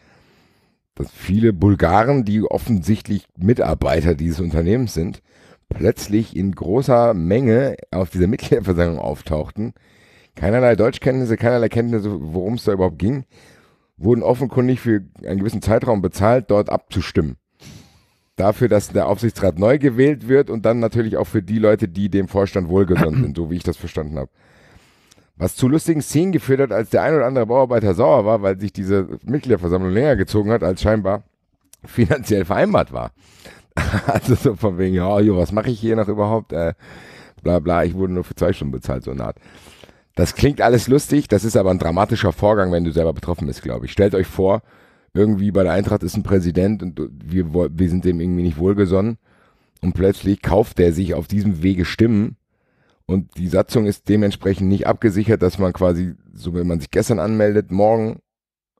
dass viele Bulgaren, die offensichtlich Mitarbeiter dieses Unternehmens sind, plötzlich in großer Menge auf dieser Mitgliederversammlung auftauchten. Keinerlei Deutschkenntnisse, keinerlei Kenntnisse, worum es da überhaupt ging, wurden offenkundig für einen gewissen Zeitraum bezahlt, dort abzustimmen. Dafür, dass der Aufsichtsrat neu gewählt wird und dann natürlich auch für die Leute, die dem Vorstand wohlgesonnen sind, so wie ich das verstanden habe was zu lustigen Szenen geführt hat, als der ein oder andere Bauarbeiter sauer war, weil sich diese Mitgliederversammlung länger gezogen hat, als scheinbar finanziell vereinbart war. also so von wegen, ja, oh, was mache ich hier noch überhaupt? Äh, bla bla, ich wurde nur für zwei Stunden bezahlt, so eine Art. Das klingt alles lustig, das ist aber ein dramatischer Vorgang, wenn du selber betroffen bist, glaube ich. Stellt euch vor, irgendwie bei der Eintracht ist ein Präsident und wir, wir sind dem irgendwie nicht wohlgesonnen und plötzlich kauft der sich auf diesem Wege Stimmen und die Satzung ist dementsprechend nicht abgesichert, dass man quasi, so wenn man sich gestern anmeldet, morgen mhm.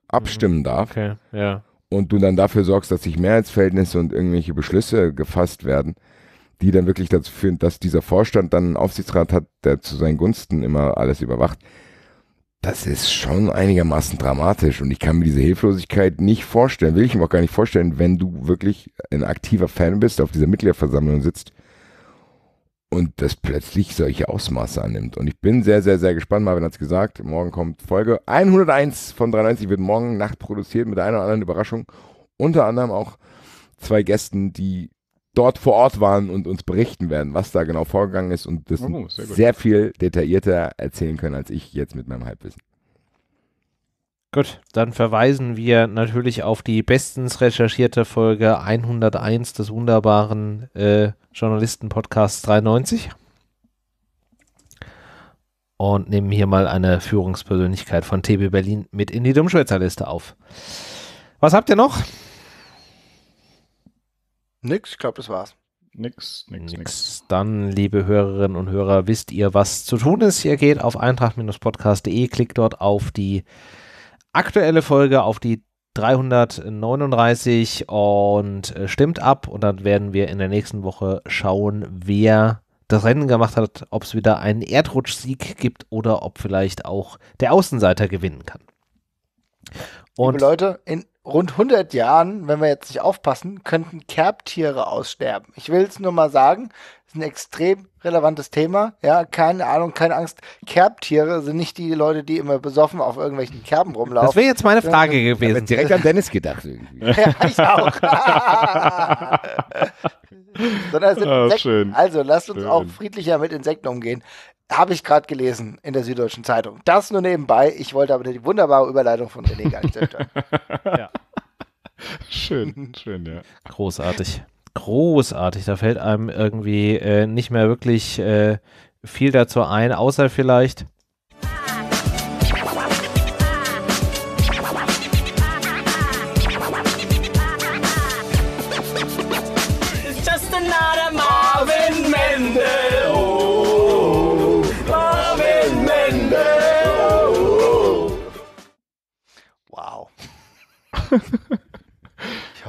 abstimmen darf. Okay, ja. Und du dann dafür sorgst, dass sich Mehrheitsverhältnisse und irgendwelche Beschlüsse gefasst werden, die dann wirklich dazu führen, dass dieser Vorstand dann einen Aufsichtsrat hat, der zu seinen Gunsten immer alles überwacht. Das ist schon einigermaßen dramatisch und ich kann mir diese Hilflosigkeit nicht vorstellen, will ich mir auch gar nicht vorstellen, wenn du wirklich ein aktiver Fan bist, auf dieser Mitgliederversammlung sitzt und das plötzlich solche Ausmaße annimmt. Und ich bin sehr, sehr, sehr gespannt. Marvin hat es gesagt, morgen kommt Folge 101 von 93, wird morgen Nacht produziert mit einer oder anderen Überraschung. Unter anderem auch zwei Gästen, die dort vor Ort waren und uns berichten werden, was da genau vorgegangen ist und das oh, sehr, sehr, viel detaillierter erzählen können, als ich jetzt mit meinem Halbwissen. Gut, dann verweisen wir natürlich auf die bestens recherchierte Folge 101 des wunderbaren äh, Journalisten-Podcast 93 und nehmen hier mal eine Führungspersönlichkeit von TB Berlin mit in die Dummschwätzerliste auf. Was habt ihr noch? Nix, ich glaube, das war's. Nix, nix, nix, nix. Dann, liebe Hörerinnen und Hörer, wisst ihr, was zu tun ist. Ihr geht auf eintracht-podcast.de, klickt dort auf die aktuelle Folge, auf die 339 und äh, stimmt ab und dann werden wir in der nächsten Woche schauen, wer das Rennen gemacht hat, ob es wieder einen Erdrutschsieg gibt oder ob vielleicht auch der Außenseiter gewinnen kann. Und Liebe Leute, in rund 100 Jahren, wenn wir jetzt nicht aufpassen, könnten Kerbtiere aussterben. Ich will es nur mal sagen, ist ein extrem relevantes Thema. Ja, keine Ahnung, keine Angst. Kerbtiere sind nicht die Leute, die immer besoffen auf irgendwelchen Kerben rumlaufen. Das wäre jetzt meine Frage ja, gewesen. direkt an Dennis gedacht irgendwie. ja, ich auch. Sondern sind oh, schön. Also lasst uns schön. auch friedlicher mit Insekten umgehen. Habe ich gerade gelesen in der Süddeutschen Zeitung. Das nur nebenbei. Ich wollte aber die wunderbare Überleitung von René gar nicht zerstören. ja. Schön, schön, ja. Großartig großartig. Da fällt einem irgendwie äh, nicht mehr wirklich äh, viel dazu ein, außer vielleicht. Wow.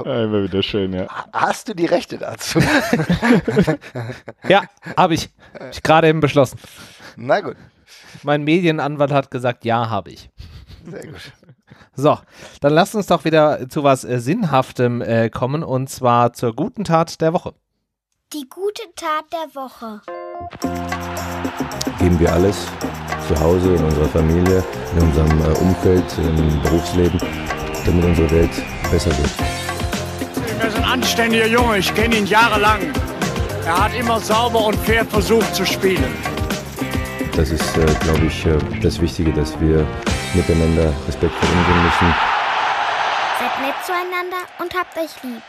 ja, immer wieder schön, ja. Hast du die Rechte dazu? ja, habe ich. Hab ich gerade eben beschlossen. Na gut. Mein Medienanwalt hat gesagt, ja, habe ich. Sehr gut. So, dann lasst uns doch wieder zu was äh, Sinnhaftem äh, kommen und zwar zur guten Tat der Woche. Die gute Tat der Woche. Geben wir alles zu Hause, in unserer Familie, in unserem äh, Umfeld, im Berufsleben, damit unsere Welt besser wird anständiger Junge, ich kenne ihn jahrelang. Er hat immer sauber und fair versucht zu spielen. Das ist, äh, glaube ich, äh, das Wichtige, dass wir miteinander respektvoll umgehen müssen. Seid nett zueinander und habt euch lieb.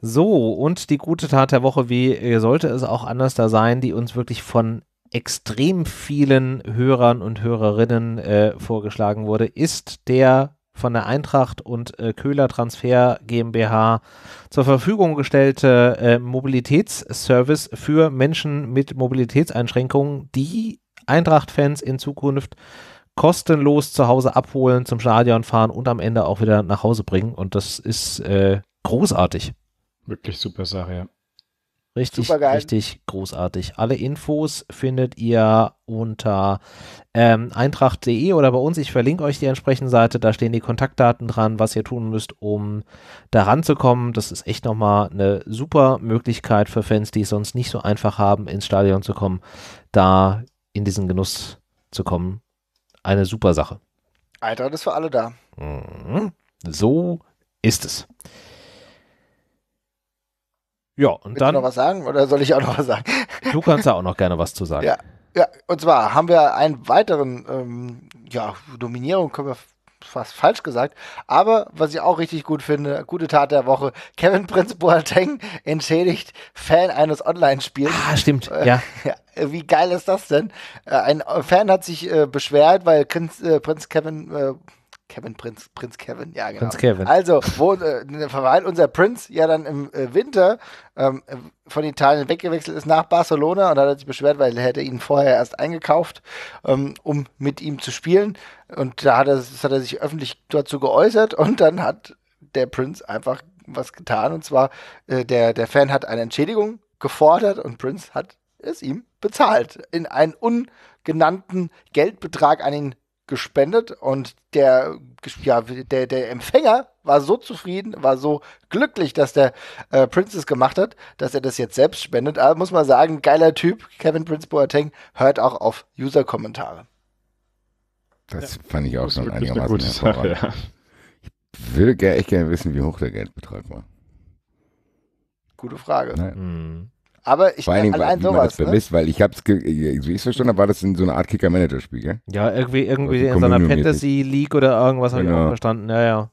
So, und die gute Tat der Woche, wie äh, sollte es auch anders da sein, die uns wirklich von extrem vielen Hörern und Hörerinnen äh, vorgeschlagen wurde, ist der von der Eintracht und äh, Köhler Transfer GmbH zur Verfügung gestellte äh, Mobilitätsservice für Menschen mit Mobilitätseinschränkungen, die Eintracht-Fans in Zukunft kostenlos zu Hause abholen, zum Stadion fahren und am Ende auch wieder nach Hause bringen. Und das ist äh, großartig. Wirklich super Sache, ja. Richtig, richtig großartig. Alle Infos findet ihr unter ähm, eintracht.de oder bei uns. Ich verlinke euch die entsprechende Seite. Da stehen die Kontaktdaten dran, was ihr tun müsst, um da ranzukommen. Das ist echt nochmal eine super Möglichkeit für Fans, die es sonst nicht so einfach haben, ins Stadion zu kommen, da in diesen Genuss zu kommen. Eine super Sache. Eintracht ist für alle da. Mhm. So ist es. Ja, und Willst dann. Du noch was sagen oder soll ich auch noch was sagen? Du kannst da auch noch gerne was zu sagen. Ja, ja und zwar haben wir einen weiteren, ähm, ja, Dominierung können wir fast falsch gesagt. Aber was ich auch richtig gut finde, gute Tat der Woche: Kevin Prince Boateng entschädigt Fan eines Online-Spiels. Ah, stimmt. Äh, ja. Wie geil ist das denn? Äh, ein Fan hat sich äh, beschwert, weil Prinz, äh, Prinz Kevin äh, Kevin Prinz, Prinz Kevin, ja genau. Prinz Kevin. Also, wo äh, verweilt unser Prinz ja dann im äh, Winter ähm, von Italien weggewechselt ist nach Barcelona und hat er sich beschwert, weil er hätte ihn vorher erst eingekauft, ähm, um mit ihm zu spielen. Und da hat er, hat er sich öffentlich dazu geäußert und dann hat der Prinz einfach was getan. Und zwar, äh, der, der Fan hat eine Entschädigung gefordert und Prinz hat es ihm bezahlt. In einen ungenannten Geldbetrag an ihn gespendet und der, ja, der, der Empfänger war so zufrieden, war so glücklich, dass der äh, Prince es gemacht hat, dass er das jetzt selbst spendet. Aber muss man sagen, geiler Typ, Kevin Prince Boateng, hört auch auf User-Kommentare. Das ja. fand ich auch schon einigermaßen hervorragend. Sache, ja. Ich würde echt gerne wissen, wie hoch der Geldbetrag war. Gute Frage. Hm. Aber ich Vor allen allein weil, sowas, das ne? vermisst, ne? weil ich habe es, wie ich verstanden habe, war das in so einer Art Kicker-Manager-Spiel, gell? Ja, irgendwie, irgendwie also in so einer Fantasy-League oder irgendwas habe ich auch genau. verstanden, ja, ja.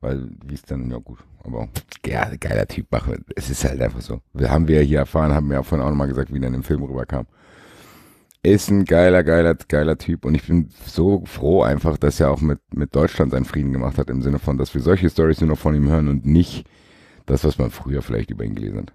Weil, wie ist dann, ja gut, aber ja, geiler Typ, Bache. Es ist halt einfach so. Wir haben wir ja hier erfahren, haben wir ja vorhin auch nochmal gesagt, wie er in dem Film rüberkam. Ist ein geiler, geiler, geiler Typ und ich bin so froh einfach, dass er auch mit, mit Deutschland seinen Frieden gemacht hat, im Sinne von, dass wir solche Stories nur noch von ihm hören und nicht das, was man früher vielleicht über ihn gelesen hat.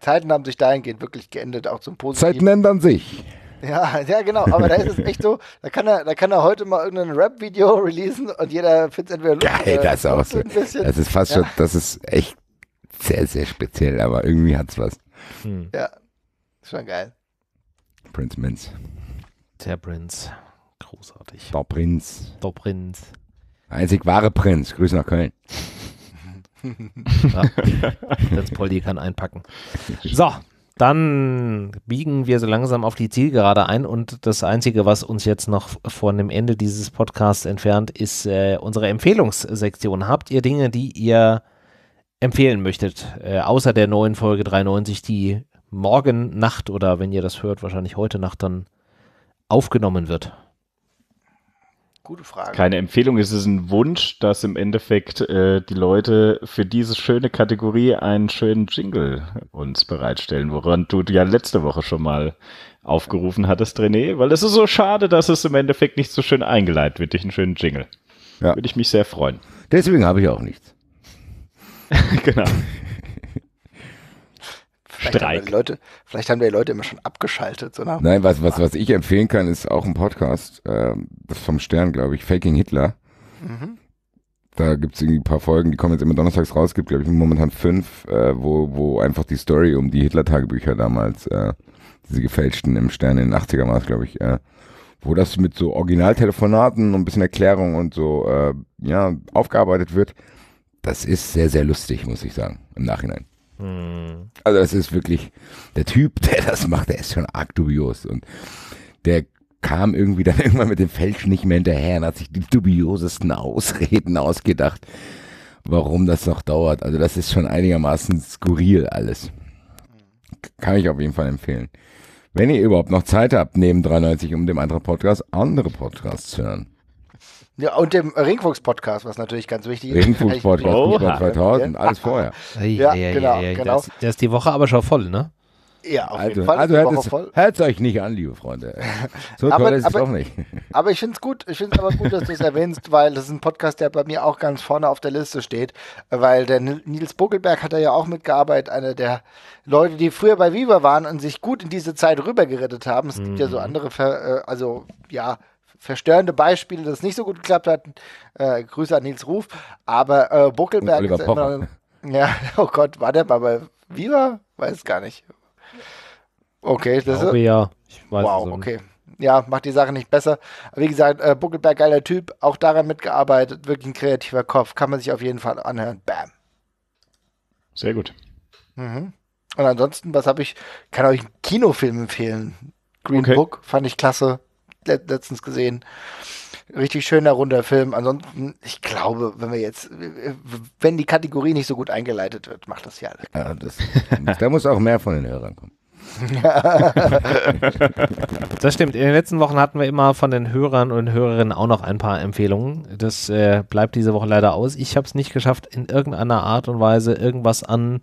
Zeiten haben sich dahingehend wirklich geändert, auch zum Positiven. Zeiten ändern sich. Ja, ja, genau. Aber da ist es echt so, da kann er, da kann er heute mal irgendein Rap-Video releasen und jeder findet entweder Lust, Geil, das, ist auch so. das ist fast ja. schon, das ist echt sehr, sehr speziell, aber irgendwie hat es was. Hm. Ja, schon geil. Prinz Minz. Der Prinz. Großartig. Der Prinz. Der Prinz. Einzig wahre Prinz. Grüße nach Köln ja. Ganz Poldi kann einpacken. So, dann biegen wir so langsam auf die Zielgerade ein und das Einzige, was uns jetzt noch vor dem Ende dieses Podcasts entfernt, ist äh, unsere Empfehlungssektion. Habt ihr Dinge, die ihr empfehlen möchtet, äh, außer der neuen Folge 93, die morgen Nacht oder wenn ihr das hört, wahrscheinlich heute Nacht dann aufgenommen wird? Gute Frage. Keine Empfehlung, es ist ein Wunsch, dass im Endeffekt äh, die Leute für diese schöne Kategorie einen schönen Jingle uns bereitstellen, woran du ja letzte Woche schon mal aufgerufen hattest, René, weil es ist so schade, dass es im Endeffekt nicht so schön eingeleitet wird durch einen schönen Jingle. Ja. Würde ich mich sehr freuen. Deswegen habe ich auch nichts. genau. Vielleicht Streik. Haben die Leute, vielleicht haben die Leute immer schon abgeschaltet. So Nein, was, was, was ich empfehlen kann, ist auch ein Podcast, äh, das vom Stern, glaube ich, Faking Hitler. Mhm. Da gibt es irgendwie ein paar Folgen, die kommen jetzt immer donnerstags raus, gibt, glaube ich, momentan fünf, äh, wo, wo einfach die Story um die Hitler-Tagebücher damals, äh, diese gefälschten im Stern in den 80er war glaube ich, äh, wo das mit so Originaltelefonaten und ein bisschen Erklärung und so äh, ja, aufgearbeitet wird. Das ist sehr, sehr lustig, muss ich sagen, im Nachhinein. Mhm. Also das ist wirklich, der Typ, der das macht, der ist schon arg dubios und der kam irgendwie dann irgendwann mit dem Fälschen nicht mehr hinterher und hat sich die dubiosesten Ausreden ausgedacht, warum das noch dauert. Also das ist schon einigermaßen skurril alles. Kann ich auf jeden Fall empfehlen. Wenn ihr überhaupt noch Zeit habt, neben 93, um dem anderen Podcast andere Podcasts zu hören. Ja, und dem Ringfuchs-Podcast, was natürlich ganz wichtig ist. Ringfuchs-Podcast, Fußball 2000, alles vorher. Ja, ja, genau. Ja, genau. Das, ist die Woche aber schon voll, ne? Ja, auf also, jeden Fall. Also hört es, voll. hört's euch nicht an, liebe Freunde. So aber, toll ist aber, es auch nicht. Aber ich finde es gut, ich finde es aber gut, dass du es erwähnst, weil das ist ein Podcast, der bei mir auch ganz vorne auf der Liste steht, weil der Nils Buckelberg hat da ja auch mitgearbeitet, einer der Leute, die früher bei Viva waren und sich gut in diese Zeit rübergerettet haben. Es mhm. gibt ja so mhm. andere, äh, also ja, verstörende Beispiele, dass es nicht so gut geklappt hat. Äh, Grüße an Nils Ruf. Aber äh, Buckelberg ist Pocher. Ja, oh Gott, war der bei Viva? Weiß gar nicht. Okay, ich das glaube, ist. Ja, ich weiß Wow, so. okay. Ja, macht die Sache nicht besser. wie gesagt, äh, Buckelberg, geiler Typ, auch daran mitgearbeitet, wirklich ein kreativer Kopf. Kann man sich auf jeden Fall anhören. Bam. Sehr gut. Mhm. Und ansonsten, was habe ich? Kann euch einen Kinofilm empfehlen. Green okay. Book fand ich klasse letztens gesehen. Richtig schöner runder Film. Ansonsten, ich glaube, wenn wir jetzt, wenn die Kategorie nicht so gut eingeleitet wird, macht das ja alle. Ja, das, da muss auch mehr von den Hörern kommen. das stimmt. In den letzten Wochen hatten wir immer von den Hörern und Hörerinnen auch noch ein paar Empfehlungen. Das äh, bleibt diese Woche leider aus. Ich habe es nicht geschafft, in irgendeiner Art und Weise irgendwas an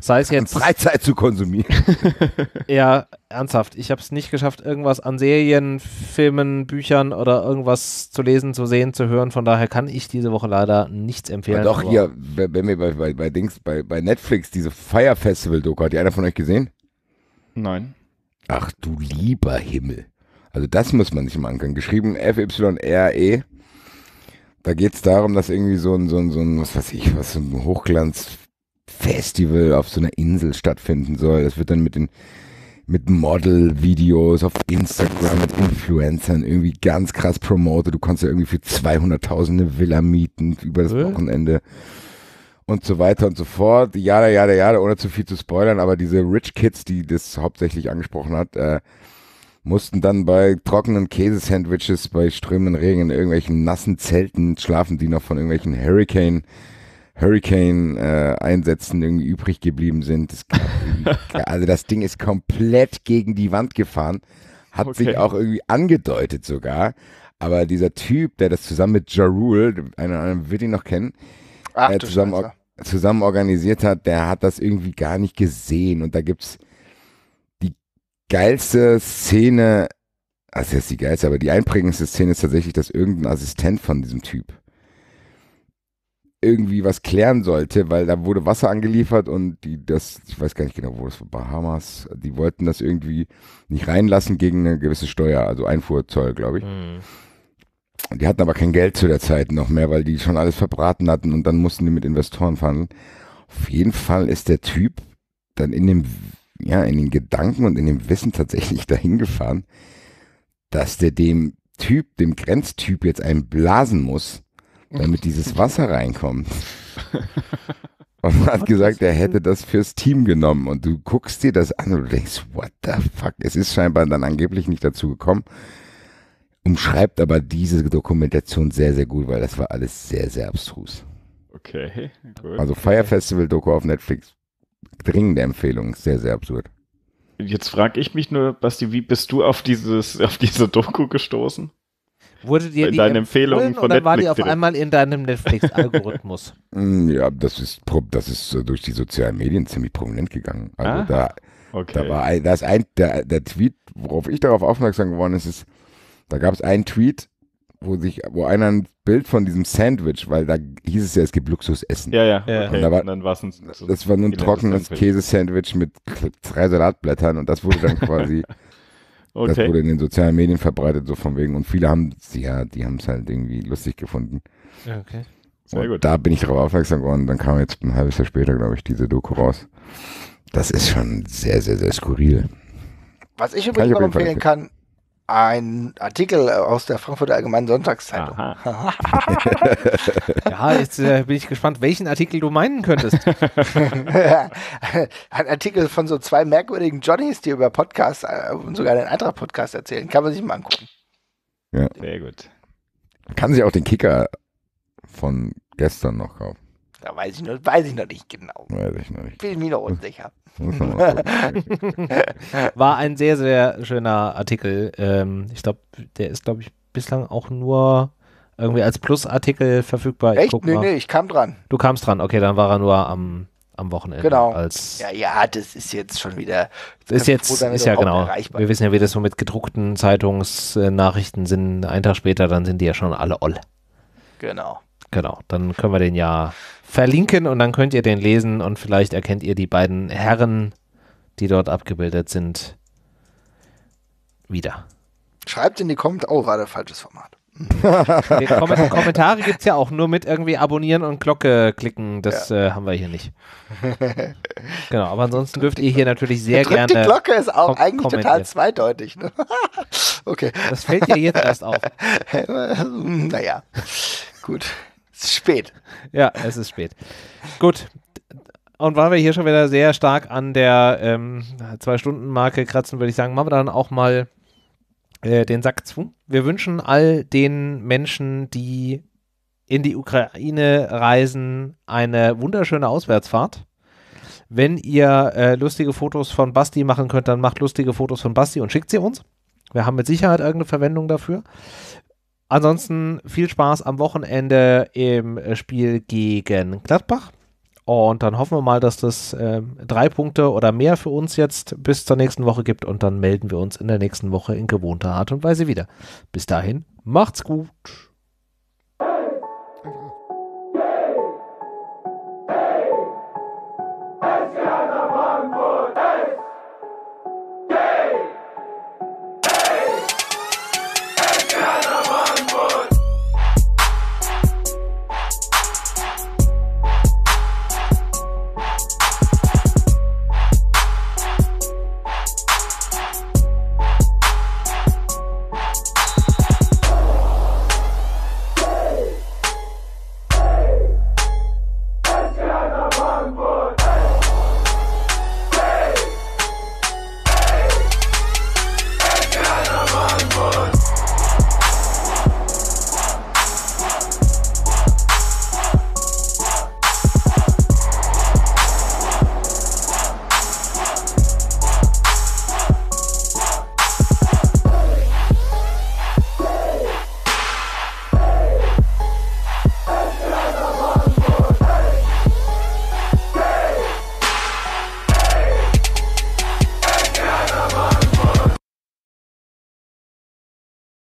Sei es jetzt. Freizeit zu konsumieren. ja, ernsthaft. Ich habe es nicht geschafft, irgendwas an Serien, Filmen, Büchern oder irgendwas zu lesen, zu sehen, zu hören. Von daher kann ich diese Woche leider nichts empfehlen. Ja, doch, hier, wenn wir bei, bei, bei Dings, bei, bei Netflix, diese Fire Festival-Doku, hat die einer von euch gesehen? Nein. Ach du lieber Himmel. Also das muss man sich mal angucken. Geschrieben F-Y-R-E. Da geht es darum, dass irgendwie so ein, so ein, so ein, was weiß ich, was, so ein Hochglanz- Festival auf so einer Insel stattfinden soll. Das wird dann mit den mit Model-Videos auf Instagram, mit Influencern irgendwie ganz krass promoted. Du kannst ja irgendwie für 200.000 eine Villa mieten über das Wochenende und so weiter und so fort. Ja, ja, ja, ohne zu viel zu spoilern, aber diese Rich Kids, die das hauptsächlich angesprochen hat, äh, mussten dann bei trockenen Käsesandwiches, bei strömenden Regen in irgendwelchen nassen Zelten schlafen, die noch von irgendwelchen Hurricane- Hurricane-Einsätzen äh, irgendwie übrig geblieben sind. Das, also das Ding ist komplett gegen die Wand gefahren, hat okay. sich auch irgendwie angedeutet sogar. Aber dieser Typ, der das zusammen mit Jarul, einer anderen wird ihn noch kennen, Ach, äh, zusammen, or zusammen organisiert hat, der hat das irgendwie gar nicht gesehen. Und da gibt's die geilste Szene, also jetzt die geilste, aber die einprägendste Szene ist tatsächlich, dass irgendein Assistent von diesem Typ irgendwie was klären sollte, weil da wurde Wasser angeliefert und die das, ich weiß gar nicht genau, wo das war, Bahamas, die wollten das irgendwie nicht reinlassen gegen eine gewisse Steuer, also Einfuhrzoll, glaube ich. Mhm. Die hatten aber kein Geld zu der Zeit noch mehr, weil die schon alles verbraten hatten und dann mussten die mit Investoren verhandeln. Auf jeden Fall ist der Typ dann in dem, ja, in den Gedanken und in dem Wissen tatsächlich dahin gefahren, dass der dem Typ, dem Grenztyp jetzt einen blasen muss, damit dieses Wasser reinkommt. Und hat gesagt, er hätte das fürs Team genommen. Und du guckst dir das an und denkst, what the fuck? Es ist scheinbar dann angeblich nicht dazu gekommen. Umschreibt aber diese Dokumentation sehr, sehr gut, weil das war alles sehr, sehr abstrus. Okay, gut. Also Fire Festival Doku auf Netflix. Dringende Empfehlung, sehr, sehr absurd. Jetzt frage ich mich nur, Basti, wie bist du auf, dieses, auf diese Doku gestoßen? wurde dir in deinen Empfehlungen von und dann Netflix war die auf drin. einmal in deinem Netflix-Algorithmus. Mm, ja, das ist, das ist äh, durch die sozialen Medien ziemlich prominent gegangen. Also ah? da, okay. da war ein, da ist ein der, der Tweet, worauf ich darauf aufmerksam geworden ist, ist, da gab es einen Tweet, wo sich, wo einer ein Bild von diesem Sandwich, weil da hieß es ja, es gibt Luxusessen. Ja, ja. ja okay. Und, da war, und dann war ein, so das war nur ein trockenes Käsesandwich mit drei Salatblättern und das wurde dann quasi Okay. Das wurde in den sozialen Medien verbreitet, so von wegen. Und viele haben ja, die haben es halt irgendwie lustig gefunden. Okay. Sehr und gut. Da bin ich darauf aufmerksam geworden. Dann kam jetzt ein halbes Jahr später, glaube ich, diese Doku raus. Das ist schon sehr, sehr, sehr skurril. Was ich übrigens noch empfehlen kann, ein Artikel äh, aus der Frankfurter Allgemeinen Sonntagszeitung. ja, jetzt äh, bin ich gespannt, welchen Artikel du meinen könntest. ein Artikel von so zwei merkwürdigen Johnnies, die über Podcasts äh, und sogar den Eintracht-Podcast erzählen. Kann man sich mal angucken. Ja. Sehr gut. Kann sich auch den Kicker von gestern noch kaufen. Da weiß ich noch, weiß ich noch nicht genau. Weiß ich noch nicht. Bin mir noch unsicher. War ein sehr, sehr schöner Artikel. Ähm, ich glaube, der ist, glaube ich, bislang auch nur irgendwie als Plusartikel verfügbar. Echt? nee, mal. nee, ich kam dran. Du kamst dran, okay, dann war er nur am, am Wochenende. Genau. Als ja, ja, das ist jetzt schon wieder. Das ist jetzt, sein, ist ja genau. Erreichbar. Wir wissen ja, wie das so mit gedruckten Zeitungsnachrichten sind. Ein Tag später, dann sind die ja schon alle oll. Genau. Genau, dann können wir den ja verlinken und dann könnt ihr den lesen und vielleicht erkennt ihr die beiden Herren, die dort abgebildet sind, wieder. Schreibt in die Kommentare. Oh, war der falsches Format. Kom Kommentare gibt es ja auch nur mit irgendwie abonnieren und Glocke klicken. Das ja. äh, haben wir hier nicht. genau, aber ansonsten dürft ihr hier natürlich sehr gerne. Die Glocke ist auch eigentlich total zweideutig. Ne? okay. Das fällt dir jetzt erst auf. naja, gut spät. Ja, es ist spät. Gut. Und weil wir hier schon wieder sehr stark an der ähm, Zwei-Stunden-Marke kratzen, würde ich sagen, machen wir dann auch mal äh, den Sack zu. Wir wünschen all den Menschen, die in die Ukraine reisen, eine wunderschöne Auswärtsfahrt. Wenn ihr äh, lustige Fotos von Basti machen könnt, dann macht lustige Fotos von Basti und schickt sie uns. Wir haben mit Sicherheit irgendeine Verwendung dafür. Ansonsten viel Spaß am Wochenende im äh, Spiel gegen Gladbach. Und dann hoffen wir mal, dass das äh, drei Punkte oder mehr für uns jetzt bis zur nächsten Woche gibt. Und dann melden wir uns in der nächsten Woche in gewohnter Art und Weise wieder. Bis dahin, macht's gut.